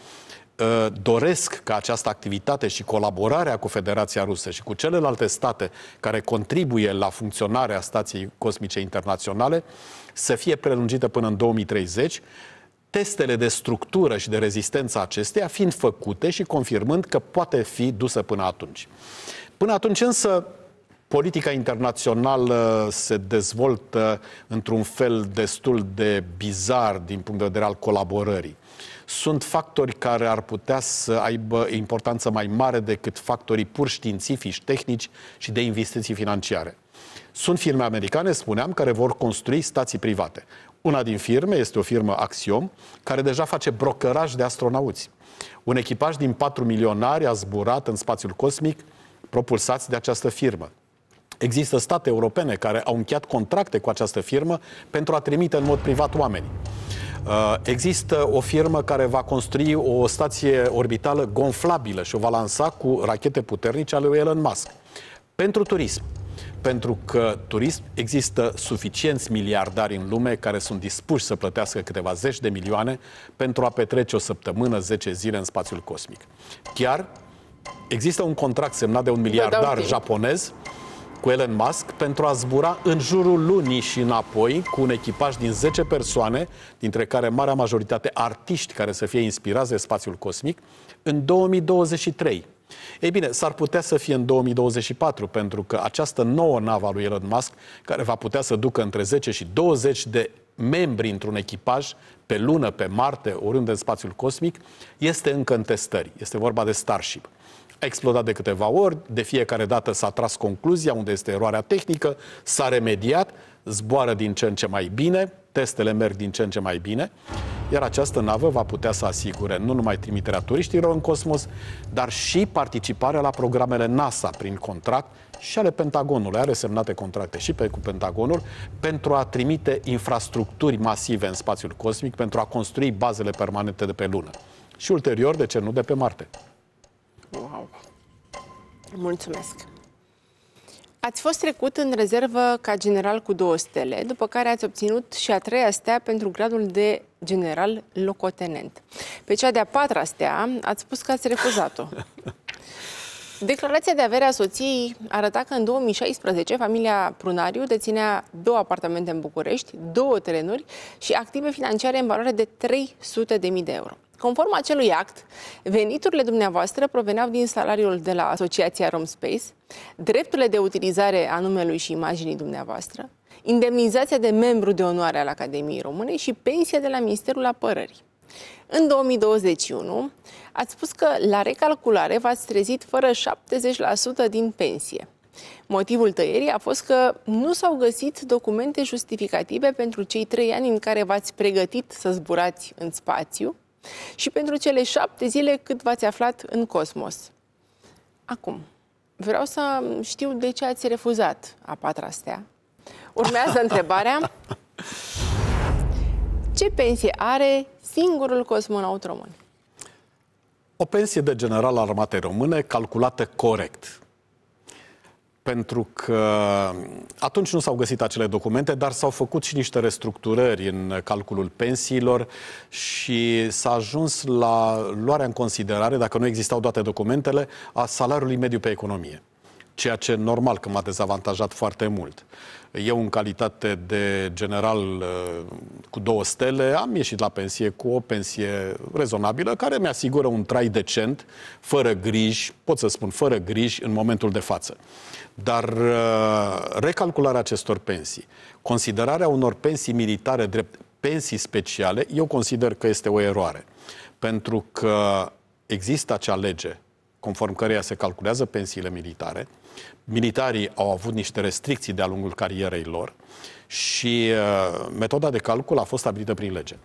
ă, doresc ca această activitate și colaborarea cu Federația Rusă și cu celelalte state care contribuie la funcționarea stației cosmice internaționale să fie prelungită până în 2030, testele de structură și de rezistență acesteia fiind făcute și confirmând că poate fi dusă până atunci. Până atunci însă politica internațională se dezvoltă într-un fel destul de bizar din punct de vedere al colaborării. Sunt factori care ar putea să aibă importanță mai mare decât factorii pur științifici, tehnici și de investiții financiare. Sunt firme americane, spuneam, care vor construi stații private. Una din firme este o firmă Axiom, care deja face brocăraj de astronauți. Un echipaj din 4 milionari a zburat în spațiul cosmic propulsați de această firmă. Există state europene care au încheiat contracte cu această firmă pentru a trimite în mod privat oameni. Uh, există o firmă care va construi o stație orbitală gonflabilă și o va lansa cu rachete puternice ale lui Elon Musk. Pentru turism. Pentru că turism există suficienți miliardari în lume care sunt dispuși să plătească câteva zeci de milioane pentru a petrece o săptămână, 10 zile în spațiul cosmic. Chiar există un contract semnat de un miliardar japonez cu Elon Musk pentru a zbura în jurul lunii și înapoi cu un echipaj din 10 persoane, dintre care marea majoritate artiști care să fie inspirați de spațiul cosmic, în 2023. Ei bine, s-ar putea să fie în 2024, pentru că această nouă navă a lui Elon Musk, care va putea să ducă între 10 și 20 de membri într-un echipaj pe lună, pe Marte, oriunde în spațiul cosmic, este încă în testări. Este vorba de Starship. A explodat de câteva ori, de fiecare dată s-a tras concluzia unde este eroarea tehnică, s-a remediat, zboară din ce în ce mai bine, testele merg din ce în ce mai bine, iar această navă va putea să asigure nu numai trimiterea turiștilor în cosmos, dar și participarea la programele NASA prin contract și ale Pentagonului. Are semnate contracte și pe, cu Pentagonul pentru a trimite infrastructuri masive în spațiul cosmic, pentru a construi bazele permanente de pe Lună. Și ulterior, de ce nu, de pe Marte. Wow! Mulțumesc! Ați fost trecut în rezervă ca general cu două stele, după care ați obținut și a treia stea pentru gradul de general locotenent. Pe cea de-a patra stea ați spus că ați refuzat-o. Declarația de avere a soției arăta că în 2016 familia Prunariu deținea două apartamente în București, două terenuri și active financiare în valoare de 300.000 de euro. Conform acelui act, veniturile dumneavoastră proveneau din salariul de la Asociația RomSpace, drepturile de utilizare a numelui și imaginii dumneavoastră, indemnizația de membru de onoare al Academiei Române și pensia de la Ministerul Apărării. În 2021, ați spus că la recalculare v-ați trezit fără 70% din pensie. Motivul tăierii a fost că nu s-au găsit documente justificative pentru cei trei ani în care v-ați pregătit să zburați în spațiu și pentru cele șapte zile cât v-ați aflat în cosmos. Acum, vreau să știu de ce ați refuzat a patra stea. Urmează întrebarea. Ce pensie are singurul cosmonaut român? O pensie de general armatei române calculată corect pentru că atunci nu s-au găsit acele documente, dar s-au făcut și niște restructurări în calculul pensiilor și s-a ajuns la luarea în considerare, dacă nu existau toate documentele, a salariului mediu pe economie ceea ce normal că m-a dezavantajat foarte mult. Eu, în calitate de general uh, cu două stele, am ieșit la pensie cu o pensie rezonabilă care mi asigură un trai decent, fără griji, pot să spun fără griji, în momentul de față. Dar uh, recalcularea acestor pensii, considerarea unor pensii militare drept pensii speciale, eu consider că este o eroare. Pentru că există acea lege conform căreia se calculează pensiile militare, Militarii au avut niște restricții de-a lungul carierei lor și uh, metoda de calcul a fost stabilită prin lege.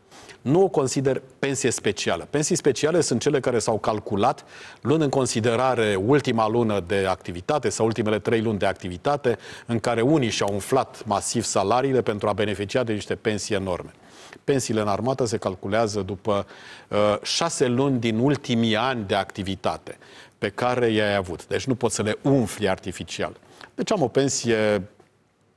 Nu o consider pensie specială. Pensii speciale sunt cele care s-au calculat luând în considerare ultima lună de activitate sau ultimele trei luni de activitate în care unii și-au umflat masiv salariile pentru a beneficia de niște pensii enorme. Pensiile în armată se calculează după uh, șase luni din ultimii ani de activitate pe care i-ai avut. Deci nu poți să le umfli artificial. Deci am o pensie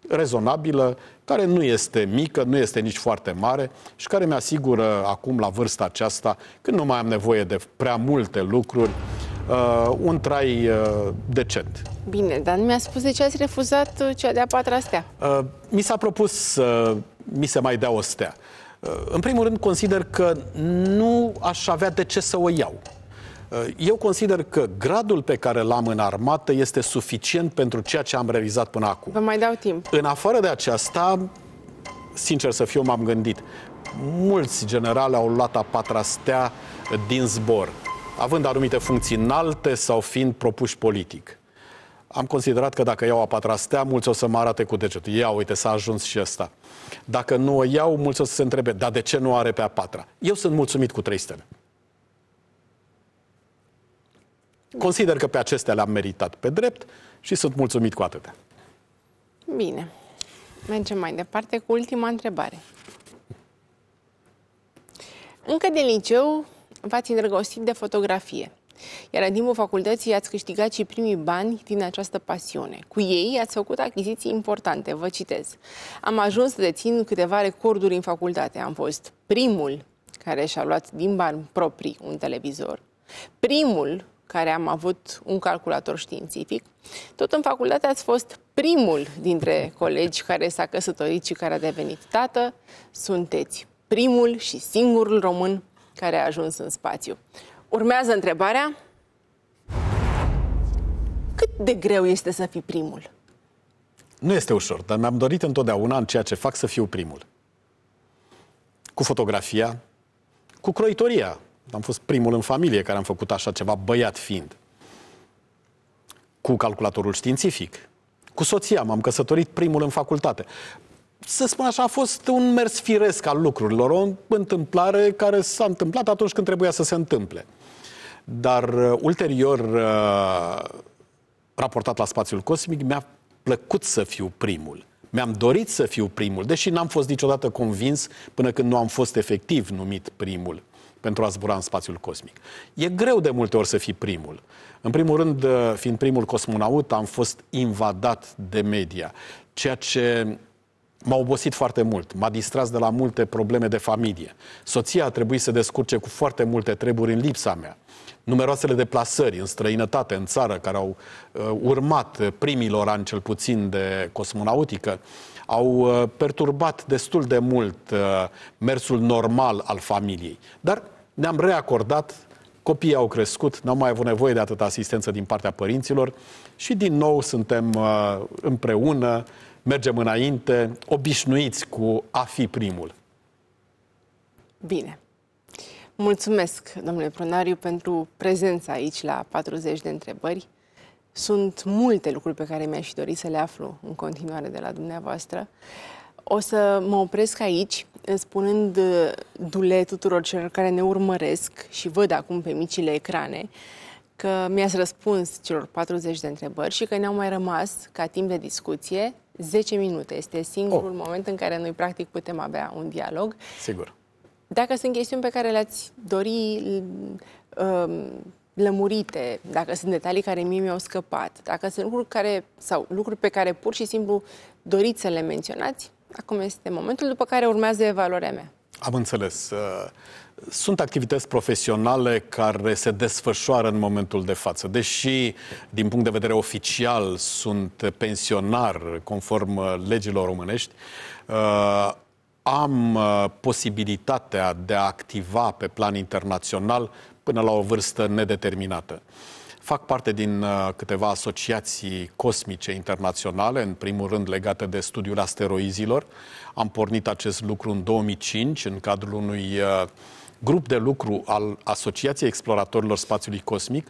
rezonabilă, care nu este mică, nu este nici foarte mare și care mi asigură acum la vârsta aceasta, când nu mai am nevoie de prea multe lucruri, uh, un trai uh, decent. Bine, dar nu mi-a spus de ce ați refuzat uh, cea de-a patra stea. Uh, mi s-a propus să mi se mai dea o stea. Uh, în primul rând, consider că nu aș avea de ce să o iau. Eh, eu consider că gradul pe care l-am în armată este suficient pentru ceea ce am realizat până acum. Vă mai dau timp. În afară de aceasta, sincer să fiu, m-am gândit. Mulți generali au luat a patra stea din zbor, având anumite funcții înalte sau fiind propuși politic. Am considerat că dacă iau a patra stea, mulți o să mă arate cu degetul. Ia, uite, s-a ajuns și ăsta. Dacă nu o iau, mulți o să se întrebe, dar de ce nu are pe a patra? Eu sunt mulțumit cu trei stele. Consider că pe acestea le-am meritat pe drept și sunt mulțumit cu atâtea. Bine. Mergem mai departe cu ultima întrebare. Încă din liceu v-ați îndrăgostit de fotografie, iar în timpul facultății ați câștigat și primii bani din această pasiune. Cu ei ați făcut achiziții importante, vă citez. Am ajuns să dețin câteva recorduri în facultate. Am fost primul care și-a luat din bani proprii un televizor, primul care am avut un calculator științific. Tot în facultate ați fost primul dintre colegi care s-a căsătorit și care a devenit tată. Sunteți primul și singurul român care a ajuns în spațiu. Urmează întrebarea. Cât de greu este să fii primul? Nu este ușor, dar mi-am dorit întotdeauna în ceea ce fac să fiu primul. Cu fotografia, cu croitoria, am fost primul în familie care am făcut așa ceva, băiat fiind. Cu calculatorul științific. Cu soția m-am căsătorit primul în facultate. Să spun așa, a fost un mers firesc al lucrurilor, o întâmplare care s-a întâmplat atunci când trebuia să se întâmple. Dar uh, ulterior, uh, raportat la spațiul cosmic, mi-a plăcut să fiu primul. Mi-am dorit să fiu primul, deși n-am fost niciodată convins până când nu am fost efectiv numit primul pentru a zbura în spațiul cosmic. E greu de multe ori să fii primul. În primul rând, uh, fiind primul cosmonaut, am fost invadat de media, ceea ce m-a obosit foarte mult, m-a distras de la multe probleme de familie. Soția a trebuit să descurce cu foarte multe treburi în lipsa mea. Numeroasele deplasări în străinătate, în țară, care au uh, urmat primilor ani cel puțin de cosmonautică, au uh, perturbat destul de mult uh, mersul normal al familiei. Dar ne-am reacordat, copiii au crescut, n-au mai avut nevoie de atâta asistență din partea părinților și din nou suntem uh, împreună, mergem înainte, obișnuiți cu a fi primul. Bine. Mulțumesc, domnule Prunariu, pentru prezența aici la 40 de întrebări. Sunt multe lucruri pe care mi-aș dori să le aflu în continuare de la dumneavoastră. O să mă opresc aici, spunând uh, dule tuturor celor care ne urmăresc și văd acum pe micile ecrane că mi-ați răspuns celor 40 de întrebări și că ne-au mai rămas ca timp de discuție 10 minute. Este singurul oh. moment în care noi practic putem avea un dialog. Sigur. Dacă sunt chestiuni pe care le-ați dori um, lămurite, dacă sunt detalii care mie mi-au scăpat, dacă sunt lucruri care sau lucruri pe care pur și simplu doriți să le menționați, Acum este momentul, după care urmează evaluarea mea. Am înțeles. Uh, sunt activități profesionale care se desfășoară în momentul de față. Deși, din punct de vedere oficial, sunt pensionar conform uh, legilor românești, uh, am posibilitatea de a activa pe plan internațional până la o vârstă nedeterminată. Fac parte din uh, câteva asociații cosmice internaționale, în primul rând legate de studiul asteroizilor. Am pornit acest lucru în 2005 în cadrul unui uh, grup de lucru al Asociației Exploratorilor Spațiului Cosmic.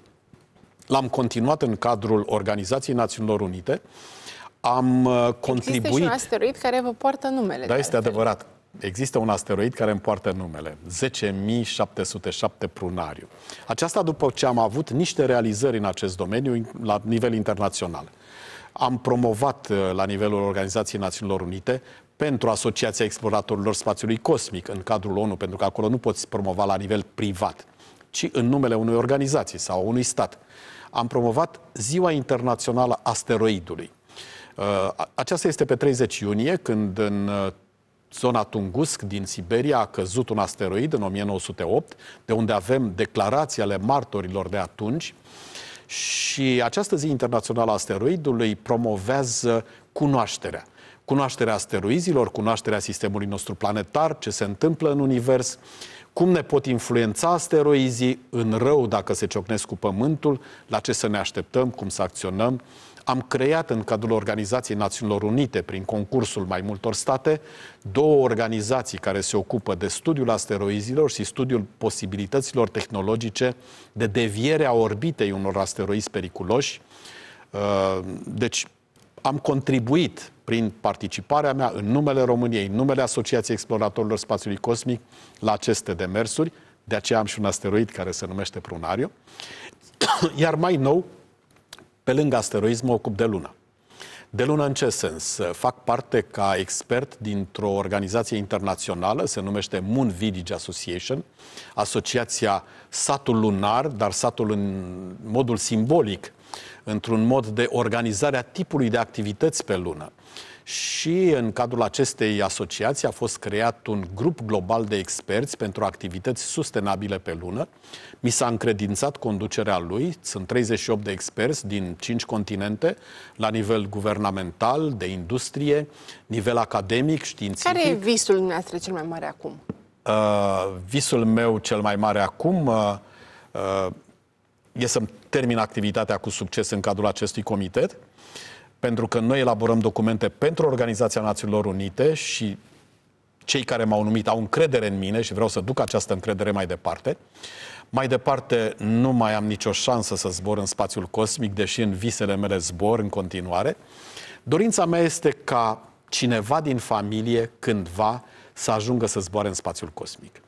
L-am continuat în cadrul Organizației Națiunilor Unite am contribuit... Uh, Există și un asteroid care vă poartă numele. Da, este adevărat. Există un asteroid care împoartă numele, 10.707 Prunariu. Aceasta după ce am avut niște realizări în acest domeniu la nivel internațional. Am promovat uh, la nivelul Organizației Națiunilor Unite pentru Asociația Exploratorilor Spațiului Cosmic în cadrul ONU, pentru că acolo nu poți promova la nivel privat, ci în numele unei organizații sau unui stat. Am promovat Ziua Internațională a Asteroidului. Uh, aceasta este pe 30 iunie, când în uh, zona Tungusk din Siberia a căzut un asteroid în 1908, de unde avem declarații ale martorilor de atunci. Și această zi internațională a asteroidului promovează cunoașterea. Cunoașterea asteroizilor, cunoașterea sistemului nostru planetar, ce se întâmplă în univers, cum ne pot influența asteroizii în rău dacă se ciocnesc cu Pământul, la ce să ne așteptăm, cum să acționăm, am creat în cadrul Organizației Națiunilor Unite, prin concursul mai multor state, două organizații care se ocupă de studiul asteroizilor și studiul posibilităților tehnologice de deviere a orbitei unor asteroizi periculoși. Uh, deci am contribuit prin participarea mea în numele României, în numele Asociației Exploratorilor Spațiului Cosmic la aceste demersuri. De aceea am și un asteroid care se numește Prunario. Iar mai nou, pe lângă asteroizi, mă ocup de lună. De lună în ce sens? Fac parte ca expert dintr-o organizație internațională, se numește Moon Village Association, asociația satul lunar, dar satul în modul simbolic într-un mod de organizare a tipului de activități pe lună. Și în cadrul acestei asociații a fost creat un grup global de experți pentru activități sustenabile pe lună. Mi s-a încredințat conducerea lui. Sunt 38 de experți din 5 continente, la nivel guvernamental, de industrie, nivel academic, științific. Care e visul dumneavoastră cel mai mare acum? Uh, visul meu cel mai mare acum... Uh, uh, e să termin activitatea cu succes în cadrul acestui comitet, pentru că noi elaborăm documente pentru Organizația Națiunilor Unite și cei care m-au numit au încredere în mine și vreau să duc această încredere mai departe. Mai departe, nu mai am nicio șansă să zbor în spațiul cosmic, deși în visele mele zbor în continuare. Dorința mea este ca cineva din familie, cândva, să ajungă să zboare în spațiul cosmic.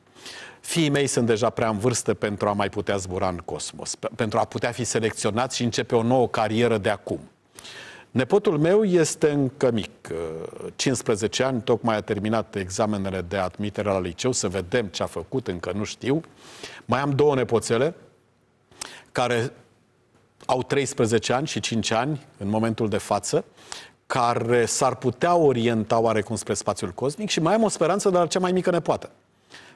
Fiii mei sunt deja prea în vârstă pentru a mai putea zbura în cosmos, pentru a putea fi selecționați și începe o nouă carieră de acum. Nepotul meu este încă mic, 15 uh, ani, tocmai a terminat examenele de admitere la liceu, să vedem ce a făcut, încă nu știu. Mai am două nepoțele care au 13 ani și 5 ani în momentul de față, care s-ar putea orienta oarecum spre spațiul cosmic și mai am o speranță de la cea mai mică nepoată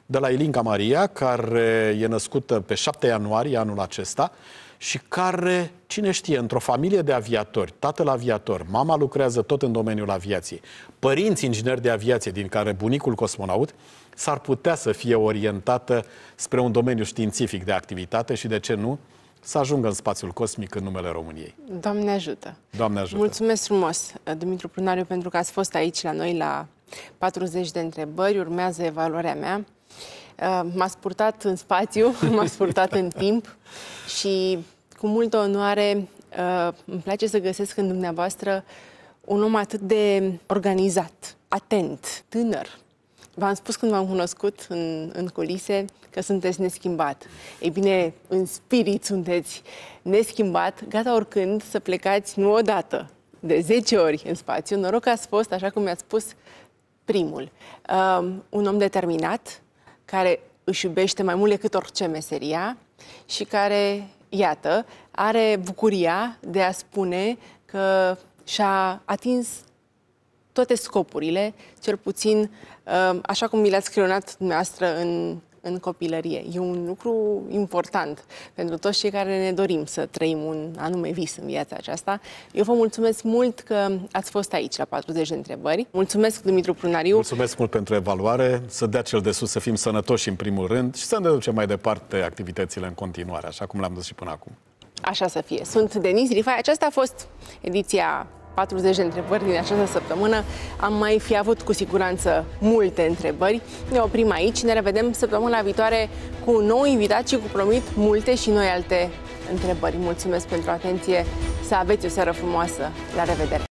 de la Ilinca Maria, care e născută pe 7 ianuarie anul acesta și care, cine știe, într-o familie de aviatori, tatăl aviator, mama lucrează tot în domeniul aviației, părinți ingineri de aviație, din care bunicul cosmonaut, s-ar putea să fie orientată spre un domeniu științific de activitate și, de ce nu, să ajungă în spațiul cosmic în numele României. Doamne ajută! Doamne ajută! Mulțumesc frumos, Dumitru Prunariu, pentru că ați fost aici la noi la 40 de întrebări. Urmează evaluarea mea. Uh, m-a spurtat în spațiu, m-a spurtat în timp și cu multă onoare uh, îmi place să găsesc în dumneavoastră un om atât de organizat, atent, tânăr. V-am spus când v-am cunoscut în, în culise că sunteți neschimbat. Ei bine, în spirit sunteți neschimbat, gata oricând să plecați nu odată, de 10 ori în spațiu. Noroc că ați fost, așa cum mi-ați spus, primul. Uh, un om determinat, care își iubește mai mult decât orice meseria și care, iată, are bucuria de a spune că și-a atins toate scopurile, cel puțin uh, așa cum mi le-ați creionat dumneavoastră în în copilărie. E un lucru important pentru toți cei care ne dorim să trăim un anume vis în viața aceasta. Eu vă mulțumesc mult că ați fost aici la 40 de întrebări. Mulțumesc, Dumitru Prunariu. Mulțumesc mult pentru evaluare. Să dea cel de sus să fim sănătoși în primul rând și să ne ducem mai departe activitățile în continuare, așa cum l-am dus și până acum. Așa să fie. Sunt Denis Rifai. Aceasta a fost ediția 40 de întrebări din această săptămână. Am mai fi avut cu siguranță multe întrebări. Ne oprim aici, ne revedem săptămâna viitoare cu un nou invitat și cu promit multe și noi alte întrebări. Mulțumesc pentru atenție, să aveți o seară frumoasă, la revedere!